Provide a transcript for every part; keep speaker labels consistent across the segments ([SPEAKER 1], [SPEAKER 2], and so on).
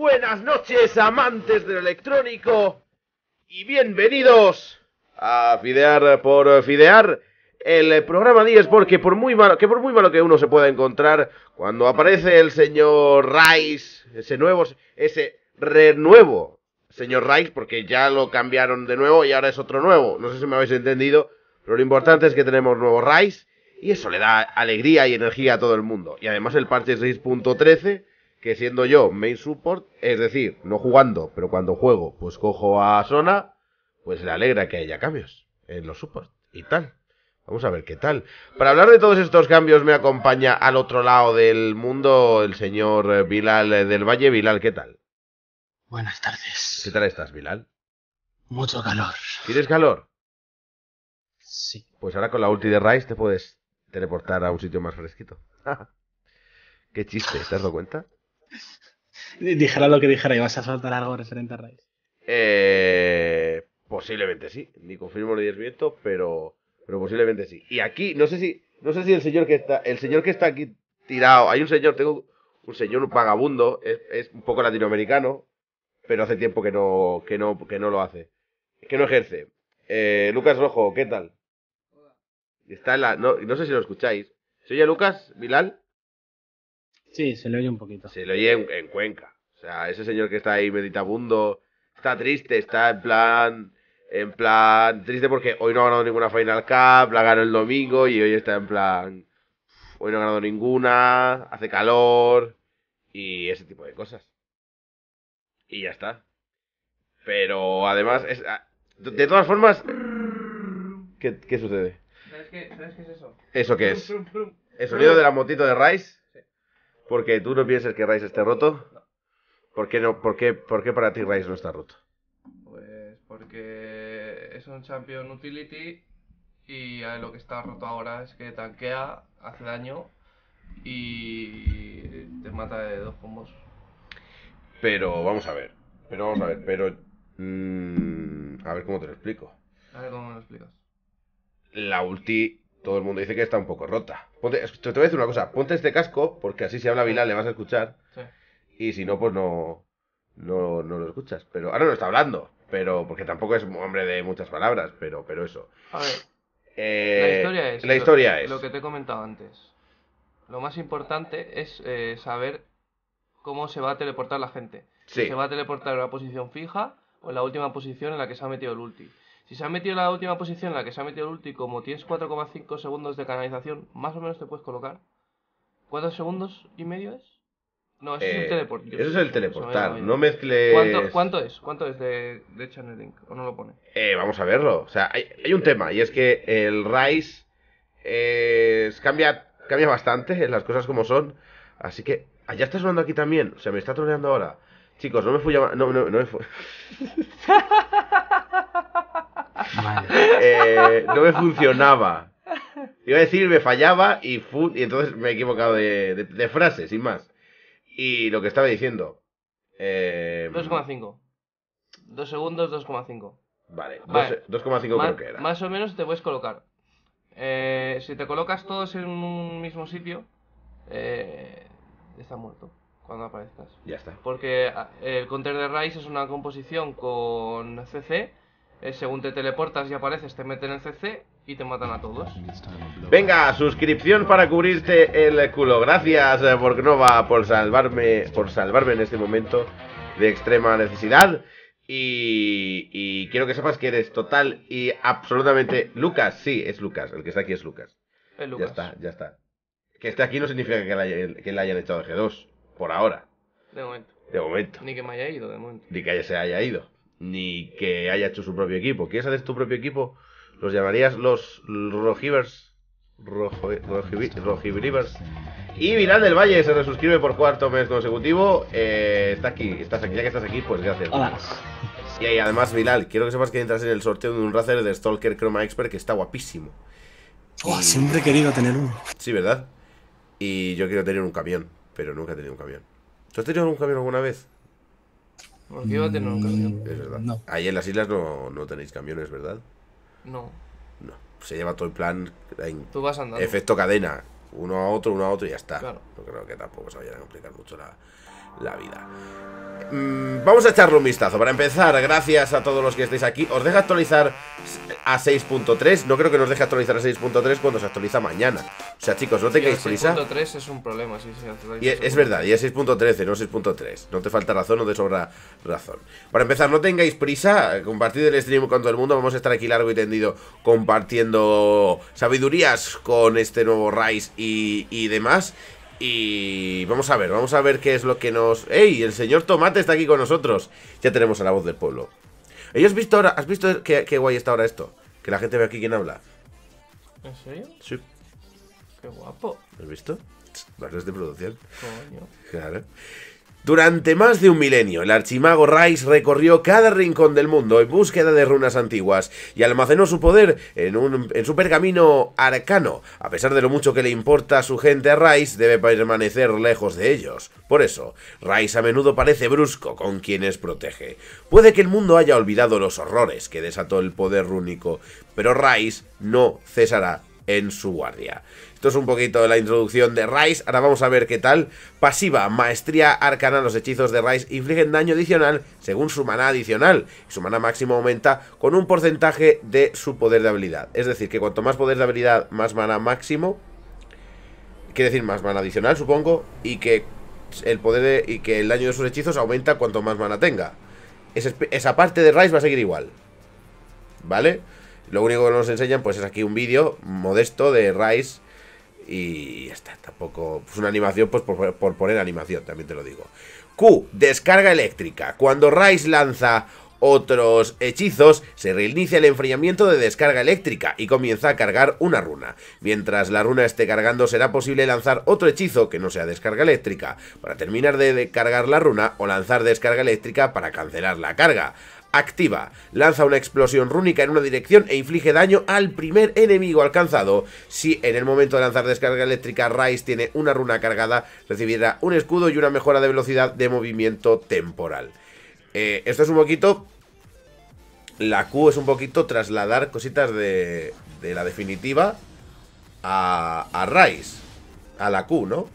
[SPEAKER 1] Buenas noches, amantes del electrónico,
[SPEAKER 2] y bienvenidos a Fidear por Fidear, el programa de porque por muy malo que por muy malo que uno se pueda encontrar, cuando aparece el señor Rice, ese nuevo, ese renuevo señor Rice, porque ya lo cambiaron de nuevo y ahora es otro nuevo. No sé si me habéis entendido, pero lo importante es que tenemos nuevo Rice y eso le da alegría y energía a todo el mundo. Y además el parche 6.13 que siendo yo main support, es decir, no jugando, pero cuando juego, pues cojo a Sona, pues le alegra que haya cambios en los supports y tal. Vamos a ver qué tal. Para hablar de todos estos cambios me acompaña al otro lado del mundo el señor Vilal eh, eh, del Valle. Vilal, ¿qué tal? Buenas tardes. ¿Qué tal estás, Vilal? Mucho calor. ¿Tienes calor? Sí. Pues ahora con la ulti de Rice te puedes teleportar a un sitio más fresquito. qué chiste, ¿te has dado cuenta?
[SPEAKER 3] dijera lo que dijera, Y vas a soltar algo referente a
[SPEAKER 2] Eh, posiblemente sí, ni confirmo ni desmiento, pero, pero posiblemente sí. Y aquí, no sé si, no sé si el señor que está, el señor que está aquí tirado, hay un señor, tengo un señor vagabundo, es, es un poco latinoamericano, pero hace tiempo que no, que no, que no lo hace, que no ejerce. Eh, Lucas Rojo, ¿qué tal? Está la, no, sé si lo escucháis. ¿Se oye Lucas, Vilal.
[SPEAKER 3] Sí, se le oye un poquito. Se le oye
[SPEAKER 2] en, Cuenca. O sea, ese señor que está ahí meditabundo, está triste, está en plan. En plan, triste porque hoy no ha ganado ninguna Final Cup, la ganó el domingo y hoy está en plan. Hoy no ha ganado ninguna, hace calor y ese tipo de cosas. Y ya está. Pero además, es, ah, de todas formas. ¿Qué, sucede?
[SPEAKER 4] ¿Sabes qué, ¿Sabes qué, es eso?
[SPEAKER 2] ¿Eso qué es? El sonido de la motito de Rice porque tú no piensas que Rice esté roto. ¿Por qué, no, por, ¿Por para ti Rice no está roto?
[SPEAKER 4] Pues porque es un champion utility y lo que está roto ahora es que tanquea, hace daño y te mata de dos combos.
[SPEAKER 2] Pero vamos a ver, pero vamos a ver, pero... Mm, a ver cómo te lo explico.
[SPEAKER 4] A ver cómo me lo explicas.
[SPEAKER 2] La ulti, todo el mundo dice que está un poco rota. Ponte, te voy a decir una cosa, ponte este casco, porque así si habla Vilal le vas a escuchar. Y si no, pues no, no, lo escuchas. Pero ahora no está hablando, pero porque tampoco es un hombre de muchas palabras, pero, pero eso. A ver. Eh, la historia, es, lo,
[SPEAKER 4] que te he comentado antes. Lo más importante es eh, saber cómo se va a teleportar la gente. se va a teleportar en una posición fija o en la última posición en la que se ha metido el ulti. Si se ha metido en la última posición en la que se ha metido el ulti, como tienes 4,5 segundos de canalización, más o menos te puedes colocar. ¿Cuántos segundos y medio es? No, eso es el eh, teleport. eso es el teleportar, no mezcles... ¿Cuánto, es? ¿Cuánto es de, de link? ¿O no lo
[SPEAKER 2] pone? Eh, vamos a verlo. O sea, hay, hay, un tema, y es que el Rise eh, cambia, cambia bastante las cosas como son. Así que... ¿ah, ya está sonando aquí también. O sea, me está troleando ahora. Chicos, no me fui a, No, no, no me fui...
[SPEAKER 1] Eh, no me funcionaba.
[SPEAKER 2] Iba a decir, me fallaba y, entonces me he equivocado de, frase, sin más. Y lo que estaba diciendo. Eh, 2,5.
[SPEAKER 4] 2 segundos, 2,5. Vale, 2,5 creo que era. Más o menos te puedes colocar. Eh, si te colocas todos en un mismo sitio, eh, está muerto cuando aparezcas. Ya está. Porque ah, el counter de raíz es una composición con CC eh, según te teleportas y apareces, te meten en CC y te matan a todos.
[SPEAKER 2] Venga, suscripción para cubrirte el culo. Gracias, eh, Borgnova, por salvarme, por salvarme en este momento de extrema necesidad. Y, quiero que sepas que eres total y absolutamente Lucas. Sí, es Lucas. El que está aquí es Lucas. Es Lucas. Ya está, ya está. Que esté aquí no significa que le, hayan echado el G2. Por ahora. De momento. De momento.
[SPEAKER 4] Ni que me haya ido, de momento.
[SPEAKER 2] Ni que se haya ido ni que haya hecho su propio equipo. ¿Quieres hacer tu propio equipo? ¿Los llamarías los Rojibers Rojo, eh, Y Vilal del Valle se resuscribe por cuarto mes consecutivo. Eh, está aquí, estás aquí, ya que estás aquí, pues gracias. Y además, Vilal, quiero que sepas que entras en el sorteo de un Razer de Stalker Chroma Expert que está guapísimo.
[SPEAKER 3] Oh, siempre he querido
[SPEAKER 2] tener uno. Sí, ¿verdad? Y yo quiero tener un camión, pero nunca he tenido un camión. ¿Tú has tenido un camión alguna vez? Porque iba a tener un mm, camión. Ahí en las islas no, no tenéis camiones, ¿verdad? No. No. Se lleva todo el plan Tú vas efecto cadena. Uno a otro, uno a otro y ya está. Claro. No creo que tampoco se vayan a complicar mucho la, la vida. Mm, vamos a echarle un vistazo. Para empezar, gracias a todos los que estáis aquí. Os deja actualizar a 6.3. No creo que nos deje actualizar a 6.3 cuando se actualiza mañana. O sea, chicos, no tengáis prisa.
[SPEAKER 4] 6.3 es un problema, sí, es, verdad,
[SPEAKER 2] y es 6.13, no 6.3. No te falta razón, no te sobra razón. Para empezar, no tengáis prisa. Compartid el stream con todo el mundo. Vamos a estar aquí largo y tendido compartiendo sabidurías con este nuevo Rise y, y demás. Y vamos a ver, vamos a ver qué es lo que nos... ¡Ey! El señor Tomate está aquí con nosotros. Ya tenemos a la voz del pueblo. visto ¿Has visto qué, guay está ahora esto? Que la gente ve aquí quién habla. ¿En serio? Sí.
[SPEAKER 1] Qué guapo. ¿Has
[SPEAKER 2] visto? redes de producción. Coño. Claro. Durante más de un milenio, el archimago Rice recorrió cada rincón del mundo en búsqueda de runas antiguas y almacenó su poder en, su pergamino arcano. A pesar de lo mucho que le importa a su gente a Rice, debe permanecer lejos de ellos. Por eso, Rice a menudo parece brusco con quienes protege. Puede que el mundo haya olvidado los horrores que desató el poder rúnico, pero Rice no cesará en su guardia. Esto es un poquito de la introducción de Rice, ahora vamos a ver qué tal. Pasiva, maestría arcana, los hechizos de Rice infligen daño adicional según su mana adicional. Su mana máximo aumenta con un porcentaje de su poder de habilidad. Es decir, que cuanto más poder de habilidad, más mana máximo. Quiere decir más mana adicional, supongo, y que el poder y que el daño de sus hechizos aumenta cuanto más mana tenga. Esa, esa parte de Rice va a seguir igual. ¿Vale? Lo único que nos enseñan pues es aquí un vídeo modesto de Rice y está, tampoco... es pues, una animación pues por, por poner animación, también te lo digo. Q, descarga eléctrica. Cuando Rice lanza otros hechizos, se reinicia el enfriamiento de descarga eléctrica y comienza a cargar una runa. Mientras la runa esté cargando será posible lanzar otro hechizo que no sea descarga eléctrica para terminar de cargar la runa o lanzar descarga eléctrica para cancelar la carga activa. Lanza una explosión rúnica en una dirección e inflige daño al primer enemigo alcanzado. Si en el momento de lanzar descarga eléctrica Rice tiene una runa cargada, recibirá un escudo y una mejora de velocidad de movimiento temporal. Eh, esto es un poquito... La Q es un poquito trasladar cositas de, la definitiva a, a Rice. A la Q, ¿no?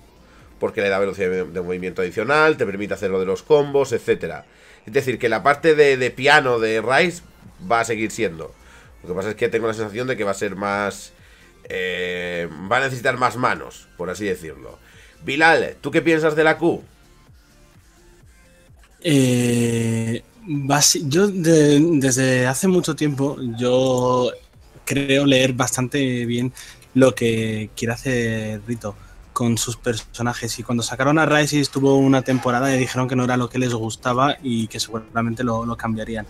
[SPEAKER 2] Porque le da velocidad de movimiento adicional, te permite hacer lo de los combos, etcétera. Es decir, que la parte de, piano de Rice va a seguir siendo. Lo que pasa es que tengo la sensación de que va a ser más... Eh, va a necesitar más manos, por así decirlo. Bilal, ¿tú qué piensas de la Q?
[SPEAKER 3] Eh, yo desde hace mucho tiempo yo creo leer bastante bien lo que quiere hacer Rito con sus personajes. Y cuando sacaron a Rice estuvo una temporada y dijeron que no era lo que les gustaba y que seguramente lo, cambiarían.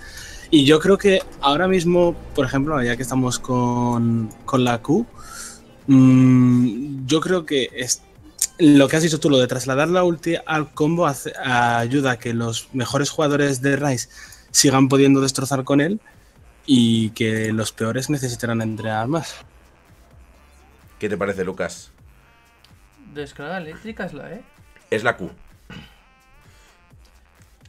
[SPEAKER 3] Y yo creo que ahora mismo, por ejemplo, ya que estamos con, la Q, mm, yo creo que es, lo que has dicho tú, lo de trasladar la ulti al combo ayuda a que los mejores jugadores de Rice sigan pudiendo destrozar con él y que los peores necesitarán entrenar más.
[SPEAKER 2] ¿Qué te parece, Lucas?
[SPEAKER 4] Descarga eléctrica es la E.
[SPEAKER 2] Es la Q.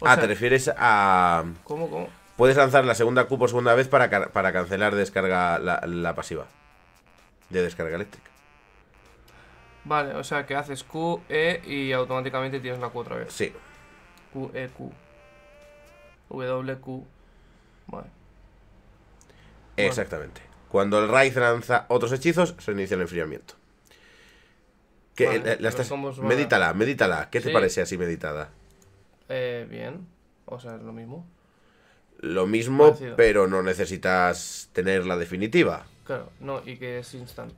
[SPEAKER 2] ah, te refieres a. ¿Cómo, cómo? Puedes lanzar la segunda Q por segunda vez para, cancelar descarga la, pasiva de descarga eléctrica.
[SPEAKER 4] Vale, o sea que haces Q, E y automáticamente tienes la Q otra vez. Sí. Q, E, Q. W, Q.
[SPEAKER 2] Vale. Exactamente. Cuando el Raid lanza otros hechizos, se inicia el enfriamiento. Que la, la Medítala, medítala. ¿Qué te parece así meditada?
[SPEAKER 4] Eh, bien. O sea, es lo mismo.
[SPEAKER 2] Lo mismo, pero no necesitas tener la definitiva.
[SPEAKER 4] Claro, no, y que es instant.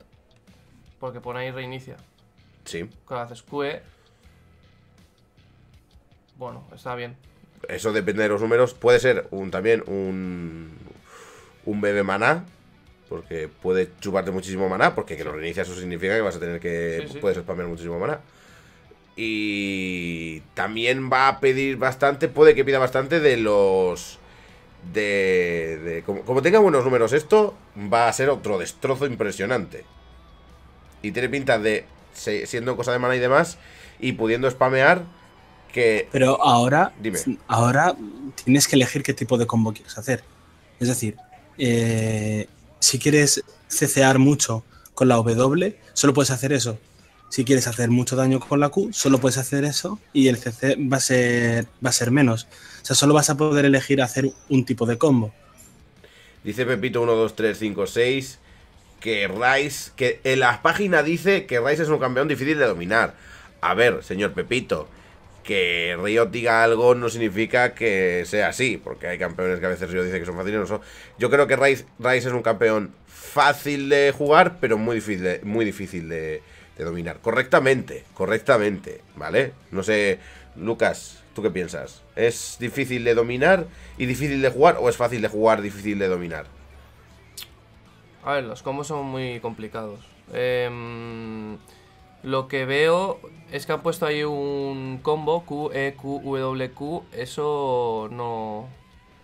[SPEAKER 4] Porque pone ahí reinicia. Sí. Cuando haces Q e, Bueno, está bien.
[SPEAKER 2] Eso depende de los números. Puede ser un también un. Un bebé maná porque puede chuparte muchísimo maná, porque que lo reinicias eso significa que vas a tener que... Puedes spamear muchísimo maná. Y también va a pedir bastante, puede que pida bastante de los... De, como, tenga buenos números esto, va a ser otro destrozo impresionante. Y tiene pinta de, siendo cosa de mana y demás, y pudiendo spamear, que... Pero
[SPEAKER 3] ahora, dime. ahora tienes que elegir qué tipo de combo quieres hacer. Es decir, eh, si quieres CCar mucho con la W, solo puedes hacer eso. Si quieres hacer mucho daño con la Q, solo puedes hacer eso y el CC va a ser, va a ser menos. O sea, solo vas a poder elegir hacer un tipo de combo.
[SPEAKER 2] Dice Pepito 1, 2, 3, 5, 6 que Rice, que en la página dice que Rice es un campeón difícil de dominar. A ver, señor Pepito, que Riot diga algo no significa que sea así, porque hay campeones que a veces Riot dice que son fáciles, no son. Yo creo que Rice, es un campeón fácil de jugar, pero muy difícil de, muy difícil de, dominar. Correctamente, correctamente, ¿vale? No sé, Lucas, ¿tú qué piensas? ¿Es difícil de dominar y difícil de jugar o es fácil de jugar, difícil de dominar?
[SPEAKER 4] A ver, los combos son muy complicados. Eh lo que veo es que han puesto ahí un combo Q, E, Q, W, Q. Eso no...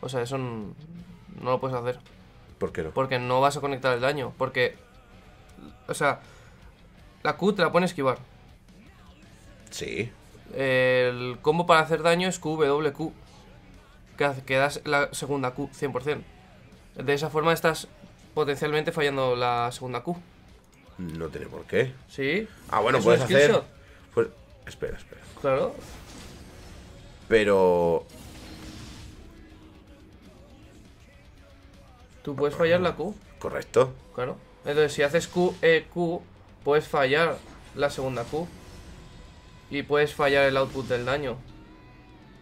[SPEAKER 4] O sea, eso no, lo puedes hacer. ¿Por qué no? Porque no vas a conectar el daño. Porque... O sea, la Q te la pone a esquivar. Sí. El combo para hacer daño es Q, W, Q. Que, que das la segunda Q, 100%. De esa forma estás potencialmente fallando la segunda Q.
[SPEAKER 2] No tiene por qué.
[SPEAKER 4] Sí. Ah, bueno, puedes hacer.
[SPEAKER 2] Pues, espera, espera. Claro. Pero. Tú puedes fallar la Q.
[SPEAKER 1] Correcto.
[SPEAKER 4] Claro. Entonces, si haces Q, E, Q, puedes fallar la segunda Q. Y puedes fallar el output del daño.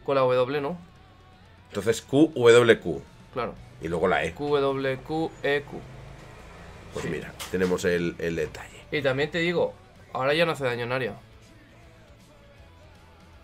[SPEAKER 4] Con la W, ¿no?
[SPEAKER 2] Entonces Q, W, Q. Claro. Y luego la E.
[SPEAKER 4] Q, W, Q, E, Q.
[SPEAKER 2] Pues mira, tenemos el, detalle.
[SPEAKER 4] Y también te digo, ahora ya no hace daño en área.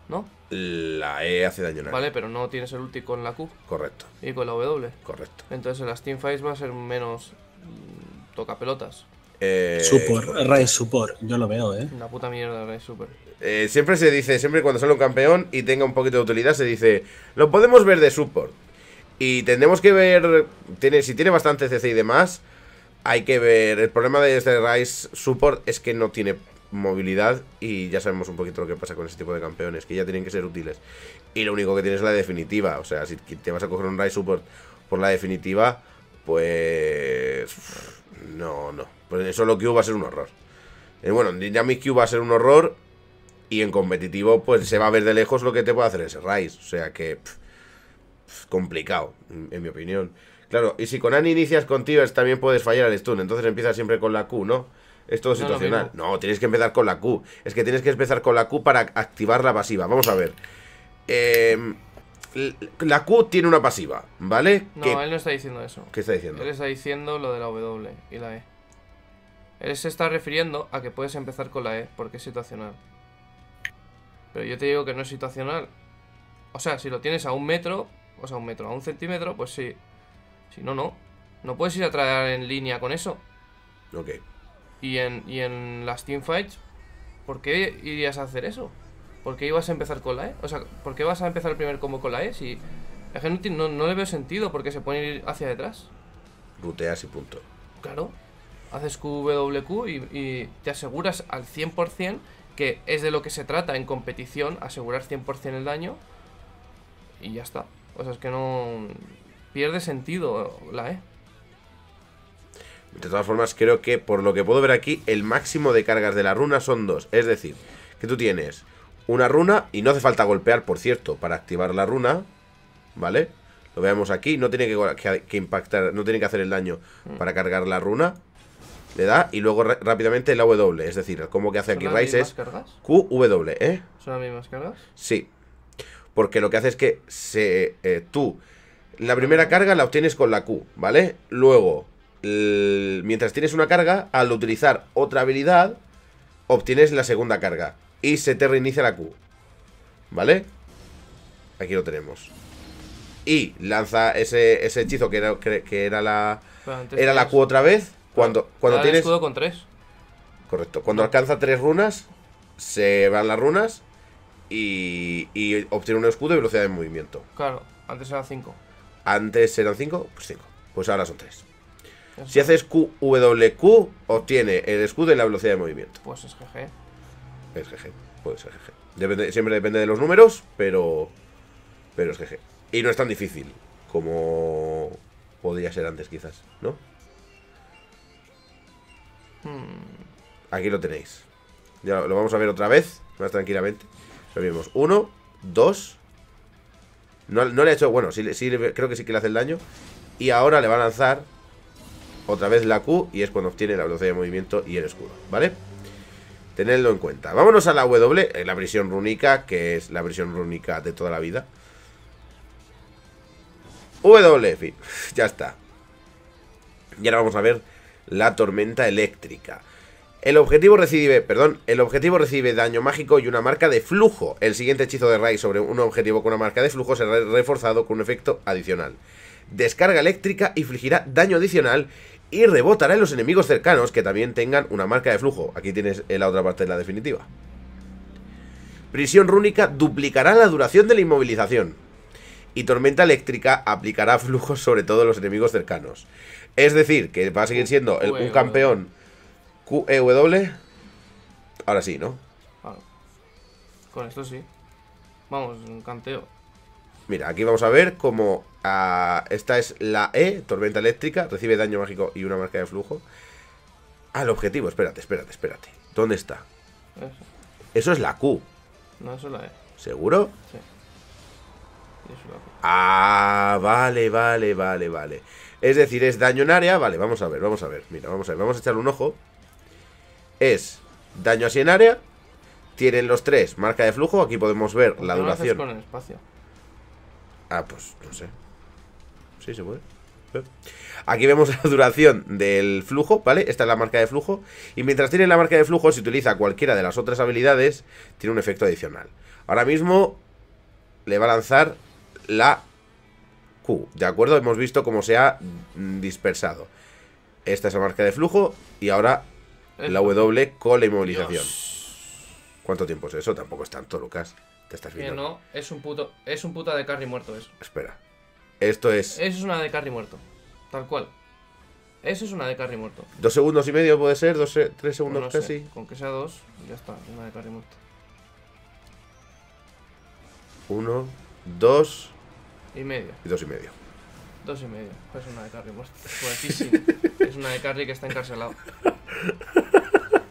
[SPEAKER 4] ¿No?
[SPEAKER 2] La E hace daño en área. Vale,
[SPEAKER 4] pero no tienes el ulti con la Q. Correcto. Y con la W. Correcto. Entonces en las teamfights va a ser menos mm, toca pelotas.
[SPEAKER 2] Eh, support, Ray Support,
[SPEAKER 4] yo lo veo, eh. Una puta mierda, Ray Support.
[SPEAKER 2] Eh, siempre se dice, siempre cuando sale un campeón y tenga un poquito de utilidad, se dice, lo podemos ver de Support. Y tenemos que ver, tiene, si tiene bastante CC y demás, hay que ver. El problema de este Rise Support es que no tiene movilidad y ya sabemos un poquito lo que pasa con ese tipo de campeones, que ya tienen que ser útiles. Y lo único que tienes es la definitiva. O sea, si te vas a coger un Rise Support por la definitiva, pues... No, no. Pues en lo Q va a ser un horror. Eh, bueno, en Dynamic Q va a ser un horror y en competitivo pues se va a ver de lejos lo que te puede hacer ese Rise. O sea que... complicado, en mi opinión. Claro, y si con Annie inicias con Tibers también puedes fallar al stun, entonces empiezas siempre con la Q, ¿no? Es todo situacional. No, tienes que empezar con la Q. Es que tienes que empezar con la Q para activar la pasiva. Vamos a ver. Em, la Q tiene una pasiva, ¿vale? No, él
[SPEAKER 4] no está diciendo eso. ¿Qué está diciendo? Él está diciendo lo de la W y la E. Él se está refiriendo a que puedes empezar con la E, porque es situacional. Pero yo te digo que no es situacional. O sea, si lo tienes a un metro, o sea, a un metro, a un centímetro, pues sí, si no, no. No puedes ir a traer en línea con eso. Ok. Y en, y en las teamfights, ¿por qué irías a hacer eso? ¿Por qué ibas a empezar con la E? O sea, ¿por qué vas a empezar el primer combo con la E si... Es que no, no le veo sentido porque se puede ir hacia detrás.
[SPEAKER 2] Ruteas y punto.
[SPEAKER 4] Claro. Haces QWQ y, y te aseguras al 100% que es de lo que se trata en competición, asegurar 100% el daño y ya está. O sea, es que no pierde sentido la E.
[SPEAKER 2] De todas formas, creo que por lo que puedo ver aquí, el máximo de cargas de la runa son dos. Es decir, que tú tienes una runa y no hace falta golpear, por cierto, para activar la runa. ¿Vale? Lo veamos aquí. No tiene que, impactar, no tiene que hacer el daño mm. para cargar la runa. Le da y luego rápidamente la W. Es decir, como que hace aquí Rice es W, ¿eh?
[SPEAKER 4] ¿Son las mismas cargas?
[SPEAKER 2] Sí. Porque lo que hace es que se, eh, tú la primera carga la obtienes con la Q, ¿vale? Luego, mientras tienes una carga, al utilizar otra habilidad, obtienes la segunda carga. Y se te reinicia la Q. ¿Vale? Aquí lo tenemos. Y lanza ese, hechizo que era, la. Era la Q otra vez. Cuando, cuando tienes. escudo con tres. Correcto. Cuando alcanza tres runas, se van las runas y, obtiene un escudo y velocidad de movimiento.
[SPEAKER 4] Claro, antes era 5.
[SPEAKER 2] Antes eran 5, pues 5. Pues ahora son 3. si haces QWQ, obtiene el escudo y la velocidad de movimiento. Pues es GG. Es GG, puede ser GG. siempre depende de los números, pero, pero es GG. Y no es tan difícil como podría ser antes, quizás, ¿no? Hmm. Aquí lo tenéis. Ya lo vamos a ver otra vez, más tranquilamente. Lo 1, Uno, dos, no, le ha hecho... Bueno, sí, creo que sí que le hace el daño. Y ahora le va a lanzar otra vez la Q y es cuando obtiene la velocidad de movimiento y el escudo, ¿vale? Tenedlo en cuenta. Vámonos a la W, eh, la prisión rúnica, que es la versión rúnica de toda la vida. W, fin, ya está. Y ahora vamos a ver la tormenta eléctrica. El objetivo recibe, perdón, el objetivo recibe daño mágico y una marca de flujo. El siguiente hechizo de Rai sobre un objetivo con una marca de flujo será reforzado con un efecto adicional. Descarga eléctrica infligirá daño adicional y rebotará en los enemigos cercanos que también tengan una marca de flujo. Aquí tienes la otra parte de la definitiva. Prisión rúnica duplicará la duración de la inmovilización. Y tormenta eléctrica aplicará flujo sobre todos los enemigos cercanos. Es decir, que va a seguir siendo un campeón QEW. Ahora sí, ¿no? Ah,
[SPEAKER 4] con esto sí. Vamos, un canteo.
[SPEAKER 2] Mira, aquí vamos a ver cómo ah, esta es la E, tormenta eléctrica, recibe daño mágico y una marca de flujo. al objetivo, espérate, espérate, espérate. ¿Dónde está? Eso, es la Q. No, eso es la E. ¿Seguro?
[SPEAKER 4] Sí.
[SPEAKER 1] es la
[SPEAKER 2] Ah, vale, vale, vale, vale. Es decir, es daño en área. Vale, vamos a ver, vamos a ver. Mira, vamos a ver, vamos a echarle un ojo es daño así en área. Tienen los tres marca de flujo. Aquí podemos ver la duración. con el espacio? Ah, pues no sé. Sí, se puede. Aquí vemos la duración del flujo, ¿vale? Esta es la marca de flujo. Y mientras tiene la marca de flujo, si utiliza cualquiera de las otras habilidades, tiene un efecto adicional. Ahora mismo le va a lanzar la Q, ¿de acuerdo? Hemos visto cómo se ha mm, dispersado. Esta es la marca de flujo y ahora la W con la inmovilización. ¿Cuánto tiempo es eso? Tampoco es tanto, Lucas. Te estás viendo.
[SPEAKER 4] no, es un puto. Es un puta de carry muerto eso.
[SPEAKER 2] Espera. Esto es.
[SPEAKER 4] Eso es una de carry muerto. Tal cual. Eso es una de carry muerto.
[SPEAKER 2] Dos segundos y medio puede ser, tres segundos casi.
[SPEAKER 4] Con que sea dos, ya está, una de carry muerto.
[SPEAKER 2] Uno, dos. Y medio. Y dos y medio.
[SPEAKER 4] Dos y medio. Es una de carry muerto. es una de carry que está encarcelado.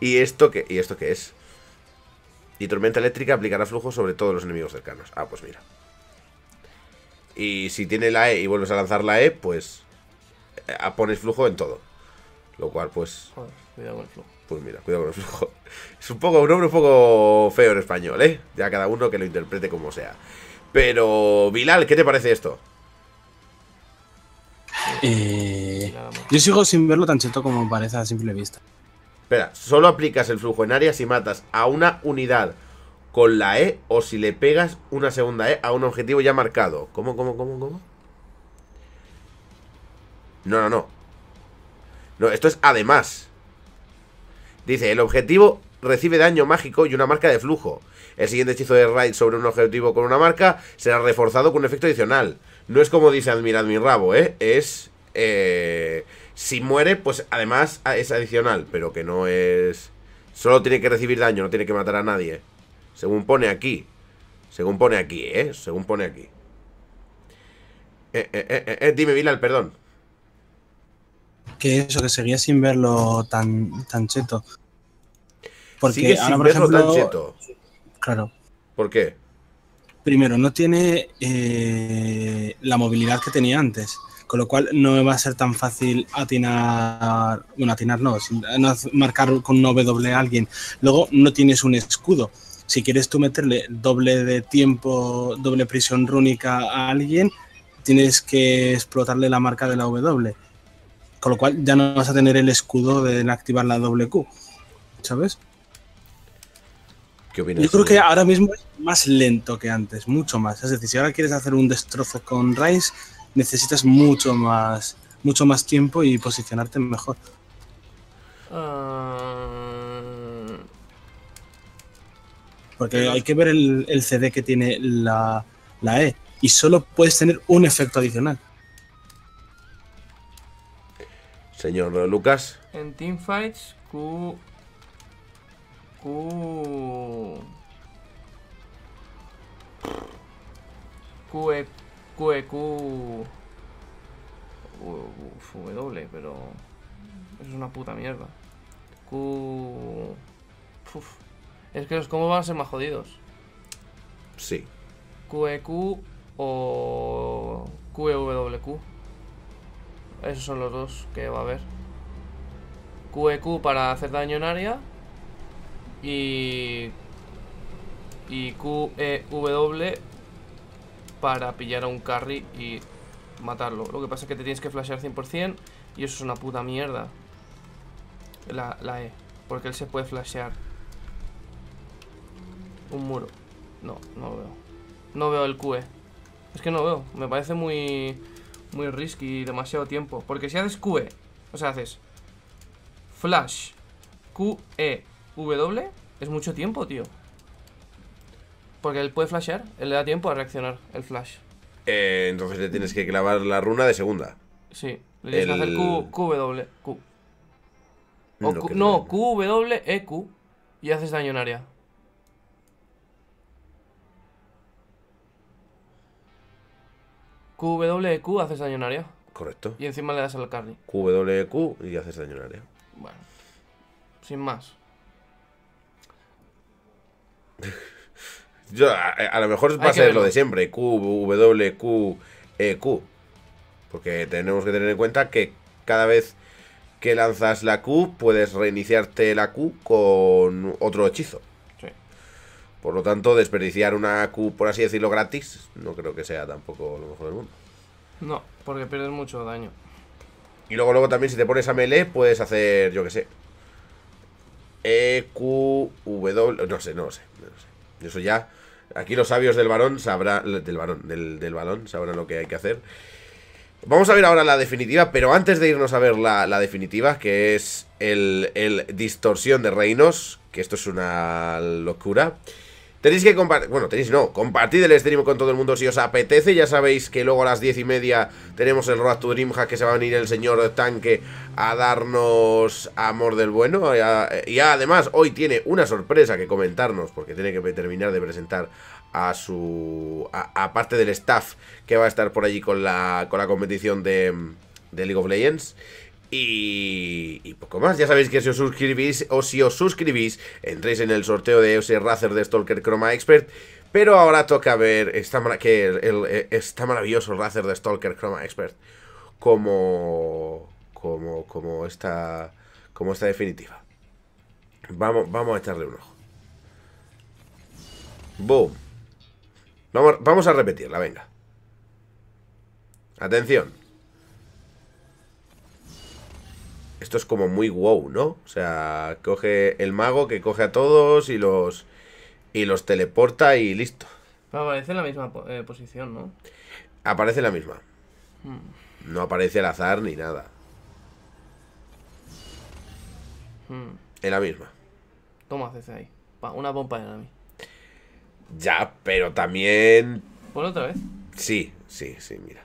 [SPEAKER 2] ¿Y esto qué, ¿Y esto qué es? Y tormenta eléctrica aplicará flujo sobre todos los enemigos cercanos. Ah, pues mira. Y si tiene la E y vuelves a lanzar la E, pues eh, pones flujo en todo. Lo cual, pues... cuidado con el flujo. Pues mira, cuidado con el flujo. Es un poco un nombre un poco feo en español, ¿eh? Ya cada uno que lo interprete como sea. Pero, Vilal, ¿qué te parece esto?
[SPEAKER 3] yo sigo sin verlo tan cheto como parece a simple vista.
[SPEAKER 2] Espera, solo aplicas el flujo en área si matas a una unidad con la E o si le pegas una segunda E a un objetivo ya marcado. ¿Cómo, cómo, cómo, cómo? No, no, no. No, esto es además. Dice, el objetivo recibe daño mágico y una marca de flujo. El siguiente hechizo de Raid sobre un objetivo con una marca será reforzado con un efecto adicional. No es como dice admirad mi rabo, ¿eh? Es... Eh, si muere, pues además es adicional, pero que no es... Solo tiene que recibir daño, no tiene que matar a nadie. Según pone aquí. Según pone aquí, ¿eh? Según pone aquí. Eh, eh, eh, eh, eh dime, Vilal, perdón.
[SPEAKER 3] Que eso, que seguía sin verlo tan, tan cheto. Porque Sigue verlo tan cheto. Claro. ¿Por qué? primero, no tiene eh, la movilidad que tenía antes, con lo cual no va a ser tan fácil atinar, bueno, atinar no, marcar con una W a alguien. Luego no tienes un escudo. Si quieres tú meterle doble de tiempo, doble prisión rúnica a alguien, tienes que explotarle la marca de la W. Con lo cual ya no vas a tener el escudo de activar la WQ, ¿Sabes? Yo creo que ahora mismo es más lento que antes, mucho más. Es decir, si ahora quieres hacer un destrozo con Rice, necesitas mucho más, mucho más tiempo y posicionarte mejor.
[SPEAKER 4] Ah.
[SPEAKER 3] Porque hay que ver el, CD que tiene la, la E. Y solo puedes tener un efecto adicional.
[SPEAKER 2] Señor Lucas.
[SPEAKER 4] En Teamfights, Q Q. Q, E, Q, e w, pero... Eso es una puta mierda. Q... Es que los combos van a ser más jodidos. Sí. q e o e Q Esos son los dos que va a haber. QEQ para hacer daño en área y, y e w para pillar a un carry y matarlo. Lo que pasa es que te tienes que flashear 100% y eso es una puta mierda. La, E, porque él se puede flashear. Un muro. No, no lo veo. No veo el QE. Es que no lo veo. Me parece muy muy risky demasiado tiempo. Porque si haces QE, o sea, haces flash, QE, W es mucho tiempo, tío. Porque él puede flashear, él le da tiempo a reaccionar el flash.
[SPEAKER 2] Eh, entonces le tienes que clavar la runa de segunda. Sí, le tienes que hacer
[SPEAKER 4] QW, mm, no, e Q, y haces daño en área. QwEQ, e haces daño en área. Correcto. Y encima le das al carry.
[SPEAKER 2] QwEQ y haces daño en área.
[SPEAKER 4] Bueno. Sin más.
[SPEAKER 2] Yo, a, lo mejor va a ser lo de siempre, Q, W, Q, E, Q. Porque tenemos que tener en cuenta que cada vez que lanzas la Q, puedes reiniciarte la Q con otro hechizo. Por lo tanto, desperdiciar una Q, por así decirlo, gratis, no creo que sea tampoco lo mejor del mundo.
[SPEAKER 4] No, porque pierdes mucho daño.
[SPEAKER 2] Y luego, luego también, si te pones a melee, puedes hacer, yo que sé, EQW. No sé, no sé, no sé. Eso ya. Aquí los sabios del varón sabrá. Del varón, del, balón, sabrán lo que hay que hacer. Vamos a ver ahora la definitiva, pero antes de irnos a ver la, la definitiva, que es el, el distorsión de reinos, que esto es una locura. Tenéis que compartir, bueno, tenéis no, compartid el stream con todo el mundo si os apetece. Ya sabéis que luego a las diez y media tenemos el Road to Dreamhack que se va a venir el señor Tanque a darnos amor del bueno. Y, además hoy tiene una sorpresa que comentarnos porque tiene que terminar de presentar a su... A, parte del staff que va a estar por allí con la, con la competición de, de League of Legends. Y, poco más, ya sabéis que si os suscribís o si os suscribís entréis en el sorteo de ese Razer de Stalker Chroma Expert pero ahora toca ver esta, que eh, maravilloso Razer de Stalker Chroma Expert como como como esta como esta definitiva vamos vamos a echarle un ojo boom vamos, vamos a repetirla venga atención esto es como muy wow, ¿no? O sea, coge el mago que coge a todos y los y los teleporta y listo.
[SPEAKER 4] aparece en la misma eh, posición, ¿no? Aparece en la
[SPEAKER 2] misma. Hmm. No aparece al azar ni nada. Hmm. En la misma.
[SPEAKER 4] Toma, haces ahí. una bomba de Nami.
[SPEAKER 2] Ya, pero también. ¿Por otra vez? Sí, sí, sí, mira.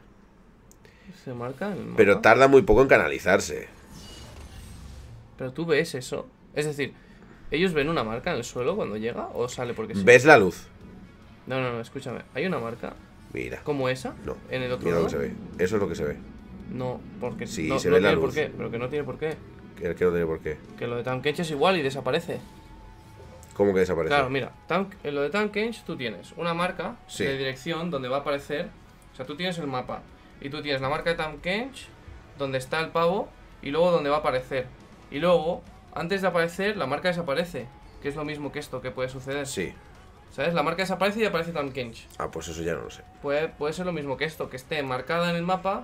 [SPEAKER 4] Se marca Pero
[SPEAKER 2] tarda muy poco en canalizarse.
[SPEAKER 4] Pero tú ves eso. Es decir, ¿ellos ven una marca en el suelo cuando llega o sale porque sí? ¿Ves la luz? No, no, no, escúchame. ¿Hay una marca? Mira. ¿Como esa? No. ¿En el otro mira se ve. Eso es lo que se ve. No, porque sí, no, se ve la luz. por qué. Pero que no tiene por qué. Que,
[SPEAKER 2] que no tiene por qué.
[SPEAKER 4] Que lo de Tankage es igual y desaparece.
[SPEAKER 2] ¿Cómo que desaparece? Claro, mira,
[SPEAKER 4] en eh, lo de Tankage tú tienes una marca de dirección donde va a aparecer. O sea, tú tienes el mapa y tú tienes la marca de Tankage donde está el pavo y luego donde va a aparecer. Y luego, antes de aparecer, la marca desaparece. Que es lo mismo que esto que puede suceder. Sí. ¿Sabes? La marca desaparece y aparece Tom Kench.
[SPEAKER 2] Ah, pues eso ya no lo sé.
[SPEAKER 4] Puede, ser lo mismo que esto, que esté marcada en el mapa,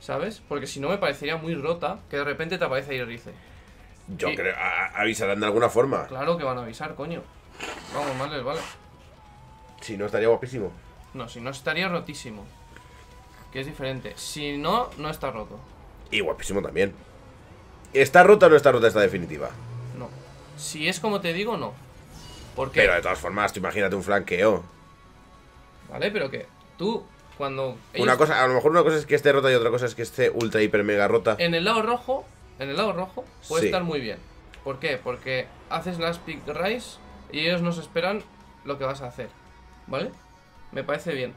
[SPEAKER 4] ¿sabes? Porque si no me parecería muy rota que de repente te aparece dice
[SPEAKER 2] Yo creo. avisarán de alguna forma.
[SPEAKER 4] Claro que van a avisar, coño. Vamos, males vale.
[SPEAKER 2] Si no, estaría guapísimo.
[SPEAKER 4] No, si no, estaría rotísimo. Que es diferente. Si no, no está roto.
[SPEAKER 2] Y guapísimo también. ¿Está rota o no está rota esta definitiva?
[SPEAKER 4] No. Si es como te digo, no.
[SPEAKER 2] Porque... Pero de todas formas, imagínate un flanqueo.
[SPEAKER 4] Vale, pero que tú, cuando... Una
[SPEAKER 2] cosa, a lo mejor una cosa es que esté rota y otra cosa es que esté ultra, hiper, mega rota. En
[SPEAKER 4] el lado rojo, en el lado rojo, puede estar muy bien. ¿Por qué? Porque haces las pick rise y ellos nos esperan lo que vas a hacer. ¿Vale? Me parece bien.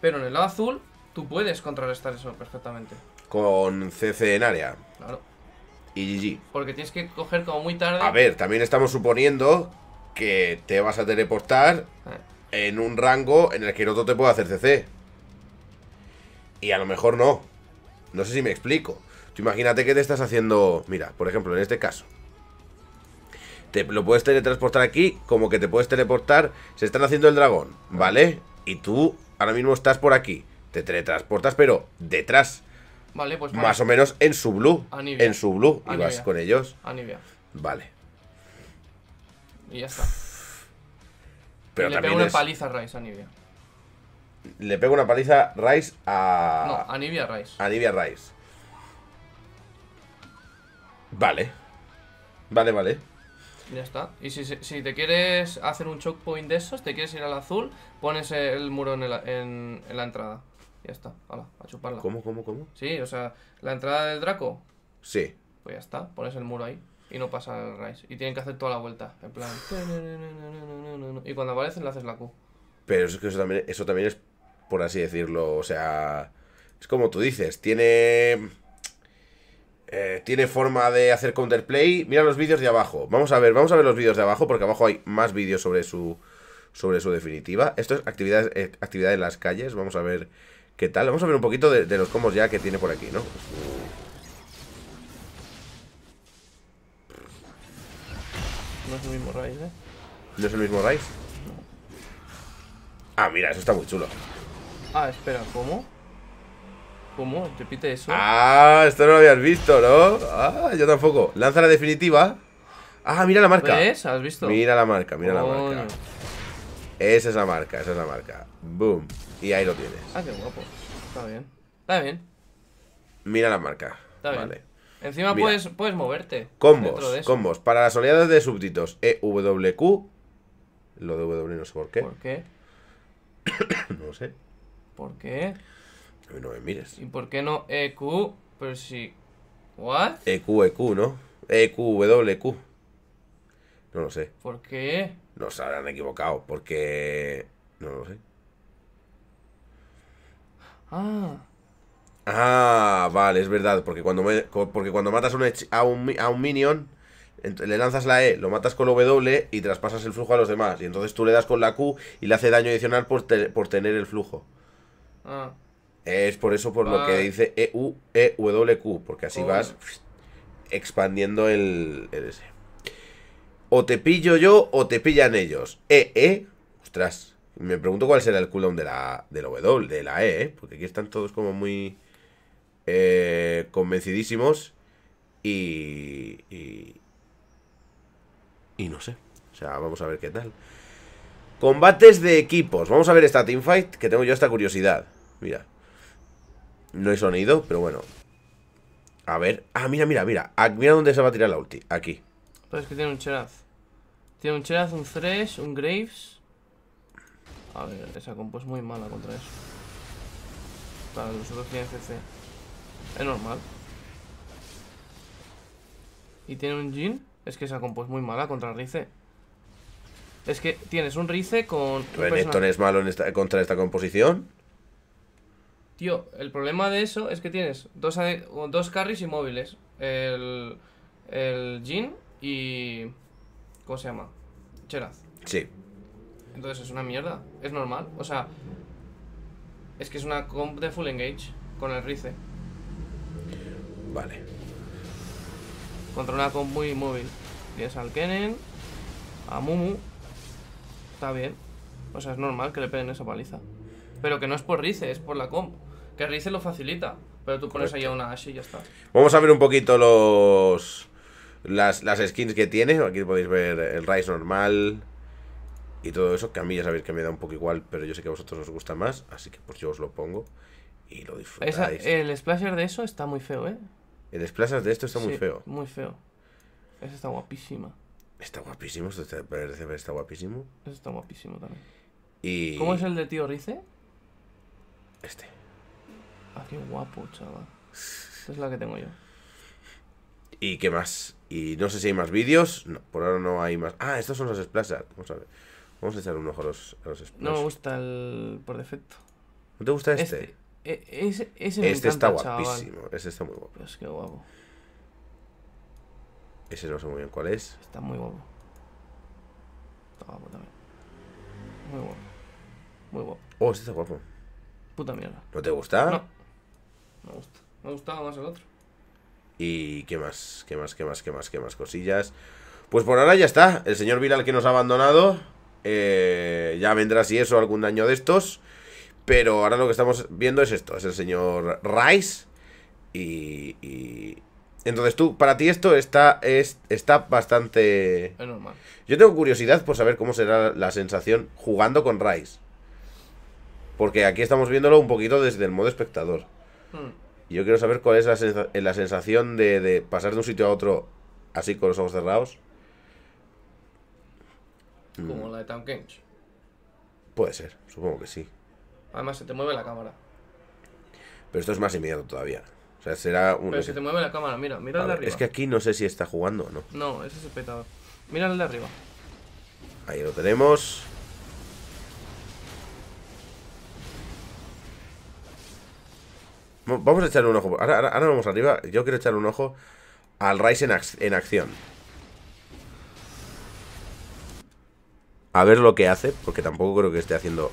[SPEAKER 4] Pero en el lado azul, tú puedes contrarrestar eso perfectamente.
[SPEAKER 2] Con CC en área. Claro y GG.
[SPEAKER 4] Porque tienes que coger como muy tarde. A ver,
[SPEAKER 2] también estamos suponiendo que te vas a teleportar ah. en un rango en el que no otro te puede hacer CC. Y a lo mejor no. No sé si me explico. Tú imagínate que te estás haciendo... Mira, por ejemplo, en este caso. Te lo puedes teletransportar aquí, como que te puedes teleportar. Se están haciendo el dragón, ¿vale? Y tú ahora mismo estás por aquí. Te teletransportas, pero detrás Vale, pues Más o menos en su blue. En su blue. Y vas con ellos. Anivia. Vale. Y ya está. Pero le pego una paliza a Rice a Le pego una paliza Rice a. No, a Nibia Rice. A Rice. Vale. Vale, vale.
[SPEAKER 4] Ya está. Y si, te quieres hacer un choke point de esos, te quieres ir al azul, pones el muro en la entrada. Ya está, hala, a chuparla. ¿Cómo, cómo, cómo? Sí, o sea, la entrada del Draco.
[SPEAKER 1] Sí.
[SPEAKER 2] Pues
[SPEAKER 4] ya está, pones el muro ahí y no pasa el Rise. Y tienen que hacer toda la vuelta, en plan. Y cuando aparecen le haces la Q.
[SPEAKER 2] Pero es eso también, eso también es, por así decirlo, o sea. Es como tú dices, tiene. Eh, tiene forma de hacer counterplay. Mira los vídeos de abajo. Vamos a ver, vamos a ver los vídeos de abajo, porque abajo hay más vídeos sobre su. sobre su definitiva. Esto es actividades, eh, actividad en las calles. Vamos a ver ¿Qué tal? Vamos a ver un poquito de, los combos ya que tiene por aquí, ¿no?
[SPEAKER 4] No es el mismo raíz, ¿eh?
[SPEAKER 2] ¿No es el mismo raíz? Ah, mira, eso está muy chulo.
[SPEAKER 4] Ah, espera, ¿cómo? ¿Cómo? Repite eso.
[SPEAKER 2] Ah, esto no lo habías visto, ¿no? Ah, yo tampoco. Lanza la definitiva. Ah, mira la marca. ¿Ves? ¿Has visto? Mira la marca, mira la marca. Esa es la marca, esa es la marca. Boom. Y ahí lo tienes.
[SPEAKER 4] Ah, qué guapo. Está bien. Está bien.
[SPEAKER 2] Mira la marca. Está bien. Vale. Encima puedes,
[SPEAKER 4] moverte. Combos.
[SPEAKER 2] combos. Para las oleadas de súbditos. EWQ. Lo de W no sé por qué. ¿Por qué?
[SPEAKER 4] no sé. ¿Por qué?
[SPEAKER 2] no me mires. ¿Y
[SPEAKER 4] por qué no e Q? Pero si. ¿What?
[SPEAKER 2] EQ, EQ, ¿no? EQ, WQ. No lo sé. ¿Por qué? Nos habrán equivocado. Porque. No lo sé. Ah. ah. vale, es verdad. Porque cuando, porque cuando matas a, un, minion, le lanzas la E, lo matas con la W y traspasas el flujo a los demás. Y entonces tú le das con la Q y le hace daño adicional por, tener el flujo. Ah. Es por eso por lo que dice E-U-E-W-Q porque así vas expandiendo el, O te pillo yo o te pillan ellos. e E, ostras. Me pregunto cuál será el cooldown de la, de la W, de la E, ¿eh? porque aquí están todos como muy eh, convencidísimos y, y... Y no sé. O sea, vamos a ver qué tal. Combates de equipos. Vamos a ver esta teamfight, que tengo yo esta curiosidad. Mira. No hay sonido, pero bueno. A ver. Ah, mira, mira, mira. Ah, mira dónde se va a tirar la ulti. Aquí.
[SPEAKER 4] Pero pues es que tiene un Cheraz. Tiene un Cheraz, un Thresh, un Graves. A ver, esa compo es muy mala contra eso. Claro, otros tienen CC. Es normal. Y tiene un Jin. Es que esa compo es muy mala contra Rice. Es que tienes un Rice con. ¿Renekton es
[SPEAKER 2] malo contra esta composición?
[SPEAKER 4] Tío, el problema de eso es que tienes dos, dos carries inmóviles. El. El Jin y. ¿Cómo se llama? Cheraz. Sí. Entonces es una mierda. Es normal. O sea, es que es una comp de full engage con el Rice. Vale. Contra una comp muy móvil. Tienes al Kennen, a Mumu. Está bien. O sea, es normal que le peguen esa paliza. Pero que no es por Rice, es por la comp. Que Rice lo facilita. Pero tú pones ahí a una Ashe y ya está.
[SPEAKER 2] Vamos a ver un poquito los. Las, las skins que tiene. Aquí podéis ver el Rice normal y todo eso, que a mí ya sabéis que me da un poco igual, pero yo sé que a vosotros os gusta más, así que pues yo os lo pongo y lo disfrutáis.
[SPEAKER 4] el splasher de eso está muy feo, ¿eh?
[SPEAKER 2] El splasher de esto está muy feo.
[SPEAKER 4] Muy feo. Ese está guapísima.
[SPEAKER 2] Está guapísimo, esto está, está guapísimo. Ese está guapísimo también. Y... ¿Cómo es
[SPEAKER 4] el de tío Rice? Este. Ah, qué guapo, chaval. Esa es la que tengo yo.
[SPEAKER 2] ¿Y qué más? Y no sé si hay más vídeos. por ahora no hay más. Ah, estos son los splashers. Vamos a ver. Vamos a echar un ojo a los, No me
[SPEAKER 4] gusta el
[SPEAKER 2] por defecto. ¿No te gusta este?
[SPEAKER 4] Este, e, ese, este está guapísimo.
[SPEAKER 2] Ese Este está muy guapo. Es que guapo. Ese no sé muy bien cuál es. Está muy guapo.
[SPEAKER 4] Está guapo también. Muy guapo. Muy guapo. Oh, este está guapo. Puta mierda.
[SPEAKER 2] ¿No te gusta? No.
[SPEAKER 4] Me gusta. Me gustaba más el
[SPEAKER 2] otro. ¿Y qué más? ¿Qué más? ¿Qué más? ¿Qué más? ¿Qué más cosillas? Pues por ahora ya está. El señor Viral que nos ha abandonado. Eh, ya vendrá si eso, algún daño de estos. Pero ahora lo que estamos viendo es esto, es el señor Rice. Y, Entonces tú, para ti esto está, es, está bastante... Yo tengo curiosidad por saber cómo será la sensación jugando con Rice. Porque aquí estamos viéndolo un poquito desde el modo espectador. Y hmm. yo quiero saber cuál es la, la sensación de pasar de un sitio a otro así con los ojos cerrados. Como mm.
[SPEAKER 4] la de Town Games.
[SPEAKER 2] Puede ser, supongo que sí.
[SPEAKER 4] Además, se te mueve la cámara.
[SPEAKER 2] Pero esto es más inmediato todavía. O sea, será un. Pero se te mueve la cámara, mira, mira el de arriba. Es que aquí no sé si está jugando o no.
[SPEAKER 4] No, ese es el petador. Mira el de arriba.
[SPEAKER 2] Ahí lo tenemos. Vamos a echarle un ojo. Ahora, vamos arriba. Yo quiero echar un ojo al Rice en acción. A ver lo que hace, porque tampoco creo que esté haciendo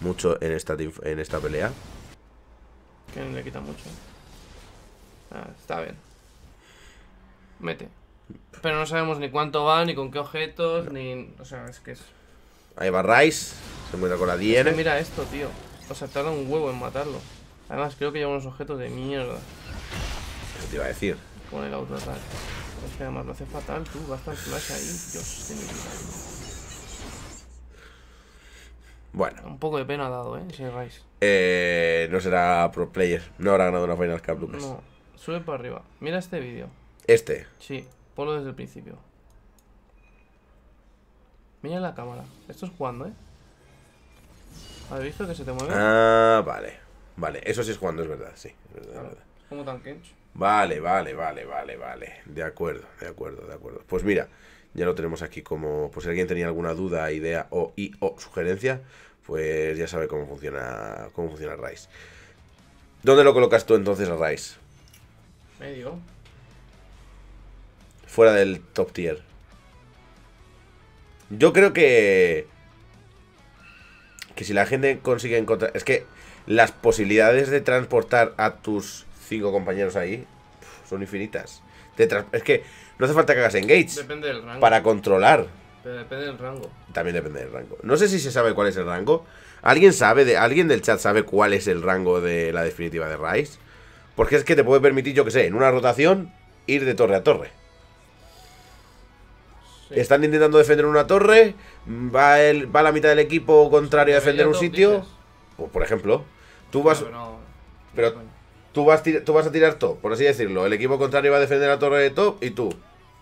[SPEAKER 2] mucho en esta, en esta pelea.
[SPEAKER 4] Que le quita mucho. Ah, está bien. Mete. Pero no sabemos ni cuánto va, ni con qué objetos, ni... O sea, es que es...
[SPEAKER 2] Ahí va Rice, se muere con la Diana.
[SPEAKER 4] mira esto, tío. O sea, tarda un huevo en matarlo. Además, creo que lleva unos objetos de mierda. ¿Qué te iba a decir? Con el autoataque. Es pues que además lo hace fatal, tú, gastas el flash ahí. Dios de mi Bueno. Un poco de pena ha dado, ¿eh? Ese Rice.
[SPEAKER 2] Eh, no será pro player. No habrá ganado una Final Cup, Lucas. No.
[SPEAKER 4] Sube para arriba. Mira este vídeo. ¿Este? Sí. Ponlo desde el principio. Mira la cámara. Esto es jugando, ¿eh? ¿Has visto que se te mueve? Ah,
[SPEAKER 2] vale. Vale. Eso sí es jugando, es verdad. Sí, Es verdad tan Vale, vale, vale, vale, vale. De acuerdo, de acuerdo, de acuerdo. Pues mira, ya lo tenemos aquí como. Pues si alguien tenía alguna duda, idea o o sugerencia, pues ya sabe cómo funciona. cómo funciona Rice. ¿Dónde lo colocas tú entonces a Rice? Medio. Fuera del top tier. Yo creo que. Que si la gente consigue encontrar. Es que las posibilidades de transportar a tus cinco compañeros ahí, son infinitas. es que no hace falta que hagas engage. Depende del rango. Para controlar.
[SPEAKER 4] depende del rango.
[SPEAKER 2] También depende del rango. No sé si se sabe cuál es el rango. ¿Alguien sabe de, alguien del chat sabe cuál es el rango de la definitiva de Rice? Porque es que te puede permitir, yo que sé, en una rotación ir de torre a torre. Están intentando defender una torre, mm, va, el, va la mitad del equipo contrario a defender un sitio. O pues, por ejemplo, tú vas... Tú vas, a tirar top, por así decirlo. El equipo contrario va a defender la torre de top y tú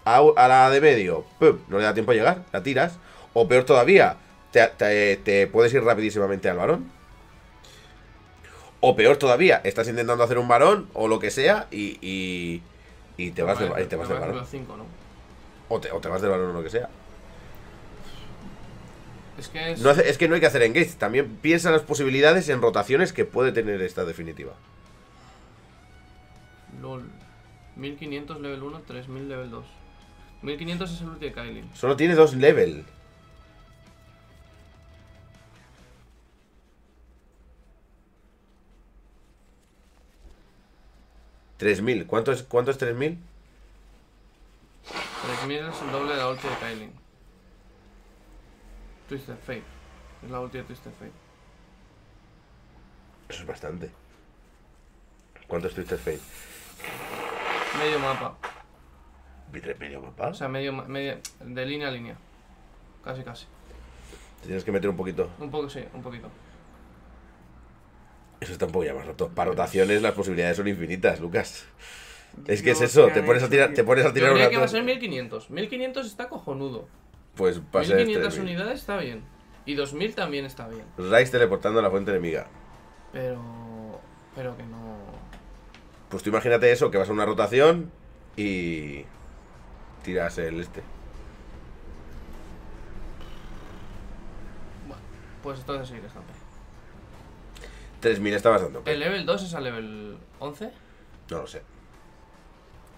[SPEAKER 2] a, la de medio, no le da tiempo a llegar, la tiras. O peor todavía, te, puedes ir rapidísimamente al varón. O peor todavía, estás intentando hacer un varón o lo que sea y, te, vas te del varón. O, te, vas del varón o lo que sea.
[SPEAKER 4] Es que No
[SPEAKER 2] hay que hacer engage. También piensa en las posibilidades en rotaciones que puede tener esta definitiva.
[SPEAKER 4] LOL. 1500 level 1, 3000 level 2. 1500 es el ulti de Kylie.
[SPEAKER 2] Solo tiene dos level. ¿3.000? ¿Cuánto es, 3.000? 3.000
[SPEAKER 4] es el doble de la ulti de Kylie. Twisted Fate. Es la ulti de Twisted Fate.
[SPEAKER 2] Eso es bastante. ¿Cuánto es Twisted Fate? Medio mapa. ¿Medio mapa?
[SPEAKER 4] O sea, medio, medio, de línea a línea. Casi, casi.
[SPEAKER 2] Te tienes que meter un poquito.
[SPEAKER 4] Un poco, sí, un poquito.
[SPEAKER 2] Eso está un poco ya más roto. Para rotaciones las posibilidades son infinitas, Lucas. Es que es eso, te pones a tirar, te pones a tirar Yo que va a ser
[SPEAKER 4] 1500. 1500 está cojonudo. Pues pasa 1500 unidades está bien. Y 2000 también está bien.
[SPEAKER 2] Rice teleportando a la fuente enemiga.
[SPEAKER 4] Pero pero que no
[SPEAKER 2] pues tú imagínate eso, que vas a una rotación y tiras el este.
[SPEAKER 4] Bueno, pues entonces sí que
[SPEAKER 2] 3000 estabas dando. ¿El level 2 es al level 11? No lo sé.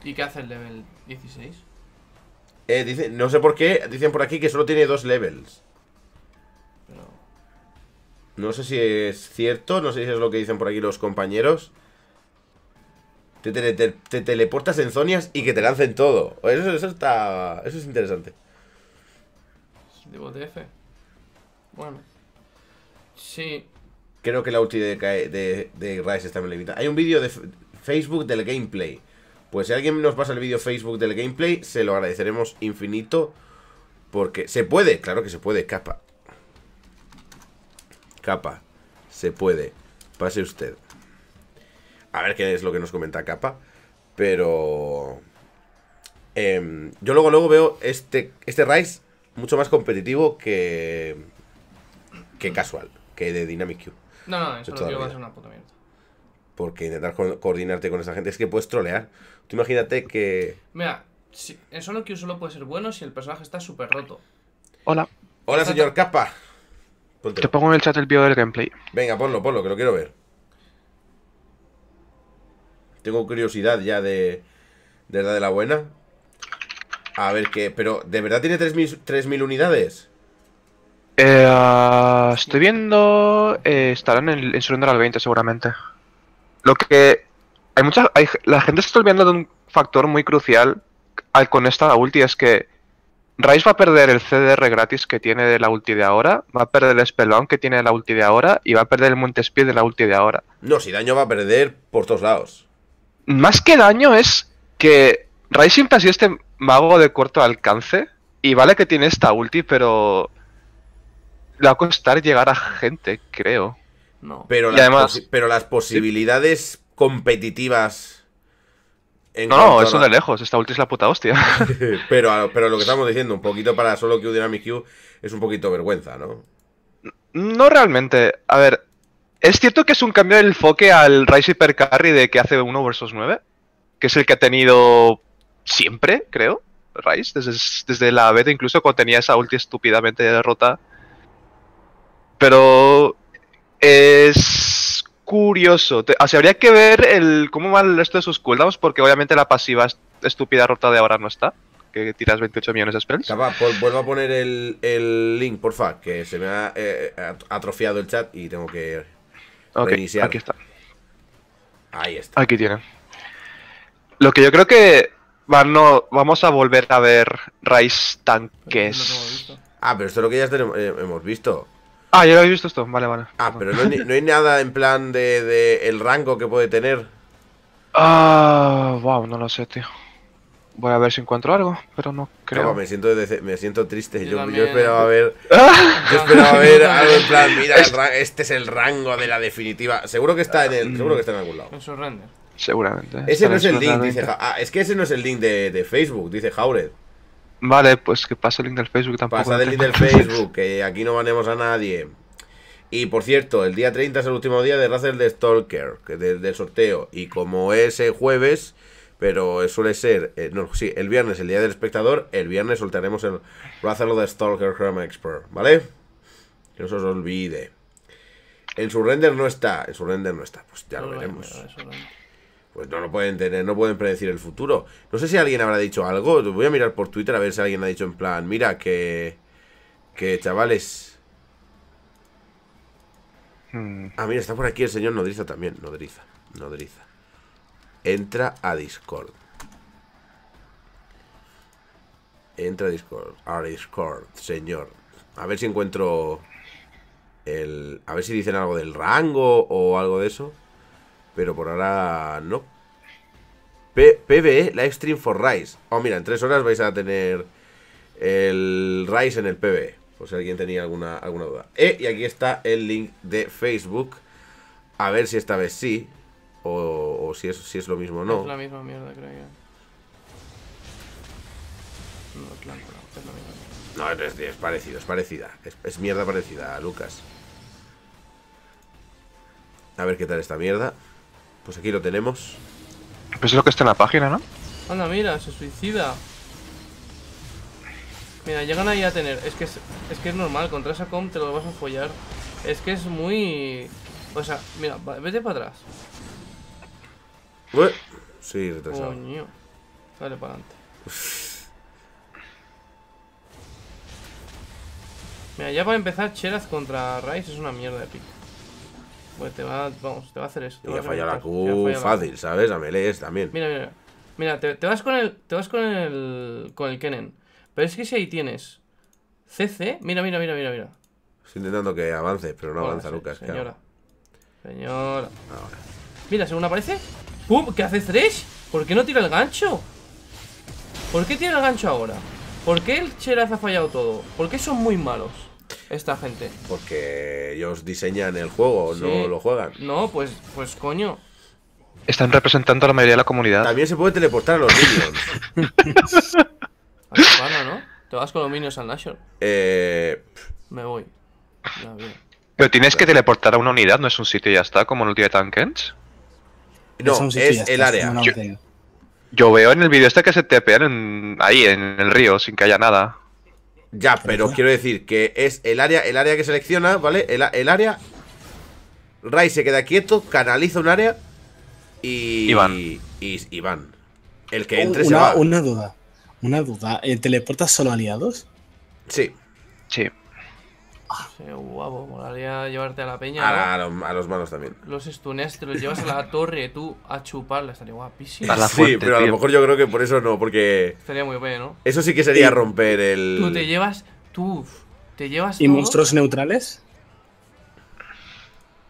[SPEAKER 4] ¿Y qué hace el level 16?
[SPEAKER 2] Eh, no sé por qué, dicen por aquí que solo tiene dos levels. No sé si es cierto, no sé si es lo que dicen por aquí los compañeros. Te, teleportas en zonas y que te lancen todo. Eso, eso está. Eso es interesante. Bueno. Sí. Creo que la ulti de, e, de, de Rice está muy Hay un vídeo de Facebook del gameplay. Pues si alguien nos pasa el vídeo Facebook del gameplay, se lo agradeceremos infinito. Porque se puede, claro que se puede, capa. Capa, se puede. Pase usted. A ver qué es lo que nos comenta Capa. Pero. Em, yo luego, luego veo este, este mucho más competitivo que. que casual, que de Dynamic Q. No, no, eso lo va a ser una Porque intentar coordinarte con esa gente es que puedes trolear. Tú imagínate que.
[SPEAKER 4] Mira, si, en solo Q solo puede ser bueno si el
[SPEAKER 2] personaje está súper roto. Hola. Hola, señor Capa. Te
[SPEAKER 5] pongo en el chat el video del gameplay.
[SPEAKER 2] Venga, ponlo, ponlo, que lo quiero ver. Tengo curiosidad ya de. De verdad de la buena. A ver qué. Pero, ¿de verdad tiene 3.000 unidades?
[SPEAKER 5] Eh, ah, estoy viendo. Eh, estarán en, su al 20 seguramente. Lo que. Hay mucha. la gente se está olvidando de un factor muy crucial con esta ulti: es que. Rice va a perder el CDR gratis que tiene de la ulti de ahora, va a perder el Spellbound que tiene de la ulti de ahora y va a perder el Montespeed de la ulti de ahora.
[SPEAKER 2] No, si daño va a perder por todos lados
[SPEAKER 5] más que daño es que Rising Pass este mago de corto alcance. Y vale que tiene esta ulti, pero le va a costar llegar a gente, creo.
[SPEAKER 2] No. Pero, las, pero las posibilidades competitivas. En no, eso de
[SPEAKER 5] lejos. Esta ulti es la puta hostia.
[SPEAKER 2] pero, pero lo que estamos diciendo, un poquito para solo Q Dynamic Q, es un poquito vergüenza, ¿no?
[SPEAKER 5] No realmente. A ver, ¿Es cierto que es un cambio de enfoque al Rise Hyper Carry de que hace 1 versus 9? Que es el que ha tenido siempre, creo, Rise, desde, la beta, incluso cuando tenía esa ulti estúpidamente derrota. Pero es curioso. o sea, habría que ver el, cómo va el resto de sus cooldowns, porque obviamente la pasiva estúpida rota de ahora no está. Que tiras 28 millones de spells.
[SPEAKER 2] vuelvo a poner el, el link, porfa, que se me ha eh, eh, atrofiado el chat y tengo que
[SPEAKER 5] Ok, aquí está. Ahí está. Aquí tiene Lo que yo creo que van, no, vamos a volver a ver raíz
[SPEAKER 2] tanques. ah, pero esto es lo que ya eh, hemos visto.
[SPEAKER 5] Ah, ya lo habéis visto esto. Vale, vale.
[SPEAKER 2] Ah, pero no hay, nada en plan de, de, el rango que puede tener.
[SPEAKER 5] Ah, wow, no lo sé, tío. Voy a ver si encuentro algo, pero no creo. me
[SPEAKER 2] siento, me siento triste. Yo, yo, esperaba ¿eh? ver. Yo esperaba ver algo en plan, mira, este es el rango de la definitiva. Seguro que está en el. Seguro que está en algún lado. En su render. Seguramente.
[SPEAKER 5] Ese no es el link, dice
[SPEAKER 2] Ah, es que ese no es el link de, de Facebook, dice Jaured.
[SPEAKER 5] Vale, pues que pasa el link del Facebook tampoco. Pasa del link del
[SPEAKER 2] Facebook, que aquí no banemos a nadie. Y por cierto, el día 30 es el último día de Razer de Stalker, que del sorteo. Y como es el jueves. Pero suele ser, eh, no, sí, el viernes, el día del espectador, el viernes soltaremos el of de Stalker Chrome Expert, ¿vale? Que no se os olvide. En su render no está, en su render no está, pues ya lo veremos. pues no lo pueden tener, no pueden predecir el futuro. No sé si alguien habrá dicho algo, voy a mirar por Twitter a ver si alguien ha dicho en plan, mira que... Que chavales... Hmm. Ah, mira, está por aquí el señor Nodriza también, Nodriza, Nodriza entra a Discord. Entra a Discord. A Discord, señor. A ver si encuentro el... A ver si dicen algo del rango o algo de eso. Pero por ahora no. P PBE, Live Stream for Rise. Oh, mira, en tres horas vais a tener el Rise en el PBE. Por si alguien tenía alguna, alguna duda. Eh, y aquí está el link de Facebook. A ver si esta vez sí. O, si, es, si es lo mismo o no. Es
[SPEAKER 4] la misma mierda, creo yo.
[SPEAKER 2] No, es No, es, parecido, es parecida. Es, mierda parecida a Lucas. A ver qué tal esta mierda. Pues aquí lo tenemos.
[SPEAKER 5] Pues es lo que está en la página, ¿no?
[SPEAKER 4] Anda, mira, se suicida. Mira, llegan ahí a tener... Es que es, que es normal, contra esa comp te lo vas a follar. Es que es muy... O sea, mira, vete para atrás.
[SPEAKER 2] Sí, retrasado.
[SPEAKER 4] Coño. Dale para adelante. Mira, ya para empezar, Cheraz contra Rice es una mierda de pick. Pues te va, vamos, te va a hacer eso. Y ya falla la Q fácil,
[SPEAKER 2] ¿sabes? A melees también.
[SPEAKER 4] Mira, mira. Mira, te, vas con el. Te vas con el. con el Kenen. Pero es que si ahí tienes. CC. Mira, mira, mira, mira, mira.
[SPEAKER 2] Estoy intentando que avance, pero no avanza, Lucas.
[SPEAKER 4] Señora. Señora. Ahora. Mira, según aparece, ¡Pum! ¿Qué hace Thresh? ¿Por qué no tira el gancho? ¿Por qué tira el gancho ahora? ¿Por qué el Cheraz ha fallado todo? ¿Por qué son muy malos esta gente?
[SPEAKER 2] Porque ellos diseñan el juego, no lo juegan. No, pues, pues coño.
[SPEAKER 5] Están representando a la mayoría de la
[SPEAKER 2] comunidad. También se puede teleportar a los minions. a ¿no? Te
[SPEAKER 4] vas con los minions al Nashor.
[SPEAKER 2] Eh... Me voy. Pero tienes que
[SPEAKER 5] teleportar a una unidad, no es un sitio y ya está, como en Ultimate Tankens. No, es el área. Yo, veo en el vídeo este que se tepean ahí, en el río, sin que haya nada.
[SPEAKER 2] Ya, pero quiero decir que es el área, el área que selecciona, ¿vale? El, área. Ray se queda quieto, canaliza un área y. Iván. Y, van. El que entre una,
[SPEAKER 3] Una duda. Una duda. ¿eh? ¿Teleportas solo aliados?
[SPEAKER 2] Sí. Sí.
[SPEAKER 4] Qué ah. guapo, pues molaría llevarte a la peña. A, los, manos también. Los estunes, te los llevas a la torre, tú, a chuparla, estaría guapísimo.
[SPEAKER 2] Ah, la sí, pero a lo mejor yo creo que por eso no, porque. Sería muy bueno ¿no? Eso sí que sería romper el. Tú
[SPEAKER 4] te llevas. Tú. Te llevas. ¿Y monstruos
[SPEAKER 2] neutrales?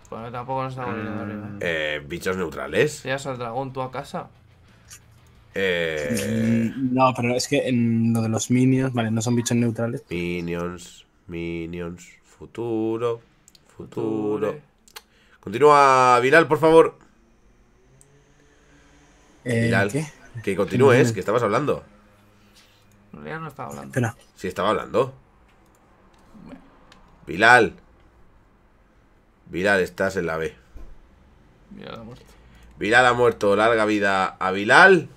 [SPEAKER 4] Bueno, tampoco nos está viendo
[SPEAKER 2] mm, Eh, bichos neutrales.
[SPEAKER 4] Te llevas al dragón tú a casa.
[SPEAKER 3] Eh... Mm, no, pero es que en lo de los minions, vale, no son
[SPEAKER 2] bichos neutrales. Minions. Minions. Futuro. Futuro. Continúa, Viral, por favor. Eh, que continúes, que estabas hablando. En realidad no estaba hablando. Espera. Sí, estaba hablando. Bueno. Vilal. estás en la B. Viral ha muerto. Vilal ha muerto. Larga vida a Vilal.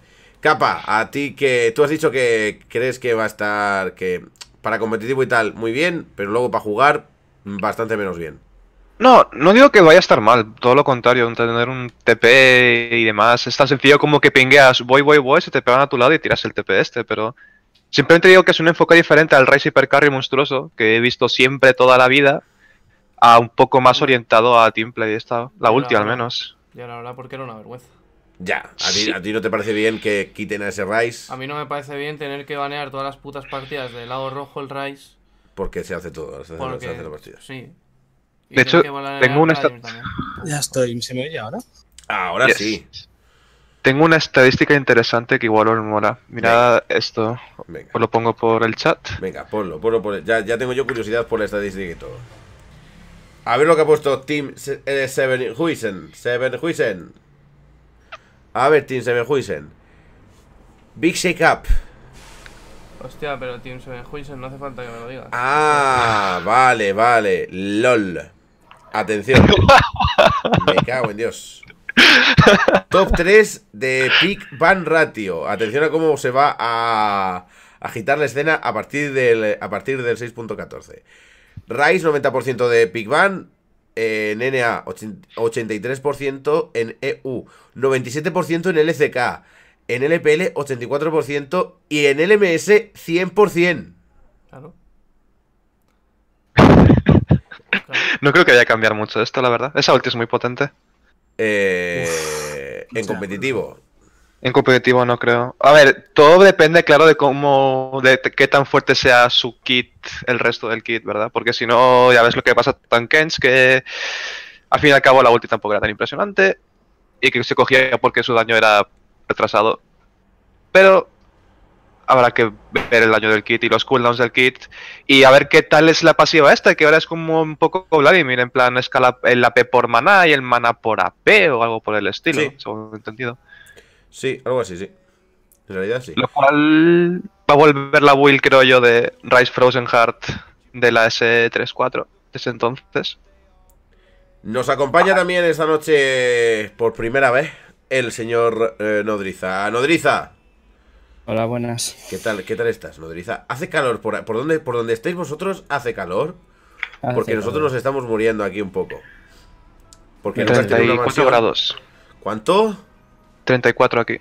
[SPEAKER 2] Capa, a ti que. Tú has dicho que crees que va a estar. Que para competitivo y tal, muy bien, pero luego para jugar, bastante menos bien.
[SPEAKER 5] No, no digo que vaya a estar mal, todo lo contrario, tener un TP y demás, es tan sencillo como que pingueas, voy, voy, voy, se te pegan a tu lado y tiras el TP este, pero simplemente digo que es un enfoque diferente al Race Hypercarry monstruoso que he visto siempre toda la vida, a un poco más orientado a teamplay, esta, la, última al menos.
[SPEAKER 4] Ya la verdad, porque era una vergüenza. Ya,
[SPEAKER 5] ¿a
[SPEAKER 1] ti, no te parece bien que quiten a ese
[SPEAKER 2] Rice?
[SPEAKER 4] A mí no me parece bien tener que banear todas las putas partidas del lado rojo el Rice.
[SPEAKER 2] Porque se hace todo, se, se hace los Sí. de hecho, tengo una Ya estoy, ¿se
[SPEAKER 4] me oye ahora? Ahora
[SPEAKER 1] sí.
[SPEAKER 2] Tengo una
[SPEAKER 5] estadística interesante que igual os mola. Mirad esto. Os lo pongo por el chat.
[SPEAKER 2] Venga, ponlo, ponlo por el... ya, ya tengo yo curiosidad por la estadística y todo. A ver lo que ha puesto Team eh, Seven Huisen. Seven a ver, Team Huisen. Big Shake Up.
[SPEAKER 4] Hostia, pero Team Huisen, no hace falta que me lo digas.
[SPEAKER 2] Ah, vale, vale. LOL. Atención. Me cago en Dios. Top 3 de Pick Van Ratio. Atención a cómo se va a agitar la escena a partir del, a partir del 6.14. Rice, 90% de Pick Van en NA, 83% en EU, 97% en LCK, en LPL 84% y en LMS 100%.
[SPEAKER 5] No creo que vaya a cambiar mucho esto, la verdad. Esa ulti es muy potente. Eh, en competitivo. En competitivo no creo. A ver, todo depende, claro, de cómo, de qué tan fuerte sea su kit, el resto del kit, ¿verdad? Porque si no, ya ves lo que pasa con Kens, que al fin y al cabo la ulti tampoco era tan impresionante y que se cogía porque su daño era retrasado. Pero habrá que ver el daño del kit y los cooldowns del kit y a ver qué tal es la pasiva esta, que ahora es como un poco Vladimir, en plan escala el AP por maná y el maná por AP o algo por el estilo,
[SPEAKER 2] según he entendido. Sí, algo así, sí. En realidad sí. Lo
[SPEAKER 5] cual va a volver la build, creo yo, de Rise Frozen Heart de la S34 desde entonces.
[SPEAKER 2] Nos acompaña también esta noche por primera vez el señor eh, Nodriza. Nodriza.
[SPEAKER 6] Hola, buenas.
[SPEAKER 2] ¿Qué tal? ¿Qué tal estás, Nodriza? ¿Hace calor por, por donde por estáis vosotros? ¿Hace calor? Porque nosotros nos estamos muriendo aquí un poco. Porque 34
[SPEAKER 5] grados. ¿Cuánto? 34 aquí.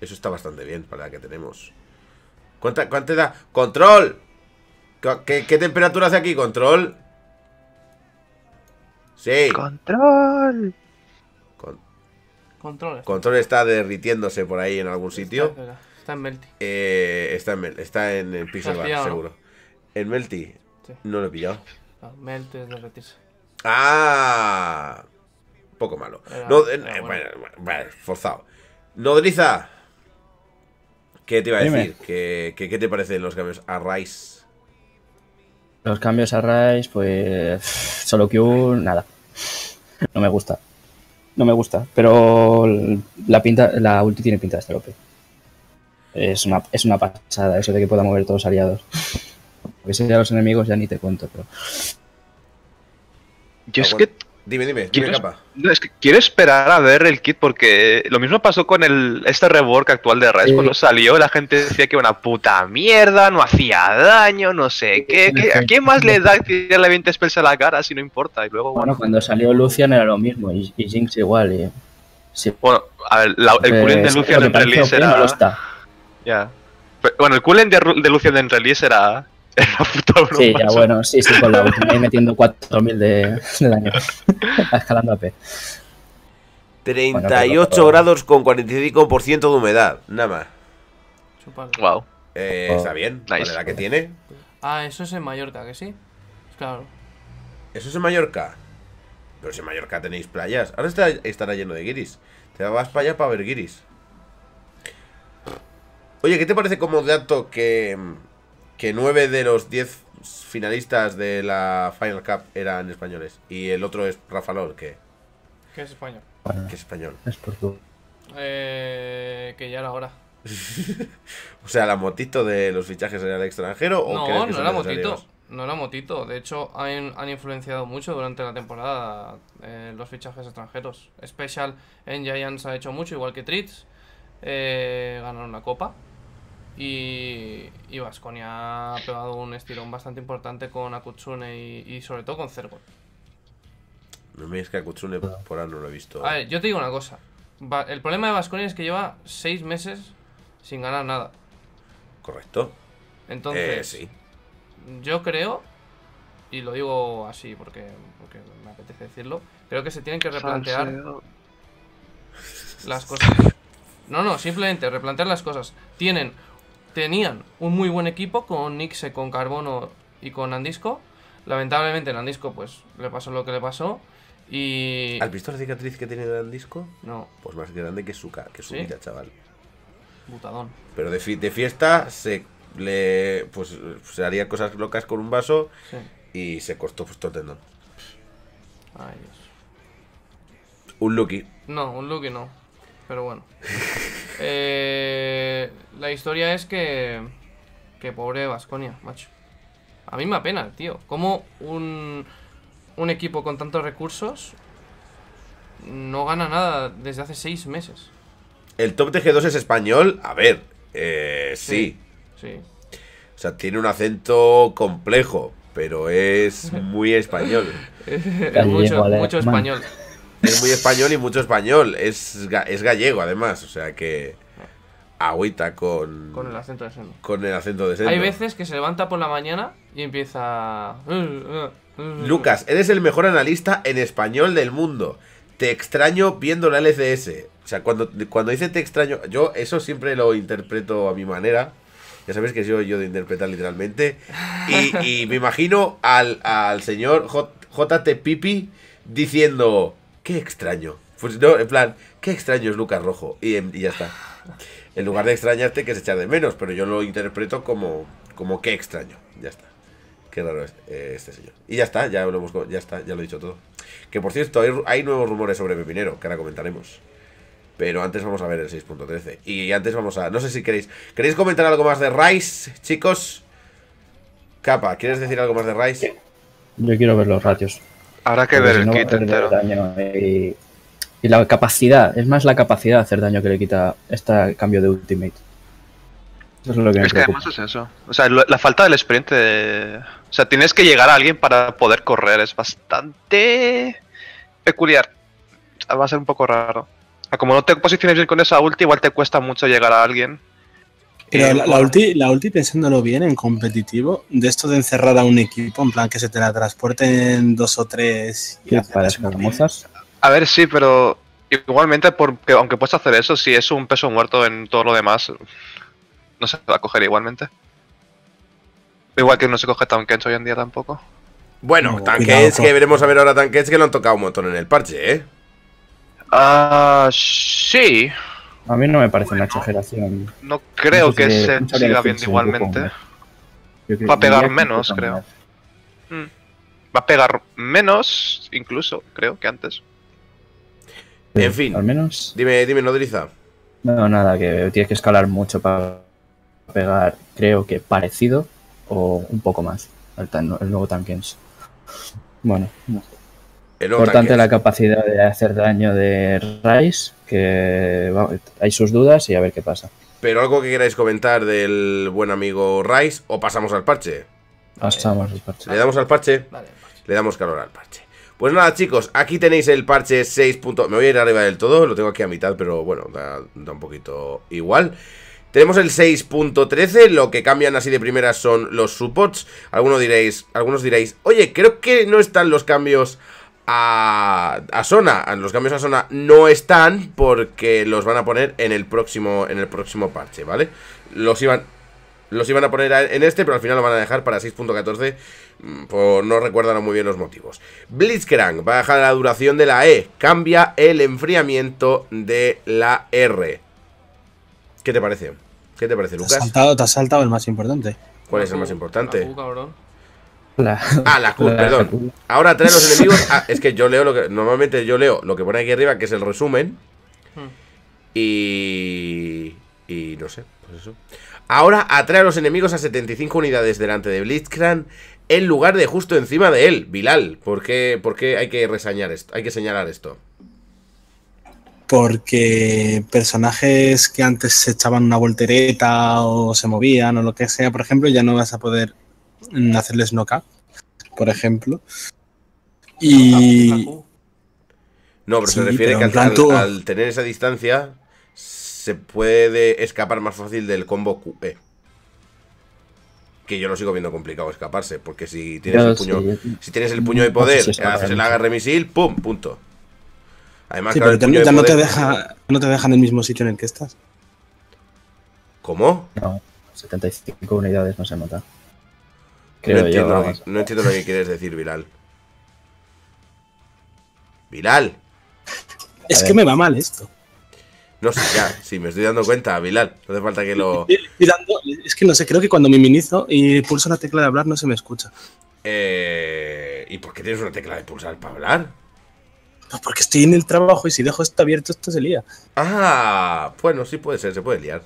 [SPEAKER 2] Eso está bastante bien para la que tenemos. ¿Cuánta, cuánta edad? ¡Control! ¿Qué, ¿Qué, temperatura hace aquí? ¿Control? Sí.
[SPEAKER 4] ¡Control! Control.
[SPEAKER 2] Control está derritiéndose por ahí en algún sitio. Está, en Melty. Eh, está, en, está en el Bar, seguro. ¿En Melty? No lo he pillado.
[SPEAKER 4] es derretirse.
[SPEAKER 2] ¡Ah! poco malo. Eh, forzado. Nodriza, ¿qué te iba a decir? ¿Qué, qué, qué te parecen los cambios a Rice?
[SPEAKER 6] Los cambios a Rice, pues. Solo un... nada. No me gusta. No me gusta, pero la pinta, la ulti tiene pinta de estar Es una, es una pasada eso de que pueda mover todos los aliados. Porque si los enemigos ya ni te cuento, pero.
[SPEAKER 5] Yo es ah, que
[SPEAKER 2] Dime, dime, dime
[SPEAKER 5] quiero esperar a ver el kit porque lo mismo pasó con este rework actual de Res. lo Cuando salió, la gente decía que una puta mierda, no hacía daño, no sé qué. qué ¿A quién más le da tirarle 20 spells a la cara si no importa? Y luego, bueno. cuando
[SPEAKER 6] salió Lucian era lo mismo y, Jinx igual. Y,
[SPEAKER 5] Bueno, el pues, cool de Lucian en release era. Bueno, el cooling de, de Lucian en release era Sí, ya bueno,
[SPEAKER 6] sí, sí, con la última. Y metiendo 4.000 de, de daño. Escalando a P.
[SPEAKER 2] 38 grados con 45% de humedad, nada más. Wow. Eh, está oh, bien, la edad que tiene.
[SPEAKER 4] Ah, eso es en Mallorca, que sí. Pues claro.
[SPEAKER 2] Eso es en Mallorca. Pero si en Mallorca tenéis playas. Ahora estará lleno de guiris. Te vas para allá para ver guiris. Oye, ¿qué te parece como dato que mm, que 9 de los 10 finalistas de la Final Cup eran españoles. Y el otro es Rafa Lor, que... Que es español. que es español.
[SPEAKER 1] Es portugués.
[SPEAKER 4] Eh, que ya era hora.
[SPEAKER 2] o sea, la motito de los fichajes era el extranjero o No, no era motito.
[SPEAKER 4] No era motito. De hecho, han, influenciado mucho durante la temporada eh, los fichajes extranjeros. Special en Giants ha hecho mucho, igual que Trits Eh, ganaron la copa y, y Vasconia ha pegado un estirón bastante importante con Akutsune y, sobre todo con cervo
[SPEAKER 2] No me digas que Akutsune por ahora no lo he visto. A ver, yo
[SPEAKER 4] te digo una cosa. el problema de Vasconia es que lleva seis meses sin ganar nada. Correcto. Entonces, eh, sí. yo creo, y lo digo así porque, me apetece decirlo, creo que se tienen que replantear las cosas. No, no, simplemente replantear las cosas. Tienen tenían un muy buen equipo con Nixe, con Carbono y con Andisco. Lamentablemente Andisco pues le pasó lo que le pasó. Y... ¿Has visto la cicatriz que tiene Andisco?
[SPEAKER 2] No. Pues más grande que su, que su ¿Sí? vida, chaval. Butadón. Pero de, de, fiesta se le pues, se haría cosas locas con un vaso y se cortó pues, todo el tendón. Ay, Dios. Un Lucky.
[SPEAKER 4] No, un Lucky no. Pero bueno. Eh, la historia es que... Que pobre Vasconia, macho. A mí me apena, tío. Como un, equipo con tantos recursos no gana nada desde hace seis meses.
[SPEAKER 2] ¿El top de g 2 es español? A ver, eh, sí. sí. O sea, tiene un acento complejo, pero es muy español. mucho, mucho español es muy español y mucho español. Es, es gallego, además, o sea que agüita con. Con el acento de seno. Con el acento de seno. Hay veces
[SPEAKER 4] que se levanta por la mañana y empieza. Uh, uh, uh, Lucas,
[SPEAKER 2] eres el mejor analista en español del mundo. Te extraño viendo la LCS. O sea, cuando, cuando dice te extraño, yo eso siempre lo interpreto a mi manera. Ya sabéis que soy yo de interpretar literalmente. Y, me imagino al, al señor JT Pipi diciendo qué extraño. Pues no, en plan, qué extraño es Lucas Rojo. Y, ya está. En lugar de extrañarte, que es echar de menos, pero yo lo interpreto como, como qué extraño. Ya está. Qué raro es eh, este señor. Y ya está, ya lo ya está, ya lo he dicho todo. Que por cierto, hay, nuevos rumores sobre Pepinero, que ahora comentaremos. Pero antes vamos a ver el 6.13. Y antes vamos a... No sé si queréis... ¿Queréis comentar algo más de Rice, chicos? Capa, ¿quieres decir algo más de Rice?
[SPEAKER 6] Yo quiero ver los ratios. Habrá que ver el kit entero. y, la capacidad, es más la capacidad de hacer daño que le quita este cambio de ultimate. es lo que Es además
[SPEAKER 5] es eso. O sea, la falta del sprint. O sea, tienes que llegar a alguien para poder correr. Es bastante peculiar. Va a ser un poco raro. como no te posiciones bien con esa ulti, igual te cuesta mucho llegar a alguien. Pero eh,
[SPEAKER 3] la, ulti, pensándolo bien en competitivo, de esto de encerrar a un equipo, en plan que se te la transporten dos o
[SPEAKER 5] tres. A ver, sí, pero igualmente, porque aunque puedes hacer eso, si es un peso muerto en todo lo demás, no se va a coger igualmente.
[SPEAKER 2] Igual que no se coge
[SPEAKER 5] Kench hoy en día tampoco.
[SPEAKER 2] Bueno, no, que veremos a ver ahora tanques que lo han tocado un montón en el parche, ¿eh?
[SPEAKER 5] Ah, sí.
[SPEAKER 6] A mí no me parece una exageración.
[SPEAKER 5] No
[SPEAKER 2] creo que se siga viendo igualmente. Va a pegar menos, creo.
[SPEAKER 5] Mm. Va a pegar
[SPEAKER 2] menos, incluso, creo, que antes. en fin. Al menos. Dime, dime, Nodriza.
[SPEAKER 6] No, nada, que tienes que escalar mucho para pegar, creo que parecido o un poco más al, nuevo Tankens. Bueno, Importante la capacidad de hacer daño de Rice, que hay sus dudas y a ver qué pasa.
[SPEAKER 2] Pero algo que queráis comentar del buen amigo Rice o pasamos al parche.
[SPEAKER 6] Pasamos al parche.
[SPEAKER 2] Le damos al parche. Le damos calor al parche. Pues nada, chicos, aquí tenéis el parche 6. Me voy a ir arriba del todo, lo tengo aquí a mitad, pero bueno, da, un poquito igual. Tenemos el 6.13, lo que cambian así de primera son los supports. Algunos diréis, algunos diréis, oye, creo que no están los cambios a, a zona. Los cambios a zona no están porque los van a poner en el próximo, en el próximo parche, ¿vale? Los iban, los iban a poner en este, pero al final lo van a dejar para 6.14 mm, por no recuerdan muy bien los motivos. Blitzcrank va a dejar la duración de la E, cambia el enfriamiento de la R. ¿Qué te parece? ¿Qué te parece, Lucas? Te has
[SPEAKER 3] saltado, te has saltado el más importante.
[SPEAKER 2] ¿Cuál es el más importante?
[SPEAKER 4] ah, la perdón.
[SPEAKER 2] Ahora Ahora a los enemigos. Ah, es que yo leo lo que. Normalmente yo leo lo que pone aquí arriba, que es el resumen. Hmm. Y. Y no sé, pues eso. Ahora atrae a los enemigos a 75 unidades delante de Blitzcrank en lugar de justo encima de él, Bilal. ¿Por qué, hay que resañar esto? Hay que señalar esto.
[SPEAKER 3] Porque personajes que antes se echaban una voltereta o se movían o lo que sea, por ejemplo, ya no vas a poder hacerles noca por ejemplo. Y.
[SPEAKER 2] No, pero se refiere que al, tener esa distancia se puede escapar más fácil del combo QE. Que yo lo sigo viendo complicado escaparse, porque si tienes, el, puño, si tienes el puño de poder, haces el agarre misil, ¡pum! Punto. Además, pero el no, te deja,
[SPEAKER 3] no te dejan el mismo sitio en el que estás.
[SPEAKER 2] ¿Cómo?
[SPEAKER 6] 75
[SPEAKER 2] unidades
[SPEAKER 3] no se nota
[SPEAKER 6] no,
[SPEAKER 2] entiendo lo que, quieres decir, Viral Viral Es que me
[SPEAKER 3] va mal esto.
[SPEAKER 2] No sé, ya, sí, me estoy dando cuenta, Vilal. No hace falta que lo.
[SPEAKER 3] Es que no sé, creo que cuando minimizo y pulso una tecla de hablar no se me escucha.
[SPEAKER 2] Eh, ¿Y por qué tienes una tecla de pulsar para hablar? Pues porque estoy en el trabajo y si dejo esto abierto, esto se lía. Ah, bueno, sí puede ser, se puede liar.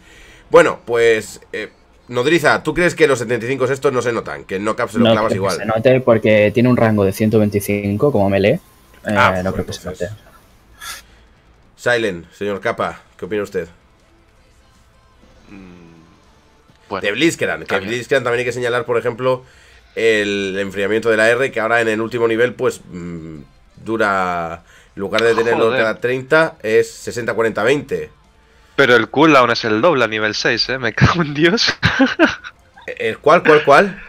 [SPEAKER 2] Bueno, pues. Eh, Nodriza, ¿tú crees que los 75 estos no se notan? Que no knockup se lo no clavas igual. No se note
[SPEAKER 6] porque tiene un rango de 125 como melee. Ah, eh, pues no creo que se note.
[SPEAKER 2] Silent, señor Capa, ¿qué opina usted? Mm, de Blitzcrank, que también. también hay que señalar, por ejemplo, el enfriamiento de la R, que ahora en el último nivel, pues mm, dura. En lugar de ah, tenerlo de cada 30, es 60, 40, 20.
[SPEAKER 5] Pero el cooldown es el doble a nivel 6, ¿eh? Me cago en Dios. ¿El eh, cuál, cuál, cuál?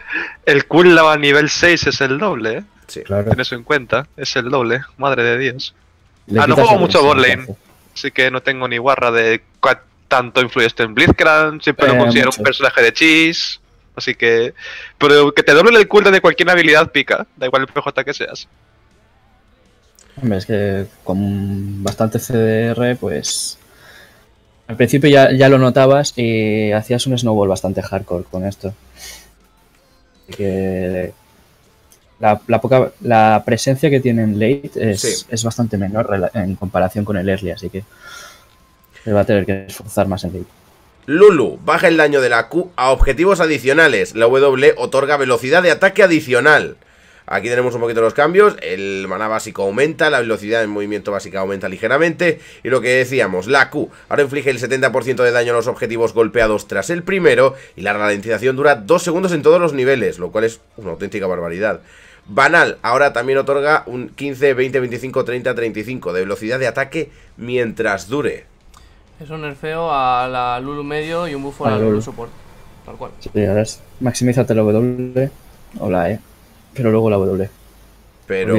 [SPEAKER 5] El cooldown a nivel 6 es el doble, ¿eh? Sí, claro. Ten eso en cuenta, es el doble, madre de Dios.
[SPEAKER 1] ah, no juego mucho Borlane.
[SPEAKER 5] así que no tengo ni guarra de tanto influye esto en Blitzcrank, siempre lo eh, considero un personaje de cheese, así que... Pero que te doble el cooldown de cualquier habilidad pica, da igual el PJ que seas.
[SPEAKER 6] Hombre, es que con bastante CDR, pues al principio ya, lo notabas y hacías un snowball bastante hardcore con esto. Que la, la, la presencia que tiene en late es, es, bastante menor en comparación con el early, así que se va a tener que esforzar más en late.
[SPEAKER 2] Lulu, baja el daño de la Q a objetivos adicionales. La W otorga velocidad de ataque adicional. Aquí tenemos un poquito los cambios, el maná básico aumenta, la velocidad de movimiento básica aumenta ligeramente y lo que decíamos, la Q ahora inflige el 70% de daño a los objetivos golpeados tras el primero y la ralentización dura 2 segundos en todos los niveles, lo cual es una auténtica barbaridad. Banal, ahora también otorga un 15, 20, 25, 30, 35 de velocidad de ataque mientras dure.
[SPEAKER 4] Es un nerfeo a la Lulu medio y un buffo a, la Lulu, soporte. tal cual.
[SPEAKER 6] Sí, ahora es maximízate el W o eh pero luego la W. Pero.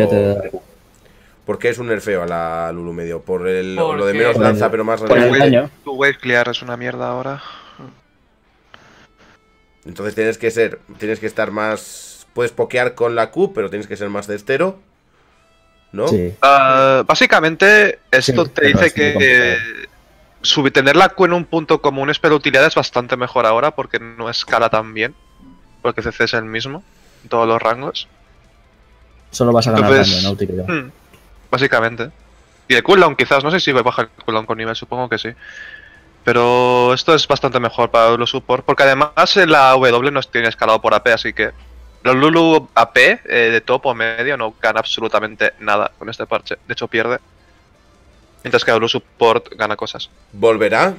[SPEAKER 2] porque es un nerfeo a la Lulu medio? ¿Por el, lo de menos lanza, pero más
[SPEAKER 5] Tu wave clear es una mierda ahora.
[SPEAKER 2] Entonces tienes que ser. Tienes que estar más. Puedes pokear con la Q, pero tienes que ser más estero
[SPEAKER 5] ¿No? Ah, básicamente, esto te dice que. Subir, tener la Q en un punto común un espero utilidad es bastante mejor ahora porque no escala tan bien. Porque CC es el mismo todos los rangos.
[SPEAKER 6] Solo vas a ganar hmm,
[SPEAKER 5] básicamente. Y el cooldown quizás, no sé si bajar el cooldown con nivel, supongo que sí. Pero esto es bastante mejor para los support, porque además eh, la W no tiene escalado por AP, así que los Lulu AP eh, de top o medio no gana absolutamente nada con este parche. De hecho pierde. Mientras que Lulu Support gana cosas.
[SPEAKER 2] ¿Volverá?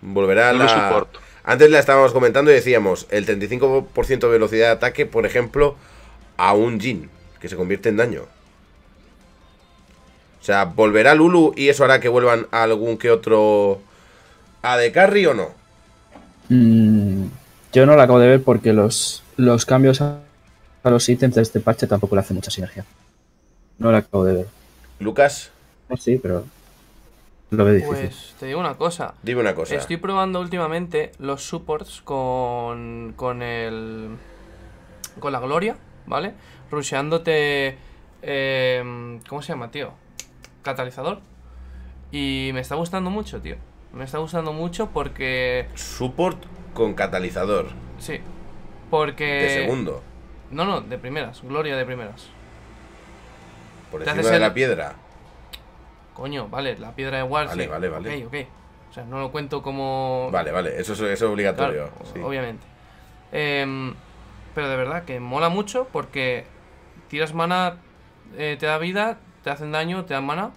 [SPEAKER 2] ¿Volverá Lulu Support. Antes la estábamos comentando y decíamos el 35% de velocidad de ataque, por ejemplo, a un Jin, que se convierte en daño. O sea, ¿volverá Lulu y eso hará que vuelvan a algún que otro a de carry o no?
[SPEAKER 6] Mm, yo no la acabo de ver porque los, los cambios a, los ítems de este parche tampoco le hacen mucha sinergia.
[SPEAKER 2] No la acabo de ver. ¿Lucas? Sí, pero pues
[SPEAKER 4] te digo una cosa. Dime una cosa. Estoy probando últimamente los supports con, con el. con la Gloria, ¿vale? Rusheándote. Em, ¿Cómo se llama, tío? Catalizador. Y me está gustando mucho, tío. Me está gustando mucho porque.
[SPEAKER 2] Support con catalizador. Sí.
[SPEAKER 4] Porque. De segundo. No, no, de primeras. Gloria de primeras.
[SPEAKER 2] Por encima de la piedra.
[SPEAKER 4] Coño, vale, la piedra de Wall Vale, vale, vale. O sea, no lo cuento como. Vale, vale, eso, es obligatorio. Obviamente. Em, pero de verdad que mola mucho porque tiras mana, eh, te da vida, te hacen daño, te dan mana.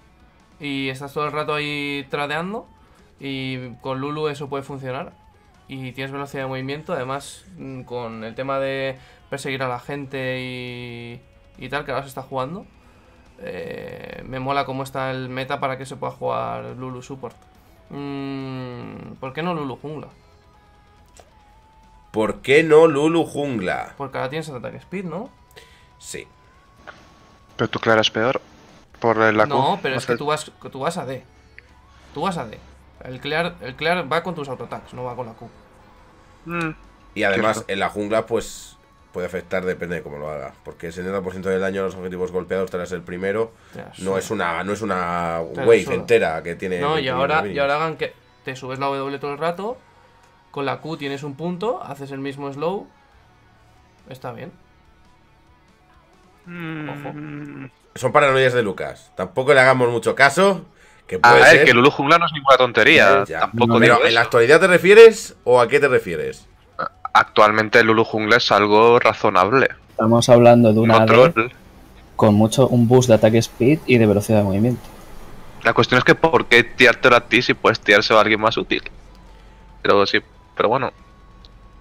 [SPEAKER 4] Y estás todo el rato ahí tradeando. Y con Lulu eso puede funcionar. Y tienes velocidad de movimiento. Además, mm, con el tema de perseguir a la gente y, y tal, que ahora se está jugando. Eh, me mola cómo está el meta para que se pueda jugar Lulu Support. Mm, ¿Por qué no Lulu Jungla?
[SPEAKER 2] ¿Por qué no Lulu Jungla?
[SPEAKER 4] Porque ahora tienes ataque speed, ¿no?
[SPEAKER 2] Sí.
[SPEAKER 5] Pero tú es peor por la No, pero es que tú
[SPEAKER 4] vas, tú vas a D. Tú vas a D. El clear, el clear va con tus auto-attacks, no va con la Q.
[SPEAKER 1] Mm.
[SPEAKER 2] Y además, en la jungla, pues puede afectar depende de cómo lo haga. Porque el 70% del daño a los objetivos golpeados tras el primero no es una no es una wave entera que tiene. No, y ahora, y ahora
[SPEAKER 4] hagan que te subes la W todo el rato, con la Q tienes un punto, haces el mismo slow. Está bien.
[SPEAKER 1] Mm.
[SPEAKER 2] Son paranoias de Lucas. Tampoco le hagamos mucho caso. Que puede a ver, que Lulu Jungla no es ninguna tontería. Pero, ¿En la actualidad te refieres o a qué te refieres? actualmente
[SPEAKER 5] el Lulu jungla es algo razonable.
[SPEAKER 6] Estamos hablando de un AD con mucho un boost de ataque speed y de velocidad de movimiento.
[SPEAKER 5] La cuestión es que por qué tiártelo a ti si puedes tirarse a alguien más útil. Pero sí, pero bueno.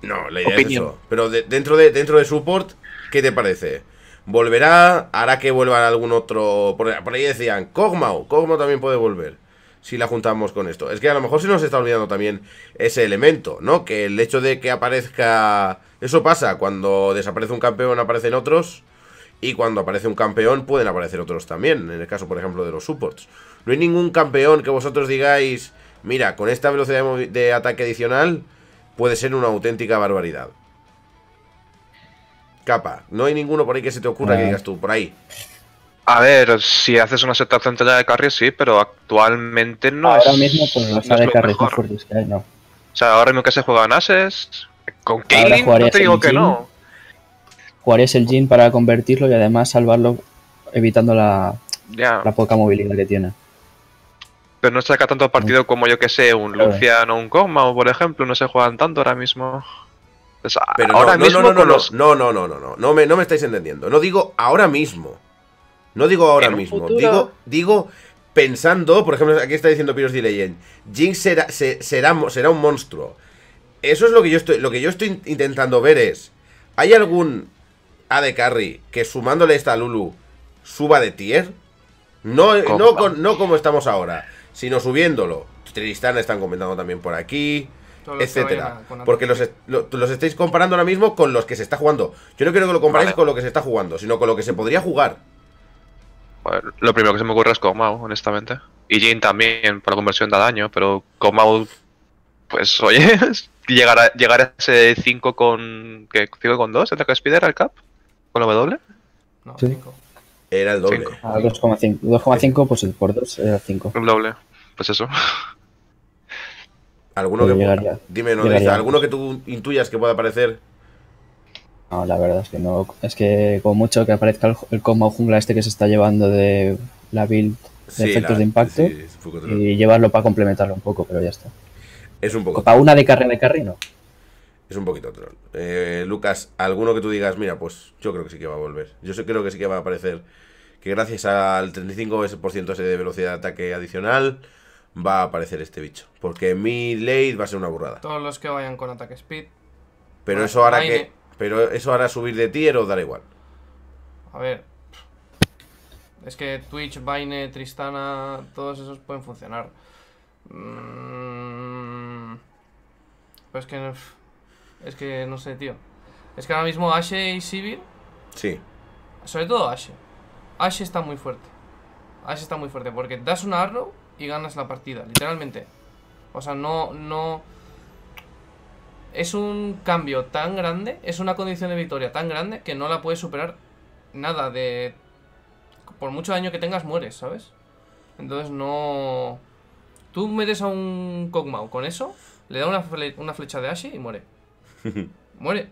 [SPEAKER 5] No, la idea es eso.
[SPEAKER 2] Pero dentro, de, dentro de support, ¿qué te parece? ¿Volverá? ¿Hará que vuelva algún otro? Por, por ahí decían, Cogmao, Cogmao también puede volver si la juntamos con esto. Es que a lo mejor se nos está olvidando también ese elemento, ¿no? Que el hecho de que aparezca... Eso pasa, cuando desaparece un campeón aparecen otros y cuando aparece un campeón pueden aparecer otros también, en el caso por ejemplo de los supports. No hay ningún campeón que vosotros digáis, mira, con esta velocidad de, ataque adicional puede ser una auténtica barbaridad. Capa, no hay ninguno por ahí que se te ocurra que eh. digas tú, por ahí.
[SPEAKER 5] A ver, si haces una seta de carry, sí, pero actualmente no ahora es. Ahora mismo
[SPEAKER 6] con la de no. O
[SPEAKER 5] sea, ahora mismo que se juegan ases. Con Kaylin no te digo que no. no.
[SPEAKER 6] Jugarías el Jin para convertirlo y además salvarlo evitando la, la poca movilidad que tiene.
[SPEAKER 5] Pero no saca tanto partido como yo que sé, un Lucian o un o por ejemplo, no se juegan tanto ahora mismo. pero ahora mismo no, no, no, los...
[SPEAKER 2] no, no, no, no, no, no, me, no me estáis entendiendo. No digo ahora mismo. No digo ahora mismo, digo, digo pensando, por ejemplo, aquí está diciendo Piros de Legend, Jinx será, será, será un monstruo. Eso es lo que yo estoy, lo que yo estoy intentando ver es, ¿hay algún de Carry que sumándole esta Lulu suba de tier? No, no, como estamos ahora, sino subiéndolo. Tristana están comentando también por aquí, etcétera. porque los, estáis comparando ahora mismo con los que se está jugando. Yo no quiero que lo comparéis con lo que se está jugando, sino con lo que se podría jugar
[SPEAKER 5] lo primero que se me ocurre es Comau, honestamente. Y Jin también, por la conversión da daño, pero Comau, pues oye, llegar a, llegar ese 5 con. ¿Qué? cinco con 2? ¿El ataque Spider al cap? ¿Con la W? Era el
[SPEAKER 2] doble.
[SPEAKER 6] 2,5. 2,5, ah, pues el por 2 era 5.
[SPEAKER 2] El doble. Pues eso. ¿Alguno que, ¿alguno que tú intuyas que pueda aparecer?
[SPEAKER 6] No, la verdad es que no. Es que como mucho que aparezca el, combo jungla este que se está llevando de la build de efectos de impacto y llevarlo para complementarlo un poco, pero ya está.
[SPEAKER 2] Es un poco. Para una de carrera de carrino. Es un poquito troll. Eh, Lucas, alguno que tú digas, mira, pues yo creo que sí que va a volver. Yo creo que sí que va a aparecer que gracias al 35% de velocidad de ataque adicional va a aparecer este bicho. Porque mi late va a ser una burrada.
[SPEAKER 4] Todos los que vayan con ataque speed.
[SPEAKER 2] Pero eso hará que, pero eso hará subir de tier o dará igual.
[SPEAKER 4] A ver. Es que Twitch, Vine, Tristana, todos esos pueden funcionar. Mm. Pues que es que no sé, tío. Es que ahora mismo Ashe y Sivir. Sí. Sobre todo Ashe. Ashe está muy fuerte. Ashe está muy fuerte porque das un arrow y ganas la partida, literalmente. O sea, no, no es un cambio tan grande, es una condición de victoria tan grande que no la puedes superar nada de... Por mucho daño que tengas, mueres, ¿sabes? Entonces no... Tú metes a un Kog'Maw con eso, le da una, una flecha de Ashi y muere. muere.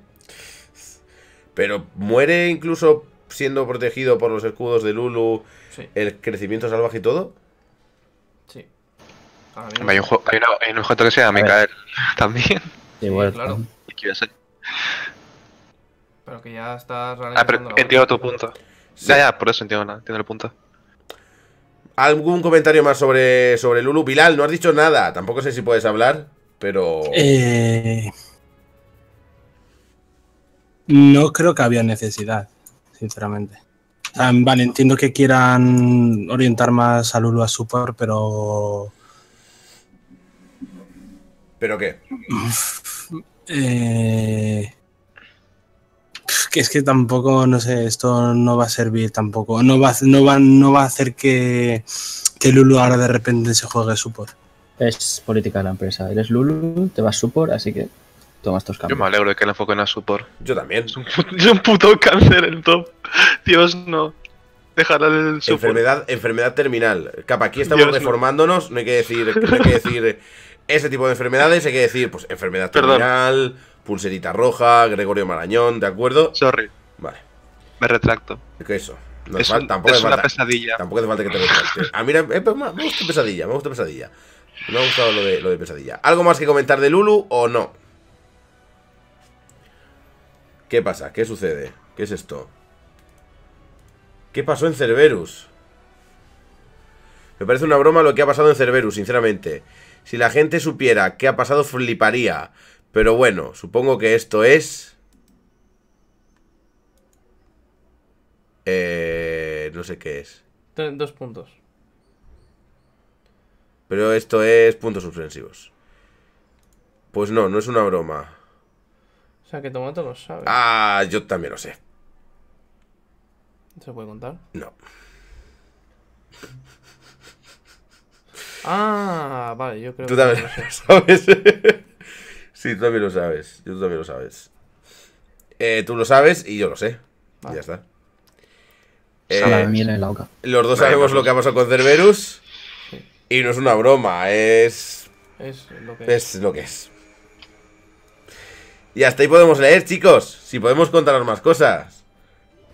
[SPEAKER 2] Pero muere incluso siendo protegido por los escudos de Lulu, el crecimiento salvaje y todo. Sí. Hay
[SPEAKER 5] un, objeto que sea Micael también. Sí, claro.
[SPEAKER 2] Pero que ya estás ah, realizando... pero entiendo tu
[SPEAKER 5] punto. Ya, ya, por eso entiendo, entiendo el punto.
[SPEAKER 2] ¿Algún comentario más sobre, sobre Lulu? Bilal, no has dicho nada. Tampoco sé si puedes hablar, pero...
[SPEAKER 5] Eh...
[SPEAKER 3] No creo que había necesidad, sinceramente. Ah, vale, entiendo que quieran orientar más a Lulu a support, pero ¿Pero qué? Eh, que es que tampoco, no sé, esto no va a servir tampoco. No va, no va, no va a hacer que, que Lulu ahora de repente se juegue support. Es política de la empresa. Eres Lulu, te vas support, así que
[SPEAKER 5] Toma estos cambios. Yo me alegro de que le enfoquen a support.
[SPEAKER 2] Yo también. Es un, puto cáncer el top. Dios, no. Dejar el support. Enfermedad, enfermedad terminal. Capa, aquí estamos reformándonos. hay que decir, no hay que decir ese tipo de enfermedades hay que decir, pues enfermedad terminal, pulserita roja, Gregorio Marañón, ¿de acuerdo? Sorry.
[SPEAKER 5] Vale. Me
[SPEAKER 2] retracto. Es eso. No, es, tampoco es una pesadilla. Tampoco falta que te retracte. Ah, A mí eh, pues, me gusta pesadilla, me gusta pesadilla. Me ha gustado lo de pesadilla. ¿Algo más que comentar de Lulu o no? ¿Qué pasa? ¿Qué sucede? ¿Qué es esto? ¿Qué pasó en Cerberus? Me parece una broma lo que ha pasado en Cerberus, sinceramente. Si la gente supiera qué ha pasado, fliparía. Pero bueno, supongo que esto es... Eh, no sé qué es.
[SPEAKER 4] Dos puntos.
[SPEAKER 2] Pero esto es puntos suspensivos. Pues no, no es una broma. O sea, que Tomato lo sabe. Ah, yo también lo sé. ¿Se puede contar? No.
[SPEAKER 4] Ah, vale, yo creo Tú también lo, sabes.
[SPEAKER 2] sí, tú también lo sabes. Yo también lo sabes. Eh, tú lo sabes y yo lo sé. Ya está.
[SPEAKER 6] Eh, miel en la
[SPEAKER 2] boca. Los dos sabemos pues lo que vamos a con Cerberus. Y no es una broma, es. Es lo que es. es. lo que es. Y hasta ahí podemos leer, chicos. Si podemos contaros más cosas.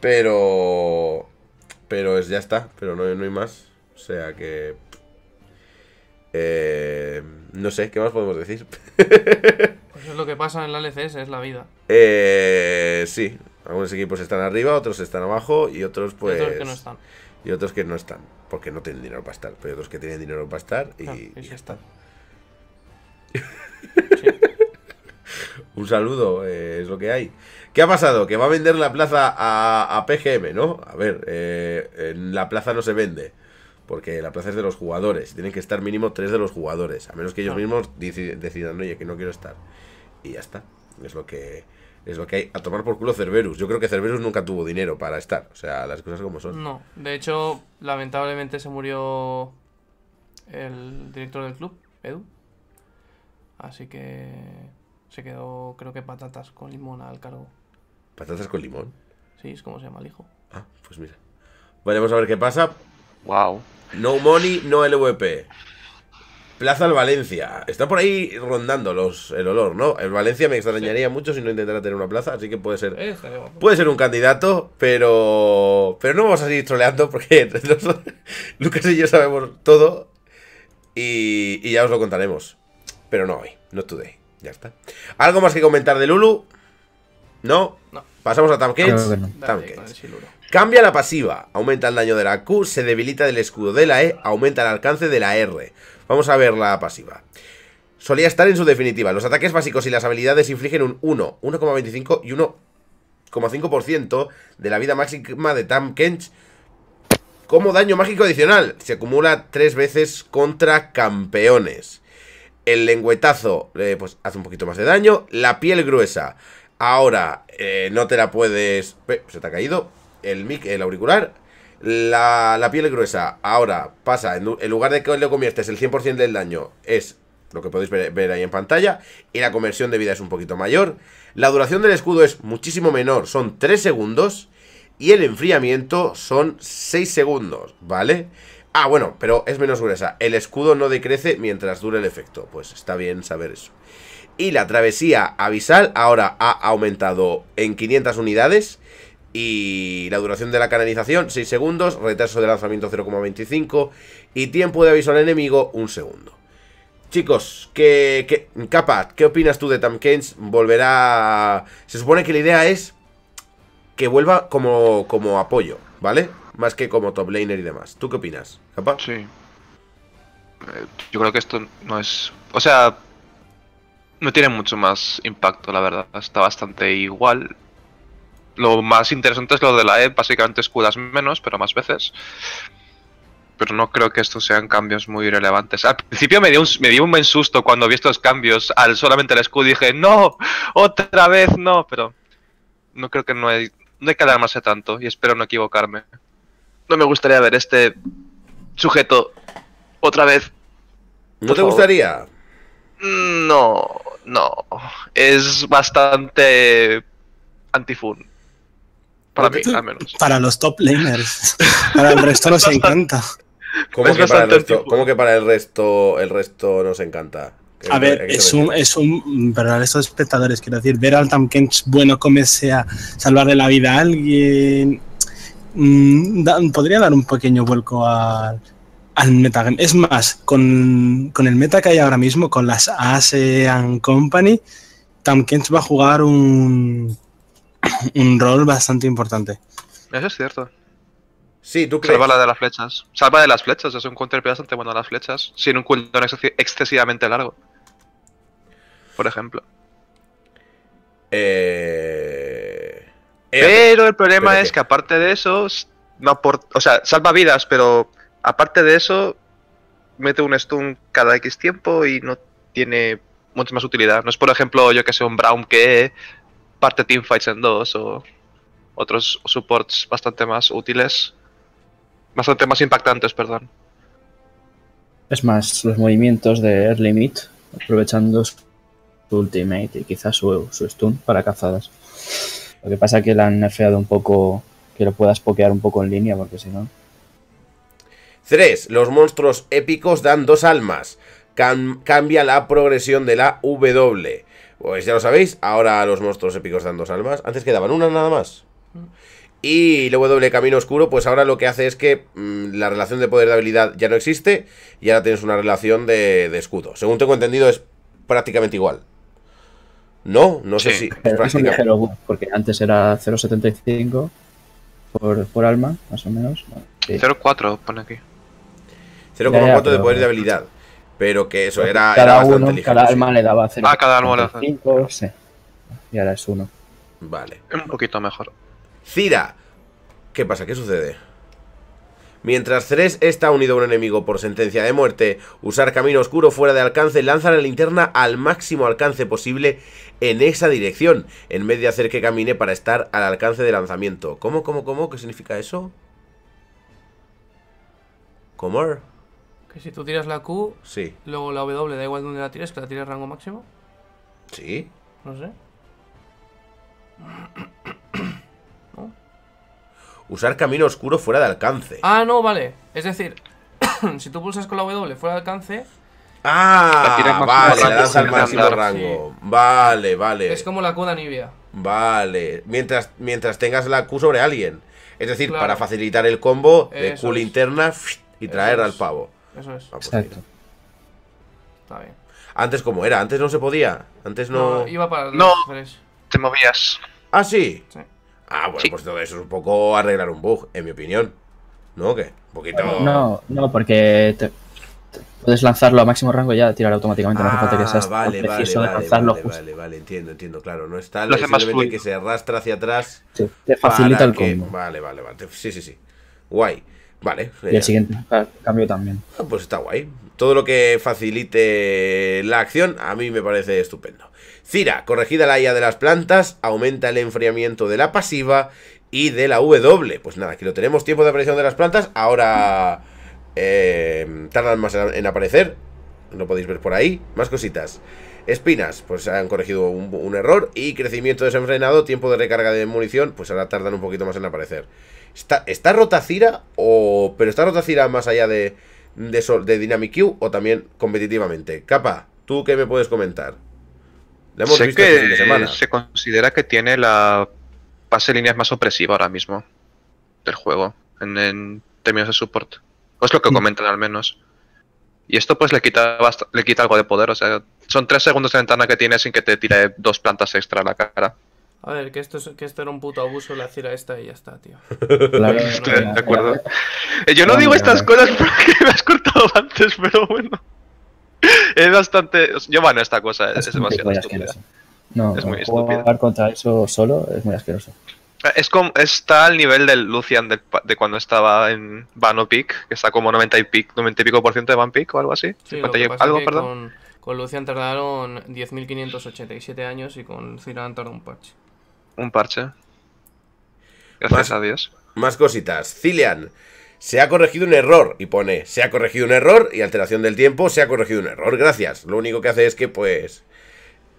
[SPEAKER 2] Pero. Pero es, ya está. Pero no, no hay más. O sea que. Eh, no sé, ¿qué más podemos decir? Pues
[SPEAKER 4] eso es lo que pasa en la LCS, es la vida.
[SPEAKER 2] Eh, sí, algunos equipos están arriba, otros están abajo y otros pues... Y otros que no pues, están. Y otros que no están, porque no tienen dinero para estar, pero otros que tienen dinero para estar y, ya están. Un saludo, eh, es lo que hay. ¿Qué ha pasado? Que va a vender la plaza a, PGM, ¿no? A ver, la plaza no se vende. Porque la plaza es de los jugadores. tienen que estar mínimo tres de los jugadores. A menos que ellos mismos decidan, oye, que no quiero estar. Y ya está. Es lo que. Es lo que hay. A tomar por culo Cerberus. Yo creo que Cerberus nunca tuvo dinero para estar. O sea, las cosas como son. No.
[SPEAKER 4] De hecho, lamentablemente se murió el director del club, Edu. Así que se quedó, creo que patatas con limón al cargo. ¿Patatas con limón? Sí, es como se llama el hijo.
[SPEAKER 2] Ah, pues mira. vamos a ver qué pasa. Wow. No Money, no LVP. Plaza al Valencia. Está por ahí rondando los, el olor, ¿no? El Valencia me extrañaría mucho si no intentara tener una plaza, así que puede ser. Eh, puede ser un candidato, pero. Pero no vamos a seguir troleando porque Lucas y yo sabemos todo. Y, ya os lo contaremos. Pero no hoy, no today. Ya está. ¿Algo más que comentar de Lulu? No. Pasamos a Tamkins. Cage. Cambia la pasiva, aumenta el daño de la Q, se debilita del escudo de la E, aumenta el alcance de la R. Vamos a ver la pasiva. Solía estar en su definitiva. Los ataques básicos y las habilidades infligen un 1, 1,25 y 1,5% de la vida máxima de Tam Kench como daño mágico adicional. Se acumula tres veces contra campeones. El lengüetazo eh, pues hace un poquito más de daño. La piel gruesa. Ahora eh, no te la puedes... Eh, se te ha caído el, mic, el auricular, la, piel gruesa. Ahora pasa, en, lugar de que le conviertes el 100% del daño, es lo que podéis ver, ahí en pantalla. Y la conversión de vida es un poquito mayor. La duración del escudo es muchísimo menor, son 3 segundos. Y el enfriamiento son 6 segundos, ¿vale? Ah, bueno, pero es menos gruesa. El escudo no decrece mientras dure el efecto. Pues está bien saber eso. Y la travesía abisal ahora ha aumentado en 500 unidades y la duración de la canalización, 6 segundos, retraso de lanzamiento 0,25 y tiempo de aviso al enemigo, 1 segundo. Chicos, que, Kappa, ¿qué opinas tú de Tamkens? Volverá... Se supone que la idea es que vuelva como, como apoyo, ¿vale? Más que como top laner y demás. ¿Tú qué opinas, Kappa? Sí. Eh,
[SPEAKER 5] yo creo que esto no es... O sea, no tiene mucho más impacto, la verdad. Está bastante igual. Lo más interesante es lo de la E, básicamente escudas menos, pero más veces. Pero no creo que estos sean cambios muy relevantes. Al principio me dio un, me dio un buen susto cuando vi estos cambios al solamente el escudo dije, no, otra vez no, pero no creo que no hay, no hay que alarmarse tanto y espero no equivocarme. No me gustaría ver este sujeto otra vez.
[SPEAKER 2] ¿No te gustaría?
[SPEAKER 5] Mm, no, no. Es bastante
[SPEAKER 2] antifun. Para
[SPEAKER 3] los top laners. Para el resto nos encanta.
[SPEAKER 2] ¿Cómo que, para el resto, el resto, nos encanta? A ver, es un,
[SPEAKER 3] es un. estos espectadores, quiero decir, ver al Tam Kench bueno comerse a salvarle la vida a alguien. Mm, podría dar un pequeño vuelco al, al metagame. Es más, con, el meta que hay ahora mismo, con las ASEAN Company, Tam Kench va a jugar un un rol bastante importante.
[SPEAKER 5] Eso es cierto. Sí, tú crees. Salva la de las flechas. Salva de las flechas, es un counter bastante bueno a las flechas, sin un cooldown excesivamente largo. Por ejemplo. Eh... eh pero el problema es que aparte de eso, no o sea, salva vidas, pero aparte de eso, mete un stun cada X tiempo y no tiene mucha más utilidad. No es, por ejemplo, yo que sé, un Brown que parte teamfights en dos o otros supports bastante más útiles. Bastante más impactantes, perdón.
[SPEAKER 6] Es más, los movimientos de early Limit... aprovechando su ultimate y quizás su, stun para cazadas. Lo que pasa es que la han nerfeado un poco, que lo puedas pokear un poco en línea, porque si no...
[SPEAKER 2] 3. Los monstruos épicos dan dos almas. cambia la progresión de la W. Pues ya lo sabéis, ahora los monstruos épicos dan dos almas. Antes quedaban una nada más. Y luego doble Camino Oscuro, pues ahora lo que hace es que mm, la relación de poder de habilidad ya no existe y ahora tienes una relación de, escudo. Según tengo entendido, es prácticamente igual. No, no sé si. es prácticamente.
[SPEAKER 1] igual
[SPEAKER 6] porque antes era 0.75 por, alma, más o menos.
[SPEAKER 2] 0.4 pone aquí. 0.4 de poder de habilidad. Pero que eso era, cada uno, Cada le daba Ah, cada alma le daba
[SPEAKER 6] 5, Y ahora es uno.
[SPEAKER 2] Vale. Un poquito mejor. Cira. ¿Qué pasa? ¿Qué sucede? Mientras tres está unido a un enemigo por sentencia de muerte, usar camino oscuro fuera de alcance lanza la linterna al máximo alcance posible en esa dirección, en vez de hacer que camine para estar al alcance de lanzamiento. ¿Cómo, cómo, cómo? ¿Qué significa eso? ¿Cómo?
[SPEAKER 4] Que si tú tiras la Q, sí. luego la W, da igual dónde la tires, que la tires rango máximo. Sí. No sé.
[SPEAKER 2] Usar camino oscuro fuera de alcance. Ah,
[SPEAKER 4] no, vale. Es decir, si tú pulsas con la W fuera de alcance. Ah, vale, le das al máximo rango.
[SPEAKER 2] Vale, vale. Es como la Q de Anivia. Vale, mientras, mientras tengas la Q sobre alguien. Es decir, para facilitar el combo de Q linterna y traer al pavo. Eso es. Ah, pues Está bien. Antes, ¿cómo era? Antes no se podía. Antes no. no iba para te movías. Ah, sí. Ah, bueno, pues todo eso es un poco arreglar un bug, en mi opinión. ¿No? ¿Qué? poquito. No,
[SPEAKER 6] no, porque puedes lanzarlo a máximo rango y ya tirar automáticamente. Ah, no hace falta que seas ah, vale, vale, vale,
[SPEAKER 2] vale, vale, entiendo, entiendo, claro. No está lo simplemente que se arrastra hacia atrás. Sí, te facilita el combo. Vale, vale, vale. Sí, sí, sí. Guay. Vale. Y el eh, siguiente ah, cambio también. Ah, pues está guay. Todo lo que facilite la acción a mí me parece estupendo. Cira, corregida la IA de las plantas, aumenta el enfriamiento de la pasiva y de la W. Pues nada, aquí lo tenemos, tiempo de aparición de las plantas. Ahora eh, tardan más en aparecer, lo podéis ver por ahí. Más cositas. Espinas, pues han corregido un error. Y crecimiento desenfrenado, tiempo de recarga de munición, pues ahora tardan un poquito más en aparecer. ¿Está, está rota o... pero está rota más allá de, de, Dynamic Q o también competitivamente? Capa, ¿tú qué me puedes comentar? Este que
[SPEAKER 5] se considera que tiene la pase líneas más opresiva ahora mismo del juego en, términos de support. O es lo que mm. comentan al menos. Y esto pues le quita, le quita algo de poder, o sea, son tres segundos de ventana que tiene sin que te tire dos plantas extra a la cara.
[SPEAKER 4] A ver, que esto, era un puto abuso, la cira esta y ya está, tío.
[SPEAKER 1] de acuerdo.
[SPEAKER 5] Eh, yo no digo estas cosas
[SPEAKER 4] porque me has cortado antes, pero bueno. Es bastante.
[SPEAKER 5] Yo, bueno, esta cosa es, es demasiado estúpida.
[SPEAKER 6] No, es muy jugar contra eso solo es muy asqueroso.
[SPEAKER 5] Eh, es como, está al nivel del Lucian de, de cuando estaba en Vano Peak, que está como 90 y, pico, y pico por ciento de Van Peak o algo así. Sí, algo, perdón.
[SPEAKER 4] Con, Lucian tardaron 10.587 años y con Ciran tardó un parche.
[SPEAKER 2] Un parche. Gracias a Dios. Más cositas. Cilian. Se ha corregido un error y pone, se ha corregido un error y alteración del tiempo, se ha corregido un error, gracias. Lo único que hace es que, pues,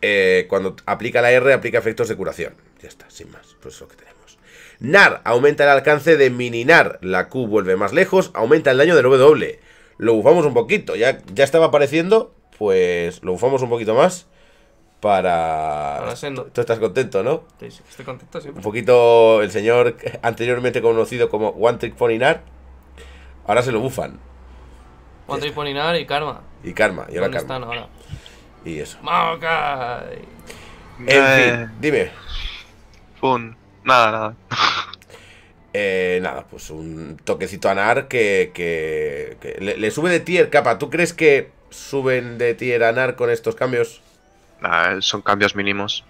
[SPEAKER 2] eh, cuando aplica la R, aplica efectos de curación. Ya está, sin más, pues eso lo que tenemos. NAR, aumenta el alcance de Mininar, la Q vuelve más lejos, aumenta el daño del W. Lo bufamos un poquito, ya, ya estaba apareciendo, pues lo bufamos un poquito más para... Tú estás contento, ¿no? Sí, estoy contento siempre. Un poquito el señor anteriormente conocido como One Trick ahora se lo bufan.
[SPEAKER 4] One Trick y Karma.
[SPEAKER 2] Y Karma, y ahora Karma. Y eso.
[SPEAKER 4] Maokai. En eh,
[SPEAKER 2] fin, dime. Fun. Nada, nada. Eh, nada, pues un toquecito a Nar que, que, le, le, sube de tier, capa. ¿Tú crees que suben de tier a Nar con estos cambios?
[SPEAKER 5] Ah, son cambios mínimos.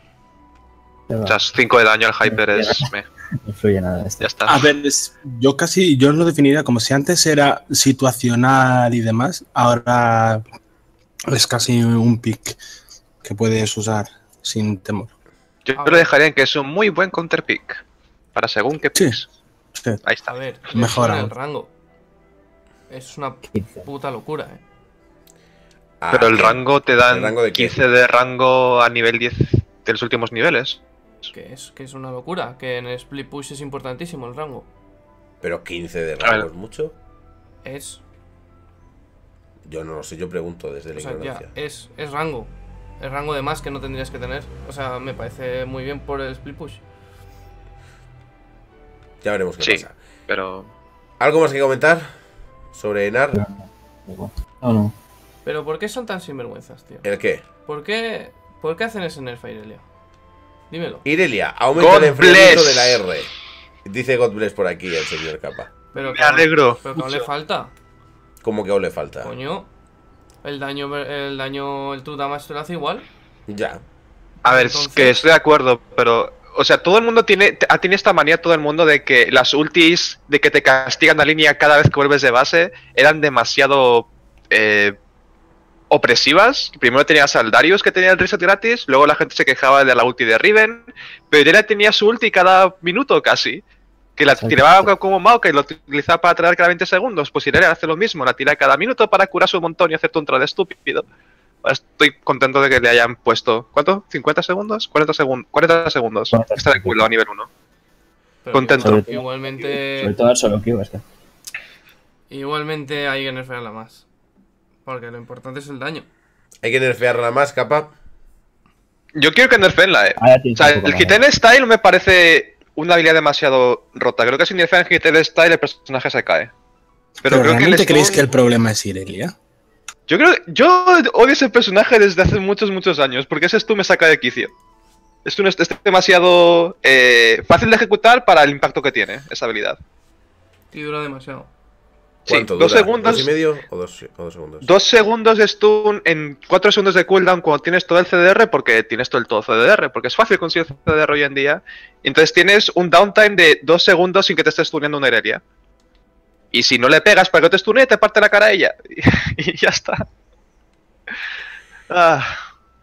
[SPEAKER 5] O sea, 5 de daño al Hyper es. influye nada A
[SPEAKER 3] ver, yo casi. Yo lo definiría como si antes era situacional y demás, ahora es casi un pick que puedes usar sin temor.
[SPEAKER 5] Yo lo dejaría en que es un muy buen counter pick. Para según qué picks. Ahí
[SPEAKER 4] está. A ver, mejora. El rango. Es una puta locura, eh.
[SPEAKER 5] Ah, pero el rango te dan 15 de rango a nivel 10 de los últimos niveles.
[SPEAKER 4] Que es, que es una locura, que en Split Push es importantísimo el rango.
[SPEAKER 5] Pero 15 de rango
[SPEAKER 2] es mucho. Es. Yo no lo sé, yo pregunto desde la ignorancia.
[SPEAKER 4] es, es rango. Es rango de más que no tendrías que tener. O sea, me parece muy bien por el Split Push.
[SPEAKER 2] Ya veremos qué pasa. Pero. ¿Algo más que comentar sobre Enar? No,
[SPEAKER 4] no. Pero ¿por qué son tan sinvergüenzas, tío? ¿El qué? ¿Por qué, por qué hacen ese nerf a Irelia?
[SPEAKER 2] Dímelo. Irelia, aumenta el enfriamiento de la R. Dice God bless por aquí el señor capa.
[SPEAKER 1] Pero Me alegro. Pero
[SPEAKER 5] que le
[SPEAKER 4] falta.
[SPEAKER 2] ¿Cómo que no le falta?
[SPEAKER 4] Coño. El daño, el daño, el tu damage te lo hace igual.
[SPEAKER 5] Ya. A ver, es que estoy de acuerdo, pero o sea, todo el mundo tiene, tiene esta manía, todo el mundo, de que las ultis, de que te castigan la línea cada vez que vuelves de base, eran demasiado eh, opresivas. Primero tenías al que tenía el reset gratis, luego la gente se quejaba de la ulti de Riven, pero Irena tenía su ulti cada minuto casi. Que la tiraba como Mauka y lo utilizaba para traer cada 20 segundos. Pues Irene hace lo mismo, la tira cada minuto para curar su montón y hacer un troll estúpido. Pues estoy contento de que le hayan puesto. ¿Cuánto? ¿50 segundos? 40, segundos 40 segundos. Está de culo a nivel 1. contento. Igualmente. Sobre todo el solo
[SPEAKER 4] Igualmente hay que la más. Porque lo importante es el daño. Hay que nerfearla más, capa. Yo quiero que nerfeenla,
[SPEAKER 5] eh. o sea, el Giten Style me parece una habilidad demasiado rota. Creo que si nerfean el Style el personaje se cae. Pero, creéis que
[SPEAKER 3] el problema es Irelia?
[SPEAKER 5] Yo creo yo odio ese personaje desde hace muchos, muchos años, porque ese tú me saca de quicio. Es, un, es demasiado eh, fácil de ejecutar para el impacto que tiene esa habilidad.
[SPEAKER 4] Y dura demasiado.
[SPEAKER 2] ¿Cuánto Dos segundos. y medio o dos, o segundos?
[SPEAKER 5] Dos segundos de stun en cuatro segundos de cooldown cuando tienes todo el CDR, porque tienes todo el todo CDR, porque es fácil conseguir CDR hoy en día. Entonces tienes un downtime de dos segundos sin que te estés stuneando una herelia. Y si no le pegas para que te stune, te parte la cara a ella. y ya está.
[SPEAKER 2] Ah.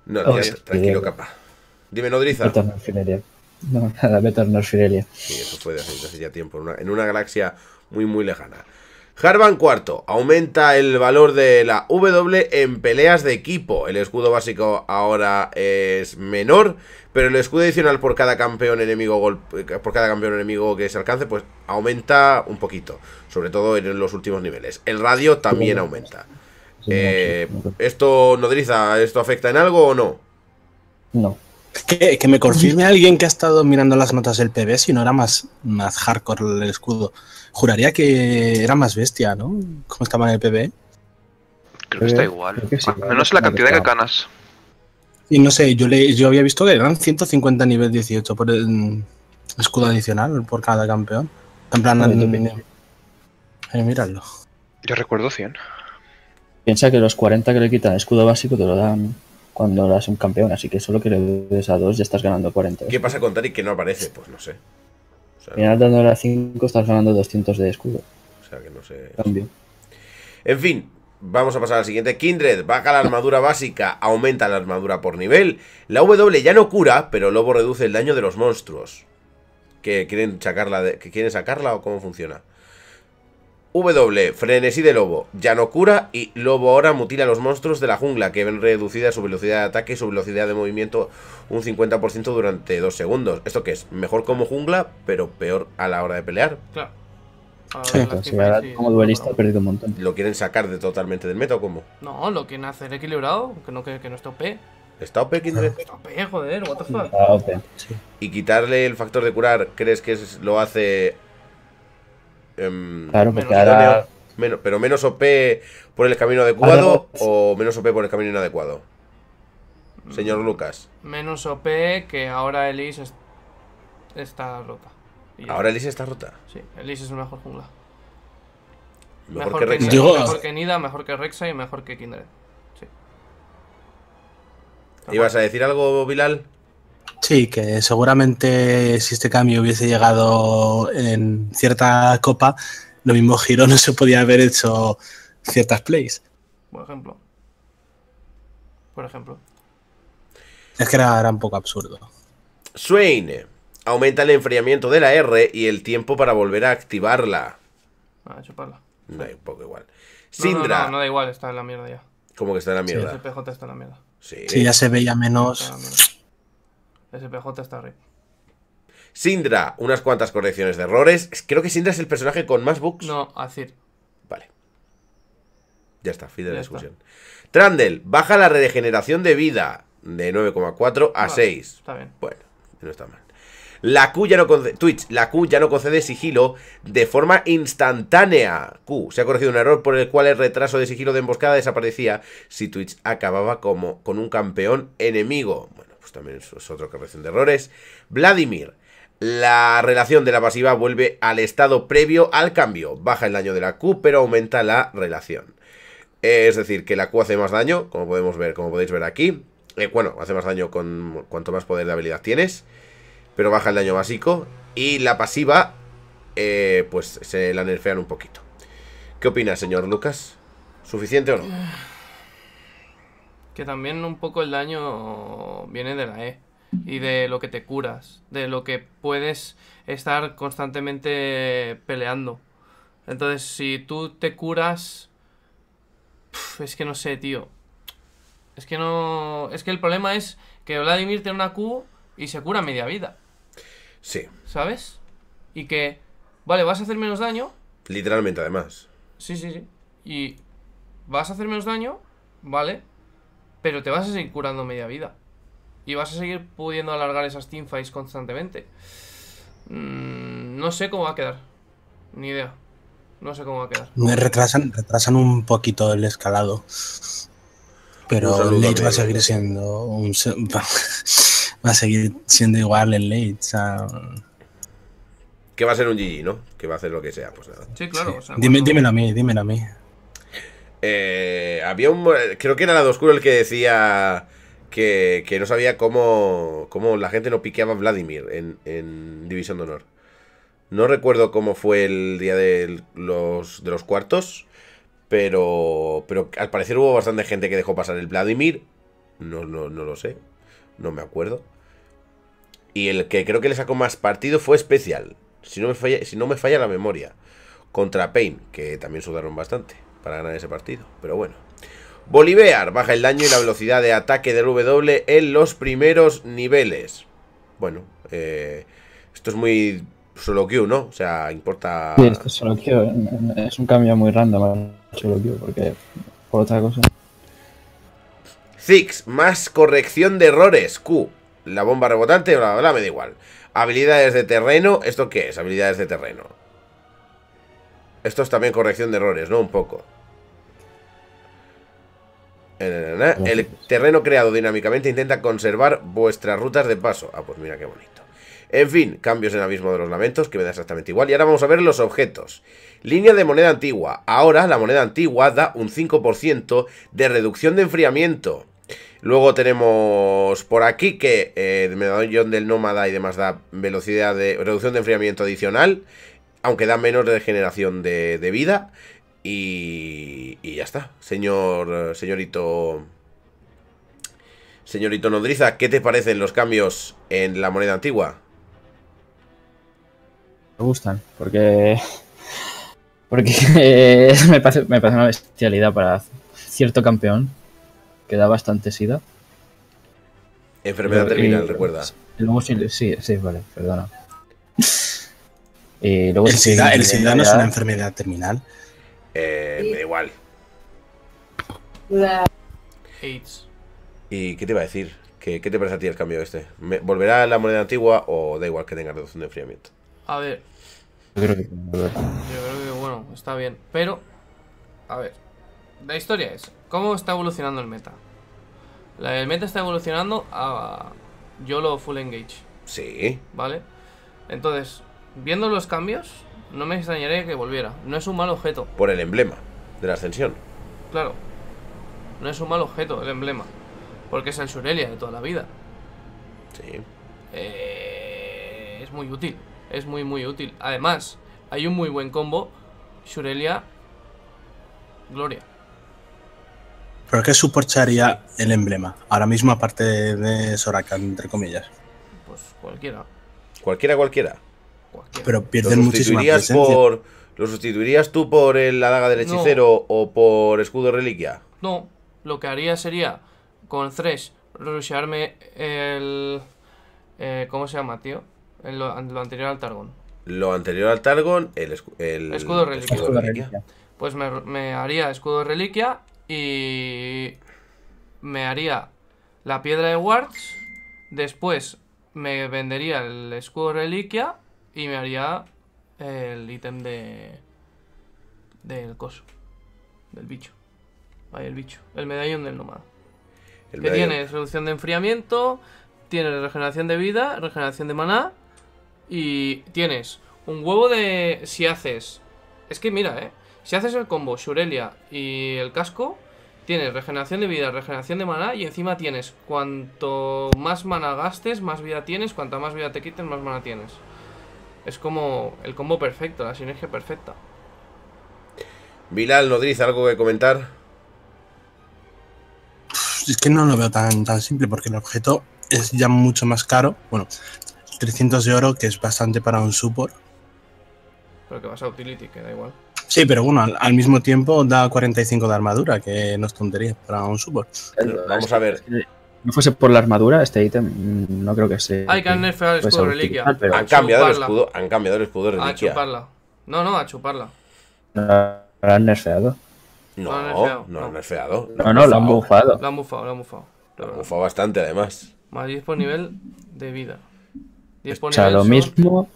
[SPEAKER 2] No, tranquilo, capa. Dime, Nodriza.
[SPEAKER 6] No, nada, torno North Sí,
[SPEAKER 2] eso puede hacerse ya tiempo, en una, en una galaxia muy, muy lejana. Harvan cuarto, aumenta el valor de la W en peleas de equipo. El escudo básico ahora es menor, pero el escudo adicional por cada campeón enemigo eh, por cada campeón enemigo que se alcance, pues aumenta un poquito, sobre todo en los últimos niveles. El radio también aumenta. Eh, esto nodriza, esto afecta en algo o no? No. Que, me confirme
[SPEAKER 3] alguien que ha estado mirando las notas del PB si no era más, más hardcore el escudo. Juraría que era más bestia, ¿no? ¿Cómo estaba en el PB?
[SPEAKER 5] Creo que está eh, igual. Menos la cantidad que ganas.
[SPEAKER 3] Y no sé, yo, le, yo había visto que eran 150 nivel 18 por el mm, escudo adicional por cada campeón. En plan, en, mm, eh, míralo.
[SPEAKER 2] Yo recuerdo 100.
[SPEAKER 6] Piensa que los 40 que le quitan escudo básico te lo dan cuando eras un campeón. Así que solo que le des a 2 ya estás ganando 40. ¿Qué
[SPEAKER 2] pasa con Tarik que no aparece? Pues no sé.
[SPEAKER 6] 5 estás ganando 200 de escudo.
[SPEAKER 2] O sea que no sé. Cambio. En fin, Vamos a pasar al siguiente. Kindred, baja la armadura básica, aumenta la armadura por nivel. La W ya no cura, pero Lobo reduce el daño de los monstruos. ¿Que quieren, sacarla ¿Que quieren sacarla o cómo funciona? W, Frenesí de Lobo, Ya no cura y Lobo ahora mutila a los monstruos de la jungla que ven reducida su velocidad de ataque y su velocidad de movimiento un 50% durante 2 segundos. ¿Esto qué es? Mejor como jungla, pero peor a la hora de pelear. Claro.
[SPEAKER 4] Sí, como duelista
[SPEAKER 2] ha perdido un montón. ¿Lo quieren sacar de totalmente del meta o cómo?
[SPEAKER 4] No, lo quieren hacer equilibrado, que no, que, no esté OP.
[SPEAKER 2] ¿Está OP, Kindred? Está
[SPEAKER 4] OP, joder, what the fuck.
[SPEAKER 2] Está OP, sí. Y quitarle el factor de curar, ¿crees que lo hace Em, menos pero menos OP por el camino adecuado o menos OP por el camino inadecuado. Señor mm, Lucas.
[SPEAKER 4] Menos OP que ahora Elise está rota. Ahora Elise está rota. Sí, Elise es una mejor jungla.
[SPEAKER 1] Mejor, que, Rexa. Mejor
[SPEAKER 4] que Nida, mejor que Rexa y mejor que Kindred.
[SPEAKER 2] ¿Ibas a decir algo, Bilal?
[SPEAKER 3] Sí, que seguramente si este cambio hubiese llegado en cierta copa, lo mismo giro no se podía haber hecho ciertas plays.
[SPEAKER 2] Por ejemplo. Por ejemplo.
[SPEAKER 3] Es que era, un poco absurdo.
[SPEAKER 2] Swain. Aumenta el enfriamiento de la R y el tiempo para volver a activarla. Ah, chuparla. No, un poco igual. Sindra. No,
[SPEAKER 4] no, da igual, está en la mierda ya.
[SPEAKER 2] ¿Cómo que está en la mierda? el
[SPEAKER 4] PJ está en la mierda.
[SPEAKER 2] Sí. sí ya se veía menos.
[SPEAKER 4] SPJ está re.
[SPEAKER 2] Sindra, unas cuantas correcciones de errores. Creo que Sindra es el personaje con más bugs. No, Azir. Vale. Ya está, fin de la discusión. Trandel, baja la regeneración de vida de 9,4 a 6. Está bien. Bueno, no está mal. La Q ya no concede, Twitch, la Q ya no concede sigilo de forma instantánea. Q, se ha corregido un error por el cual el retraso de sigilo de emboscada desaparecía si Twitch acababa como con un campeón enemigo. Bueno, también es otro que recién de errores. Vladimir. La relación de la pasiva vuelve al estado previo al cambio. Baja el daño de la Q, pero aumenta la relación. Eh, es decir, que la Q hace más daño, como podemos ver, como podéis ver aquí. Eh, bueno, hace más daño con cuanto más poder de habilidad tienes. Pero baja el daño básico. Y la pasiva, eh, pues se la nerfean un poquito. ¿Qué opinas, señor Lucas? ¿Suficiente o no? Ah
[SPEAKER 4] que también un poco el daño viene de la E y de lo que te curas, de lo que puedes estar constantemente peleando. Entonces, si tú te curas, es que no sé, tío. Es que no. Es que el problema es que Vladimir tiene una Q y se cura media vida. Sí. ¿Sabes? Y que. Vale, vas a hacer menos daño.
[SPEAKER 2] Literalmente, además.
[SPEAKER 4] Sí, sí, sí. Y. Vas a hacer menos daño. Vale. Pero te vas a seguir curando media vida. Y vas a seguir pudiendo alargar esas teamfights constantemente. Mm, no sé cómo va a quedar. Ni idea. No sé cómo va a quedar. Me retrasan,
[SPEAKER 3] retrasan un poquito el escalado. Pero late va a seguir siendo un, va a seguir siendo igual el late. O sea,
[SPEAKER 2] que va a ser un GG, ¿no? Que va a hacer lo que sea, pues Sí, claro. dímelo
[SPEAKER 3] a mí, dímelo a mí.
[SPEAKER 2] Eh, había un. Creo que era de oscuro el que decía que, no sabía cómo, cómo, la gente no piqueaba a Vladimir en, División de Honor. No recuerdo cómo fue el día de los, de los cuartos, pero, pero al parecer hubo bastante gente que dejó pasar el Vladimir. No, no, lo sé, no me acuerdo. Y el que creo que le sacó más partido fue especial. Si no me falla, si no me falla la memoria. Contra Pain, que también sudaron bastante para ganar ese partido. Pero bueno. Bolivar baja el daño y la velocidad de ataque del W en los primeros niveles. Bueno, eh, esto es muy solo Q, ¿no? O sea, importa... Sí,
[SPEAKER 6] esto es solo Q. Eh, es un cambio muy random solo Q, porque por otra cosa.
[SPEAKER 2] Six más corrección de errores. Q, la bomba rebotante, bla, bla, bla, me da igual. Habilidades de terreno, ¿esto qué es? Habilidades de terreno. Esto es también corrección de errores, ¿no? Un poco. Eh, el terreno creado dinámicamente intenta conservar vuestras rutas de paso. Ah, pues mira qué bonito. En fin, cambios en abismo de los lamentos, que me da exactamente igual. Y ahora vamos a ver los objetos. Línea de moneda antigua. Ahora la moneda antigua da un 5% de reducción de enfriamiento. Luego tenemos por aquí que el eh, medallón del nómada y demás da velocidad de reducción de enfriamiento adicional aunque da menos de de, de vida. Y, ya está, señor, señorito... Señorito Nodriza, ¿qué te parecen los cambios en la moneda antigua?
[SPEAKER 6] Me gustan, porque... Porque me, parece, una bestialidad para cierto campeón que da bastante sida. Enfermedad terminal, recuerda. sí, sí, sí, vale, perdona.
[SPEAKER 3] Eh, ¿El, SIDA, no es una enfermedad terminal?
[SPEAKER 2] Eh, da igual. AIDS. ¿Y qué te iba a decir? ¿Qué, te parece a ti el cambio este? ¿Volverá la moneda antigua o da igual que tenga reducción de enfriamiento?
[SPEAKER 4] A ver. Yo creo que, bueno, está bien. Pero, a ver. La historia es, ¿cómo está evolucionando el meta? La, el meta está evolucionando a YOLO Full Engage. Sí. ¿Vale? Entonces, viendo los cambios, no me extrañaría que volviera. No es un mal objeto.
[SPEAKER 2] Por el emblema de la ascensión.
[SPEAKER 4] Claro. No es un mal objeto el emblema. Porque es el Surelia de toda la vida. Sí. Eh, es muy útil. Es muy, muy útil. Además, hay un muy buen combo. Surelia.
[SPEAKER 2] Gloria.
[SPEAKER 3] ¿Pero qué soportaría el emblema? Ahora mismo, aparte de Soraka, entre comillas.
[SPEAKER 2] Pues cualquiera. Cualquiera, cualquiera. Pero pierden ¿Lo sustituirías por ¿Lo sustituirías tú por la daga del hechicero o por escudo reliquia?
[SPEAKER 4] No, lo que haría sería con tres rushearme el. Eh, ¿Cómo se llama, tío? lo, anterior al Targon.
[SPEAKER 2] Lo anterior al Targon, el, escudo reliquia.
[SPEAKER 4] Pues me, haría escudo reliquia y. Me haría la piedra de Wards. Después me vendería el escudo reliquia y me haría el ítem de... Del coso. Del bicho. Ahí el bicho. El medallón del nómada. que tiene de enfriamiento, tiene regeneración de vida, regeneración de maná. Y tienes un huevo de... Si haces... Es que mira, eh. Si haces el combo Surelia y el casco, tienes regeneración de vida, regeneración de maná y encima tienes cuanto más mana gastes, más vida tienes, cuanta más vida te quiten, más mana tienes. Es como el combo perfecto, la sinergia perfecta.
[SPEAKER 2] Vilal Nodriz, ¿algo que comentar?
[SPEAKER 3] Es que no lo veo tan, tan simple porque el objeto es ya mucho más caro. Bueno, 300 de oro, que es bastante para un support.
[SPEAKER 4] Pero que vas a utility, que da igual.
[SPEAKER 3] Sí, pero bueno, al, al, mismo tiempo da 45 de armadura, que no es tontería para un support. Vamos a ver. Eh, no fuese por la
[SPEAKER 6] armadura, este ítem mm, no creo que sea. Hay que han nerfeado el escudo reliquia.
[SPEAKER 4] han, cambiado el escudo, han cambiado el escudo reliquia. A chuparla. No, no, a chuparla.
[SPEAKER 6] ¿No han nerfeado? No, no, no, han nerfeado. No, no, lo han bufado. Lo
[SPEAKER 4] han bufado, lo han bufado. Lo han
[SPEAKER 2] bufado bastante, además. Más 10 por nivel de vida. 10 por o sea, lo
[SPEAKER 6] mismo.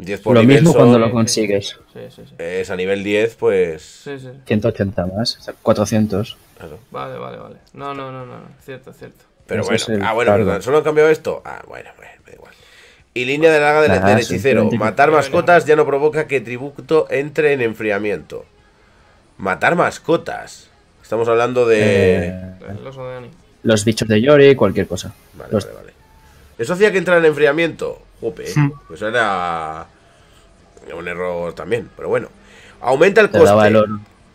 [SPEAKER 2] 10 lo mismo cuando lo consigues. Es a nivel 10, pues. Sí, sí.
[SPEAKER 6] 180 más, 400.
[SPEAKER 2] Vale, vale, vale. No, no, no, no, cierto, cierto.
[SPEAKER 6] Pero bueno, ah, bueno, perdón, solo
[SPEAKER 2] han cambiado esto. Ah, bueno, me da igual. Y línea de larga del, hechicero. Matar mascotas ya no provoca que tributo entre en enfriamiento. Matar mascotas. Estamos hablando de. Eh,
[SPEAKER 4] los
[SPEAKER 6] bichos de Yori, cualquier cosa. Vale, vale, vale.
[SPEAKER 2] Eso hacía que entrara en enfriamiento. Jope, pues era un error también, pero bueno. Aumenta el coste.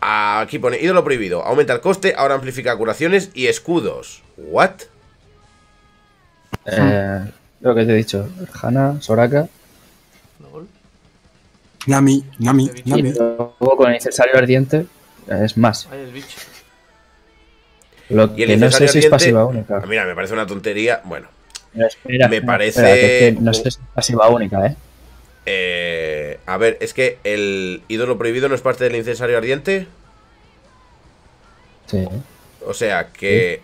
[SPEAKER 2] Aquí pone ídolo prohibido. Aumenta el coste, ahora amplifica curaciones y escudos. ¿What?
[SPEAKER 6] Eh, lo que te he dicho. Hana, Soraka. Nami, Nami, Nami. con el necesario ardiente es más. y no sé si es pasiva única. Ah,
[SPEAKER 2] mira, me parece una tontería. Bueno, me parece. que no es
[SPEAKER 6] pasiva única, ¿eh?
[SPEAKER 2] ¿eh? A ver, es que el ídolo prohibido no es parte del incensario ardiente. Sí. O sea que.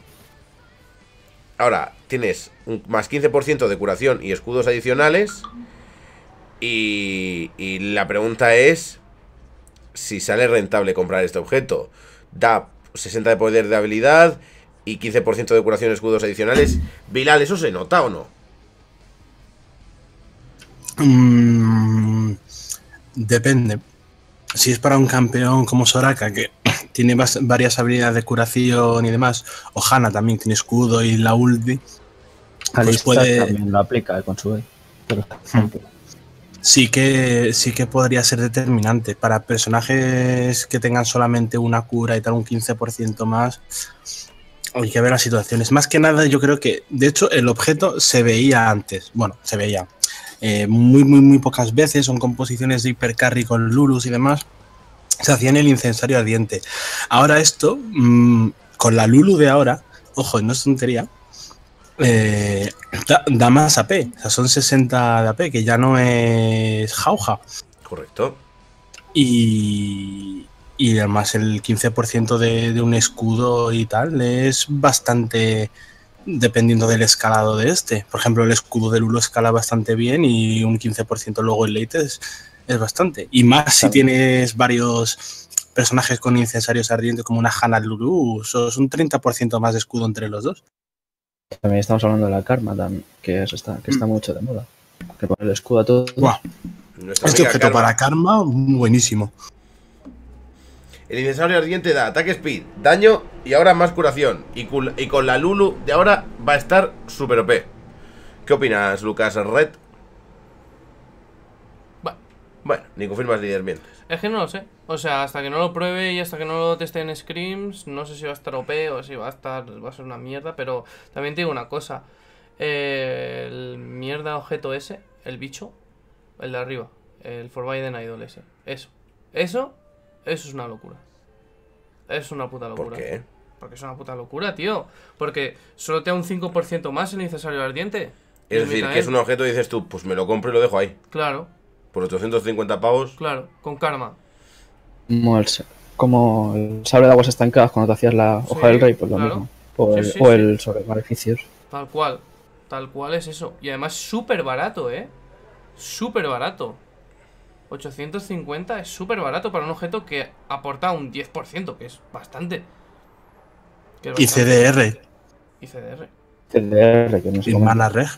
[SPEAKER 2] Ahora, tienes más 15% de curación y escudos adicionales. Y, y la pregunta es si sale rentable comprar este objeto. Da 60 de poder de habilidad y 15% de curación escudos adicionales. Vilal, ¿eso se nota o no?
[SPEAKER 3] Mm, depende. Si es para un campeón como Soraka, que tiene varias habilidades de curación y demás, o Hanna también tiene escudo y la ulti, pues, pues puede... también
[SPEAKER 6] lo aplica eh, con su...
[SPEAKER 3] Sí que, sí que podría ser determinante. Para personajes que tengan solamente una cura y tal, un 15% más, hay que ver las situaciones. Más que nada, yo creo que, de hecho, el objeto se veía antes. Bueno, se veía eh, muy, muy, muy pocas veces. Son composiciones de hipercarry con Lulus y demás. Se hacían el incensario ardiente. Ahora, esto, mm, con la Lulu de ahora, ojo, no es tontería. Eh, da, más AP, o sea, son 60 de AP, que ya no es jauja. Correcto. Y, y además el 15% de, un escudo y tal es bastante dependiendo del escalado de este. Por ejemplo, el escudo de Lulo escala bastante bien y un 15% luego en late es, bastante. Y más si tienes varios personajes con incensarios ardientes como una Hannah Lulu, sos un 30% más de escudo entre los dos.
[SPEAKER 6] También estamos hablando de la Karma, que, está, que mm. está mucho de moda. Que pone el escudo
[SPEAKER 3] a todo.
[SPEAKER 1] Este objeto para
[SPEAKER 3] Karma, buenísimo.
[SPEAKER 2] El dinosaurio ardiente da ataque speed, daño y ahora más curación. Y, con la Lulu de ahora va a estar super OP. ¿Qué opinas, Lucas Red? Bueno, bueno ni confirmas ni desmientes.
[SPEAKER 4] Es que no lo sé. O sea, hasta que no lo pruebe y hasta que no lo teste en Screams, no sé si va a estar OP o si va a estar. va a ser una mierda, pero también te digo una cosa. el mierda objeto ese, el bicho, el de arriba, el Forbidden Idol ese. Eso. Eso eso es una locura. Es una puta locura. ¿Por qué? Porque es una puta locura, tío. Porque solo te da un 5% más el necesario ardiente. Es decir, que es un
[SPEAKER 2] objeto y dices tú, pues me lo compro y lo dejo ahí. Claro. Por 850 pavos. Claro, con karma.
[SPEAKER 6] Como el, como sable de aguas estancadas cuando te hacías la hoja del rey, por pues lo mismo. O el, sobre maleficios.
[SPEAKER 4] Tal cual. Tal cual es eso. Y además súper barato, ¿eh? Súper barato. 850 es súper barato para un objeto que aporta un 10%, que es bastante.
[SPEAKER 1] Y CDR.
[SPEAKER 4] Y CDR.
[SPEAKER 3] que no Y mala reg.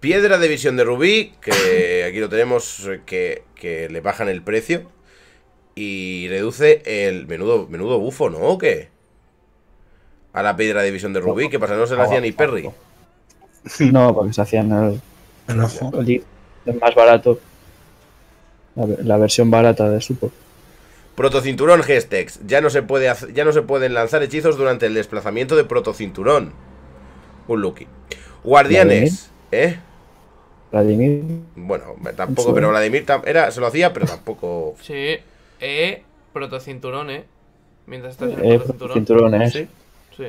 [SPEAKER 2] Piedra de visión de rubí, que aquí lo tenemos, que, le bajan el precio y reduce el menudo, menudo bufo, ¿no? ¿O qué? A la piedra de visión de rubí, que pasa, no se la ah, hacía ni Perry.
[SPEAKER 6] No, porque se hacían el
[SPEAKER 2] es más barato.
[SPEAKER 6] La, versión barata de supo
[SPEAKER 2] Protocinturón Gestex. Ya no, se puede ya no se pueden lanzar hechizos durante el desplazamiento de Protocinturón. Un Lucky. Guardianes. ¿Eh? Vladimir. Bueno, tampoco, pero Vladimir era, se lo hacía, pero tampoco.
[SPEAKER 4] Sí, eh, protocinturón, eh. Mientras estás en eh, protocinturón. Protocinturón, eh. Sí, sí.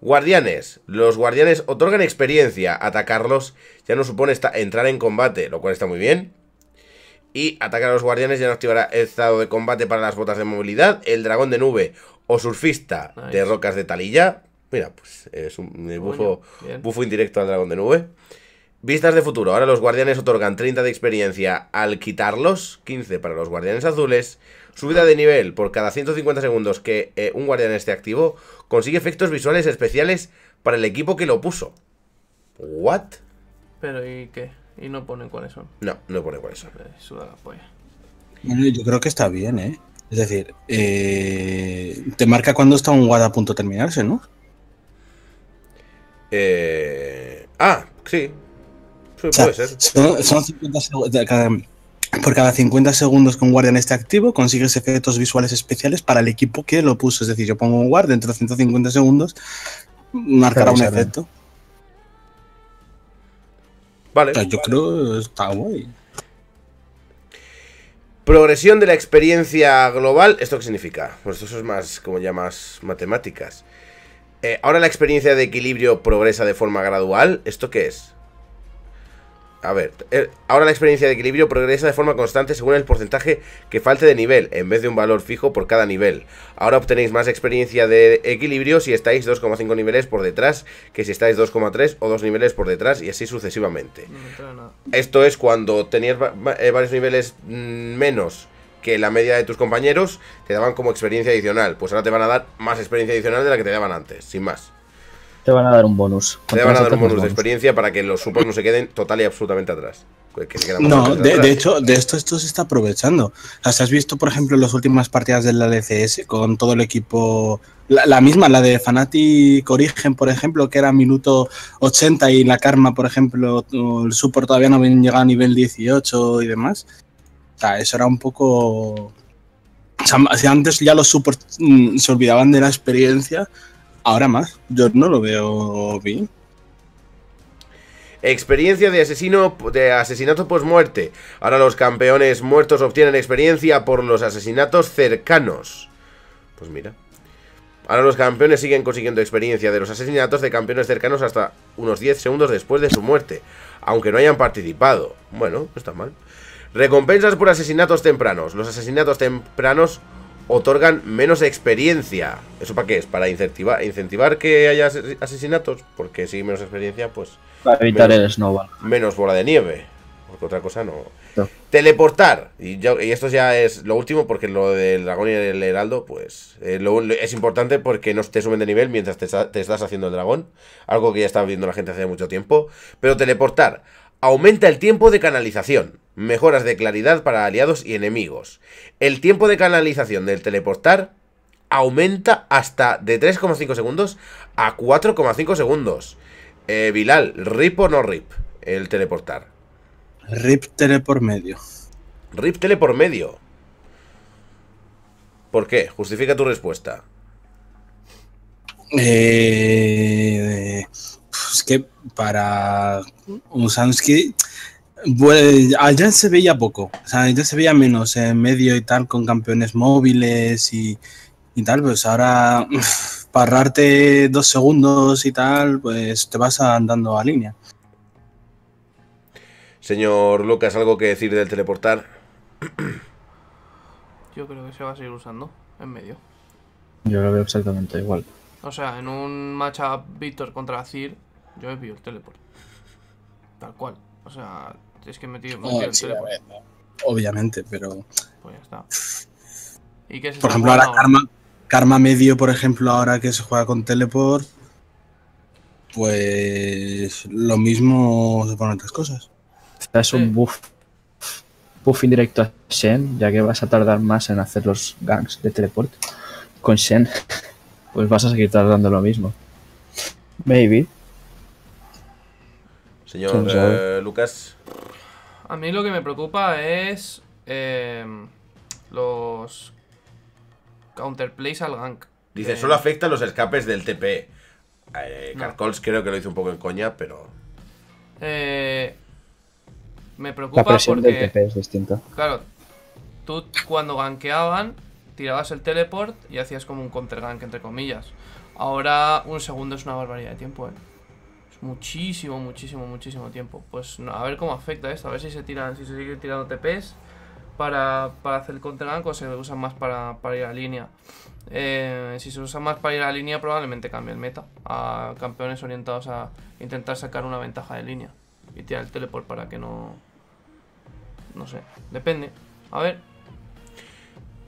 [SPEAKER 2] Guardianes. Los guardianes otorgan experiencia. Atacarlos ya no supone entrar en combate, lo cual está muy bien. Y atacar a los guardianes ya no activará el estado de combate para las botas de movilidad, el dragón de nube o surfista de rocas de talilla. Mira, pues es un bufo, bufo indirecto al dragón de nube. Vistas de futuro. Ahora los guardianes otorgan 30 de experiencia al quitarlos, 15 para los guardianes azules, Subida de nivel por cada 150 segundos que eh, un guardián esté activo, consigue efectos visuales especiales para el equipo que lo puso. ¿What?
[SPEAKER 4] Pero ¿y qué? ¿Y no pone cuáles son?
[SPEAKER 2] No, no pone cuáles son.
[SPEAKER 4] Bueno,
[SPEAKER 3] yo creo que está bien, ¿eh? Es decir, eh, te marca cuando está un guarda a punto de terminarse, ¿no?
[SPEAKER 2] Eh... Ah, sí. puede ser. Son,
[SPEAKER 3] 50 segundos. Por cada 50 segundos que un en este activo, consigues efectos visuales especiales para el equipo que lo puso. Es decir, yo pongo un guardia dentro de 150 segundos marcará un efecto. Vale. yo creo que está guay.
[SPEAKER 2] Progresión de la experiencia global. ¿Esto qué significa? Pues eso es más, como llamas, matemáticas. Eh, ahora la experiencia de equilibrio progresa de forma gradual. ¿Esto qué es? A ver, ahora la experiencia de equilibrio progresa de forma constante según el porcentaje que falte de nivel, en vez de un valor fijo por cada nivel. Ahora obtenéis más experiencia de equilibrio si estáis 2,5 niveles por detrás que si estáis 2,3 o 2 niveles por detrás y así sucesivamente. Esto es cuando tenías eh, varios niveles mm, menos que la media de tus compañeros, te daban como experiencia adicional. Pues ahora te van a dar más experiencia adicional de la que te daban antes, sin más.
[SPEAKER 6] Te van a dar un bonus. Te van a dar un bonus de
[SPEAKER 2] experiencia para que los supos no se queden total y absolutamente atrás. no, de, hecho,
[SPEAKER 3] de esto esto se está aprovechando. O ¿Has visto, por ejemplo, las últimas partidas de la DCS con todo el equipo? La, misma, la de Fanatic Origen, por ejemplo, que era minuto 80 y la Karma, por ejemplo, el support todavía no habían llegado a nivel 18 y demás. O sea, eso era un poco... O antes ya los supports mm, se olvidaban de la experiencia, Ahora más, yo no lo veo bien.
[SPEAKER 2] Experiencia de asesino de asesinato post muerte. Ahora los campeones muertos obtienen experiencia por los asesinatos cercanos. Pues mira. Ahora los campeones siguen consiguiendo experiencia de los asesinatos de campeones cercanos hasta unos 10 segundos después de su muerte, aunque no hayan participado. Bueno, no está mal. Recompensas por asesinatos tempranos. Los asesinatos tempranos otorgan menos experiencia. ¿Eso para qué es? ¿Para incentivar, incentivar que haya asesinatos? Porque si menos experiencia, pues... Para evitar el snowball. Menos bola de nieve. Porque otra cosa no... Teleportar. Y, esto ya es lo último porque lo del dragón y el heraldo, pues... Eh, es importante porque no te suben de nivel mientras te, te estás haciendo el dragón. Algo que ya está viendo la gente hace mucho tiempo. Pero teleportar Aumenta el tiempo de canalización. Mejoras de claridad para aliados y enemigos. El tiempo de canalización del teleportar aumenta hasta de 3,5 segundos a 4,5 segundos. Eh, Bilal, ¿rip o no rip el teleportar?
[SPEAKER 3] Rip tele por medio.
[SPEAKER 2] Rip tele por medio. ¿Por qué? Justifica tu respuesta.
[SPEAKER 3] Eh, es que para Usansky bueno, allá se veía poco, o sea, ya se veía menos en medio y tal, con campeones móviles y, tal, pues ahora pararte dos segundos y tal, pues te vas andando a línea.
[SPEAKER 2] Señor Lucas, ¿algo que decir del teleportar?
[SPEAKER 4] Yo creo que se va a seguir usando en medio.
[SPEAKER 6] Yo lo veo exactamente igual.
[SPEAKER 4] O sea, en un matchup Víctor contra Zir... Yo he el teleport. Tal cual. O sea, es que metido el teleport.
[SPEAKER 3] Obviamente, pero. Pues ya
[SPEAKER 4] está. por ejemplo, ahora, Karma,
[SPEAKER 3] Karma Medio, por ejemplo, ahora que se juega con teleport. Pues lo mismo se ponen otras cosas. Es un buff. Buff
[SPEAKER 6] indirecto a Shen, ya que vas a tardar más en hacer los ganks de teleport. Con Shen, pues vas a seguir tardando lo mismo. Maybe.
[SPEAKER 4] Señor eh, Lucas. A mí lo que me preocupa es eh, los counterplays al gank.
[SPEAKER 2] Dice, solo afecta los escapes del TP. Eh, creo que lo hizo un poco en coña, pero... Eh, me preocupa
[SPEAKER 6] La porque, del TP es distinta.
[SPEAKER 4] Claro, tú cuando gankeaban, tirabas el teleport y hacías como un counter gank, entre comillas. Ahora un segundo es una barbaridad de tiempo, eh. Muchísimo, muchísimo, muchísimo tiempo. Pues a ver cómo afecta esto, a ver si se tiran, si se sigue tirando TPs para, hacer el counter o se usan más para, ir a línea. Eh, si se usa más para ir a línea, probablemente cambie el meta a campeones orientados a intentar sacar una ventaja de línea y tirar el teleport para que no. No sé, depende.
[SPEAKER 2] A ver.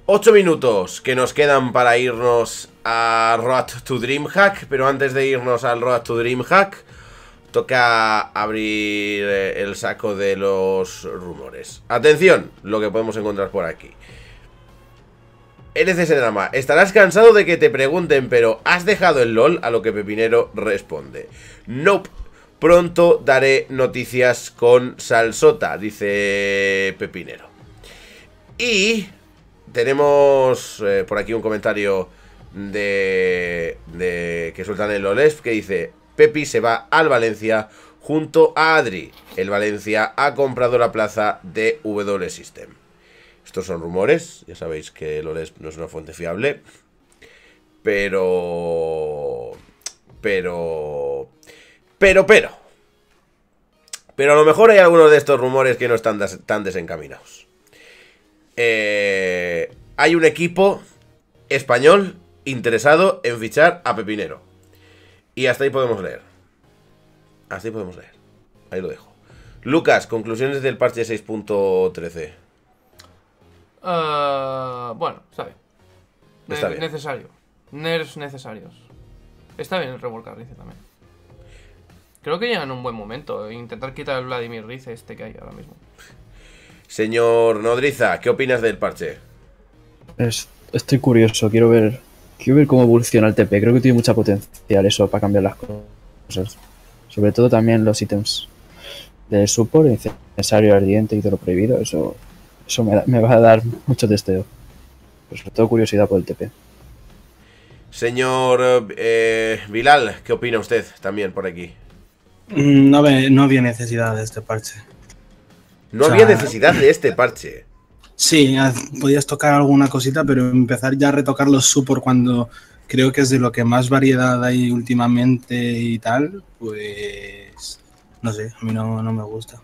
[SPEAKER 2] 8 minutos que nos quedan para irnos a Road to Dreamhack, pero antes de irnos al Road to Dreamhack. Toca abrir eh, el saco de los rumores. Atención, lo que podemos encontrar por aquí. ese Drama, estarás cansado de que te pregunten, pero ¿has dejado el LOL? A lo que Pepinero responde. Nope. Pronto daré noticias con Salsota, dice Pepinero. Y tenemos eh, por aquí un comentario de, que sueltan el LOLESP que dice, Pepi se va al Valencia junto a Adri. El Valencia ha comprado la plaza de W System. Estos son rumores, ya sabéis que Loles no es una fuente fiable, pero... Pero... Pero, pero... Pero a lo mejor hay algunos de estos rumores que no están tan desencaminados. Eh, hay un equipo español interesado en fichar a Pepinero. Y hasta ahí podemos leer. Hasta ahí podemos leer. Ahí lo dejo. Lucas, conclusiones del parche 6.13.
[SPEAKER 4] Ah, bueno, sabe. Necesario. Nerfs necesarios. Está bien el revolcar, también. Creo que llegan en un buen momento. Eh, intentar quitar el Vladimir Rice este que hay ahora mismo.
[SPEAKER 2] Señor Nodriza, ¿qué opinas del parche?
[SPEAKER 6] estoy curioso, quiero ver Quiero ver cómo evoluciona el TP. Creo que tiene mucha potencial eso para cambiar las cosas. Sobre todo también los ítems de support, necesario, ardiente y todo lo prohibido. Eso, eso me, va a dar mucho testeo. Pero sobre todo curiosidad por el TP.
[SPEAKER 2] Señor eh, Vilal, ¿qué opina usted también por aquí?
[SPEAKER 3] Mm, no, había necesidad de este parche.
[SPEAKER 2] No había necesidad de este parche.
[SPEAKER 3] Sí, podías tocar alguna cosita, pero empezar ya a retocar los support cuando creo que es de lo que más variedad hay últimamente y tal, pues no sé, a mí no, me gusta.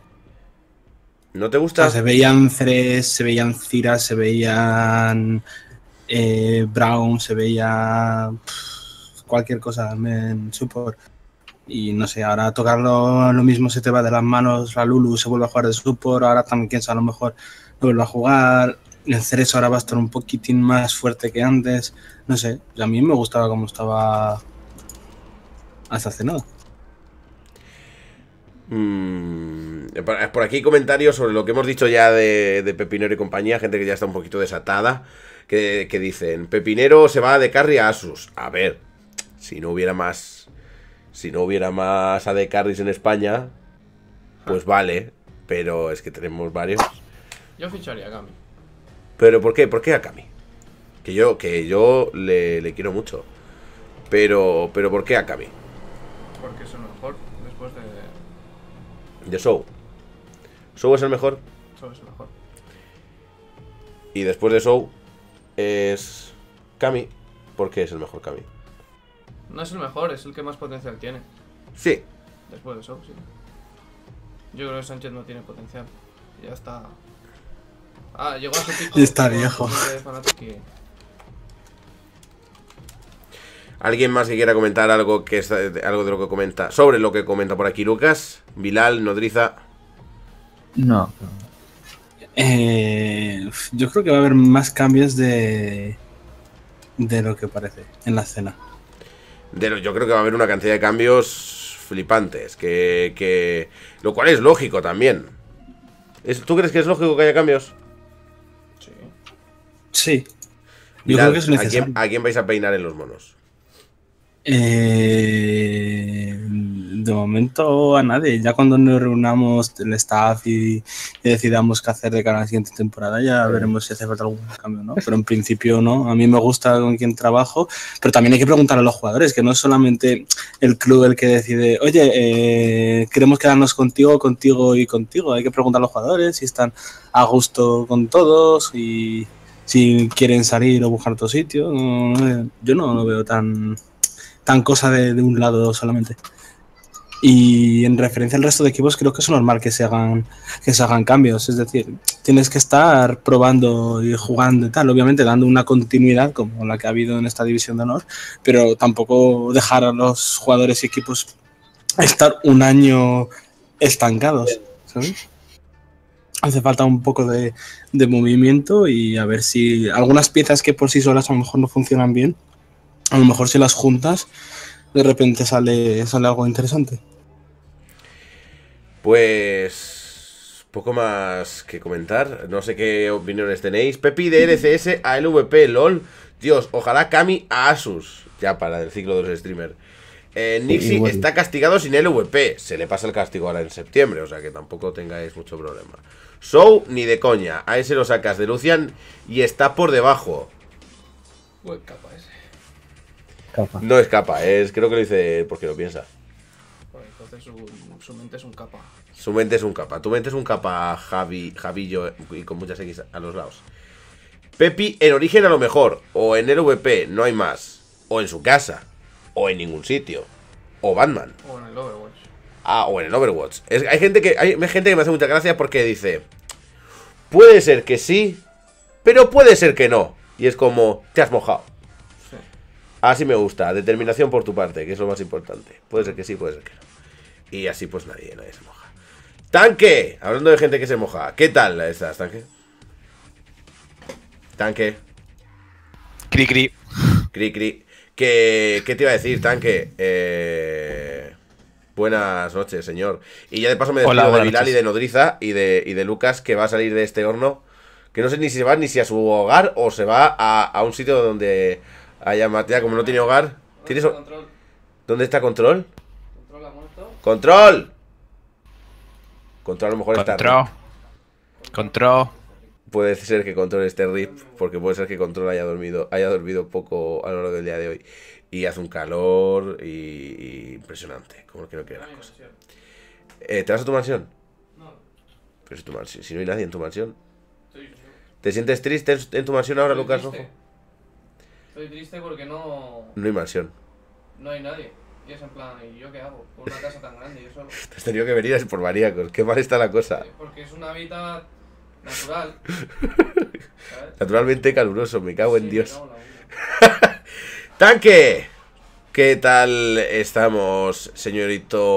[SPEAKER 3] ¿No te gusta? se veían tres, se veían Cira, se veían eh, Brown, se veía cualquier cosa en support. Y no sé, ahora tocarlo lo mismo se te va de las manos, la Lulu se vuelve a jugar de support, ahora también a lo mejor Vuelvo a jugar, el Cerezo ahora va a estar un poquitín más fuerte que antes, no sé, a mí me gustaba como estaba hasta hace nada.
[SPEAKER 2] Mm, eh, por aquí comentarios sobre lo que hemos dicho ya de, Pepinero y compañía, gente que ya está un poquito desatada, que, dicen, Pepinero se va de carry a Asus. A ver, si no hubiera más... Si no hubiera más AD carries en España, pues ah. vale, pero es que tenemos varios.
[SPEAKER 4] Yo ficharía a Kami.
[SPEAKER 2] ¿Pero por qué? ¿Por qué a Kami? Que yo, que yo le, le quiero mucho. Pero, pero ¿por qué a Kami?
[SPEAKER 4] Porque es el mejor después de...
[SPEAKER 2] De Show. Show es el mejor. Show es el mejor. Y después de Show es Kami. ¿Por qué es el mejor Kami? No
[SPEAKER 4] es el mejor, es el que más potencial tiene. Sí. Después de Show, sí. Yo creo que Sánchez no tiene potencial. Ya está Ah, llegó a Está viejo.
[SPEAKER 2] ¿Alguien más que quiera comentar algo, que eh, algo de lo que comenta? Sobre lo que comenta por aquí Lucas, Vilal, Nodriza.
[SPEAKER 3] No. Eh, yo creo que va a haber más cambios de, de lo que parece en la escena.
[SPEAKER 2] yo creo que va a haber una cantidad de cambios flipantes, que lo cual es lógico también. ¿Tú crees que es lógico que haya cambios? Sí. ¿a quién, vais a peinar en los monos?
[SPEAKER 3] Eh, de momento a nadie. Ya cuando nos reunamos el staff y, decidamos qué hacer de cara a la siguiente temporada, ya veremos si hace falta algún cambio, ¿no? Pero en principio no. A mí me gusta con quién trabajo, pero también hay que preguntar a los jugadores, que no es solamente el club el que decide, oye, eh, queremos quedarnos contigo, contigo y contigo. Hay que preguntar a los jugadores si están a gusto con todos y si quieren salir o buscar otro sitio. yo no lo veo tan, tan cosa de, de, un lado solamente. Y en referencia al resto de equipos, creo que es normal que se hagan, que se hagan cambios. Es decir, tienes que estar probando y jugando y tal, obviamente dando una continuidad como la que ha habido en esta división de honor, pero tampoco dejar a los jugadores y equipos estar un año estancados. ¿sabes? hace falta un poco de, movimiento y a ver si algunas piezas que por sí solas a lo mejor no funcionan bien, a lo mejor si las juntas, de repente sale, algo interesante.
[SPEAKER 2] Pues poco más que comentar, no sé qué opiniones tenéis. Pepi de LCS a LVP, LOL. Dios, ojalá Kami a Asus, ya para el ciclo de los streamers. Eh, está castigado sin LVP. Se le pasa el castigo ahora en septiembre, o sea que tampoco tengáis mucho problema. Show ni de coña. A ese lo sacas de Lucian y está por debajo. Capa. No es capa, es, creo que lo dice porque lo piensa.
[SPEAKER 4] entonces su, mente es un capa.
[SPEAKER 2] Su mente es un capa. Tu mente es un capa, Javi, Javillo, y con muchas X a los lados. Pepi en origen a lo mejor, o en VP no hay más. O en su casa, o en ningún sitio. O Batman. O en el Ah, o en Overwatch. hay, gente que, hay, gente que me hace mucha gracia porque dice, puede ser que sí, pero puede ser que no. Y es como, te has mojado. Así me gusta, determinación por tu parte, que es lo más importante. Puede ser que sí, puede ser que no. Y así pues nadie, nadie se moja. ¡Tanque! Hablando de gente que se moja, ¿qué tal esas, tanque? Tanque. Cri cri. qué te iba a decir, tanque? Eh Buenas noches, señor. Y ya de paso me despido de Vilal y de Nodriza y de, Lucas, que va a salir de este horno. Que no sé ni si se va ni si a su hogar o se va a, un sitio donde haya Matea, como no tiene hogar. ¿Tienes ¿Dónde está Control?
[SPEAKER 1] Control ha muerto.
[SPEAKER 2] ¡Control! Control a lo mejor está. Control. Control. Puede ser que Control esté RIP, porque puede ser que Control haya dormido, haya dormido poco a lo largo del día de hoy y hace un calor y, impresionante, como que no las cosas. Eh, ¿Te vas a tu mansión? No. Pero si, tu mansión, si no hay nadie en tu mansión. Estoy ¿Te sientes triste en tu mansión ahora, Lucas Rojo?
[SPEAKER 4] Estoy triste porque no... No hay mansión. No hay nadie. Y es en plan, ¿y yo qué hago? Con una casa tan grande, yo solo. Te
[SPEAKER 2] has tenido que venir a por maníacos, qué mal está la cosa.
[SPEAKER 4] Porque es un hábitat natural.
[SPEAKER 2] Naturalmente caluroso, me cago sí, en Dios. ¡Tanque! ¿Qué tal estamos, señorito?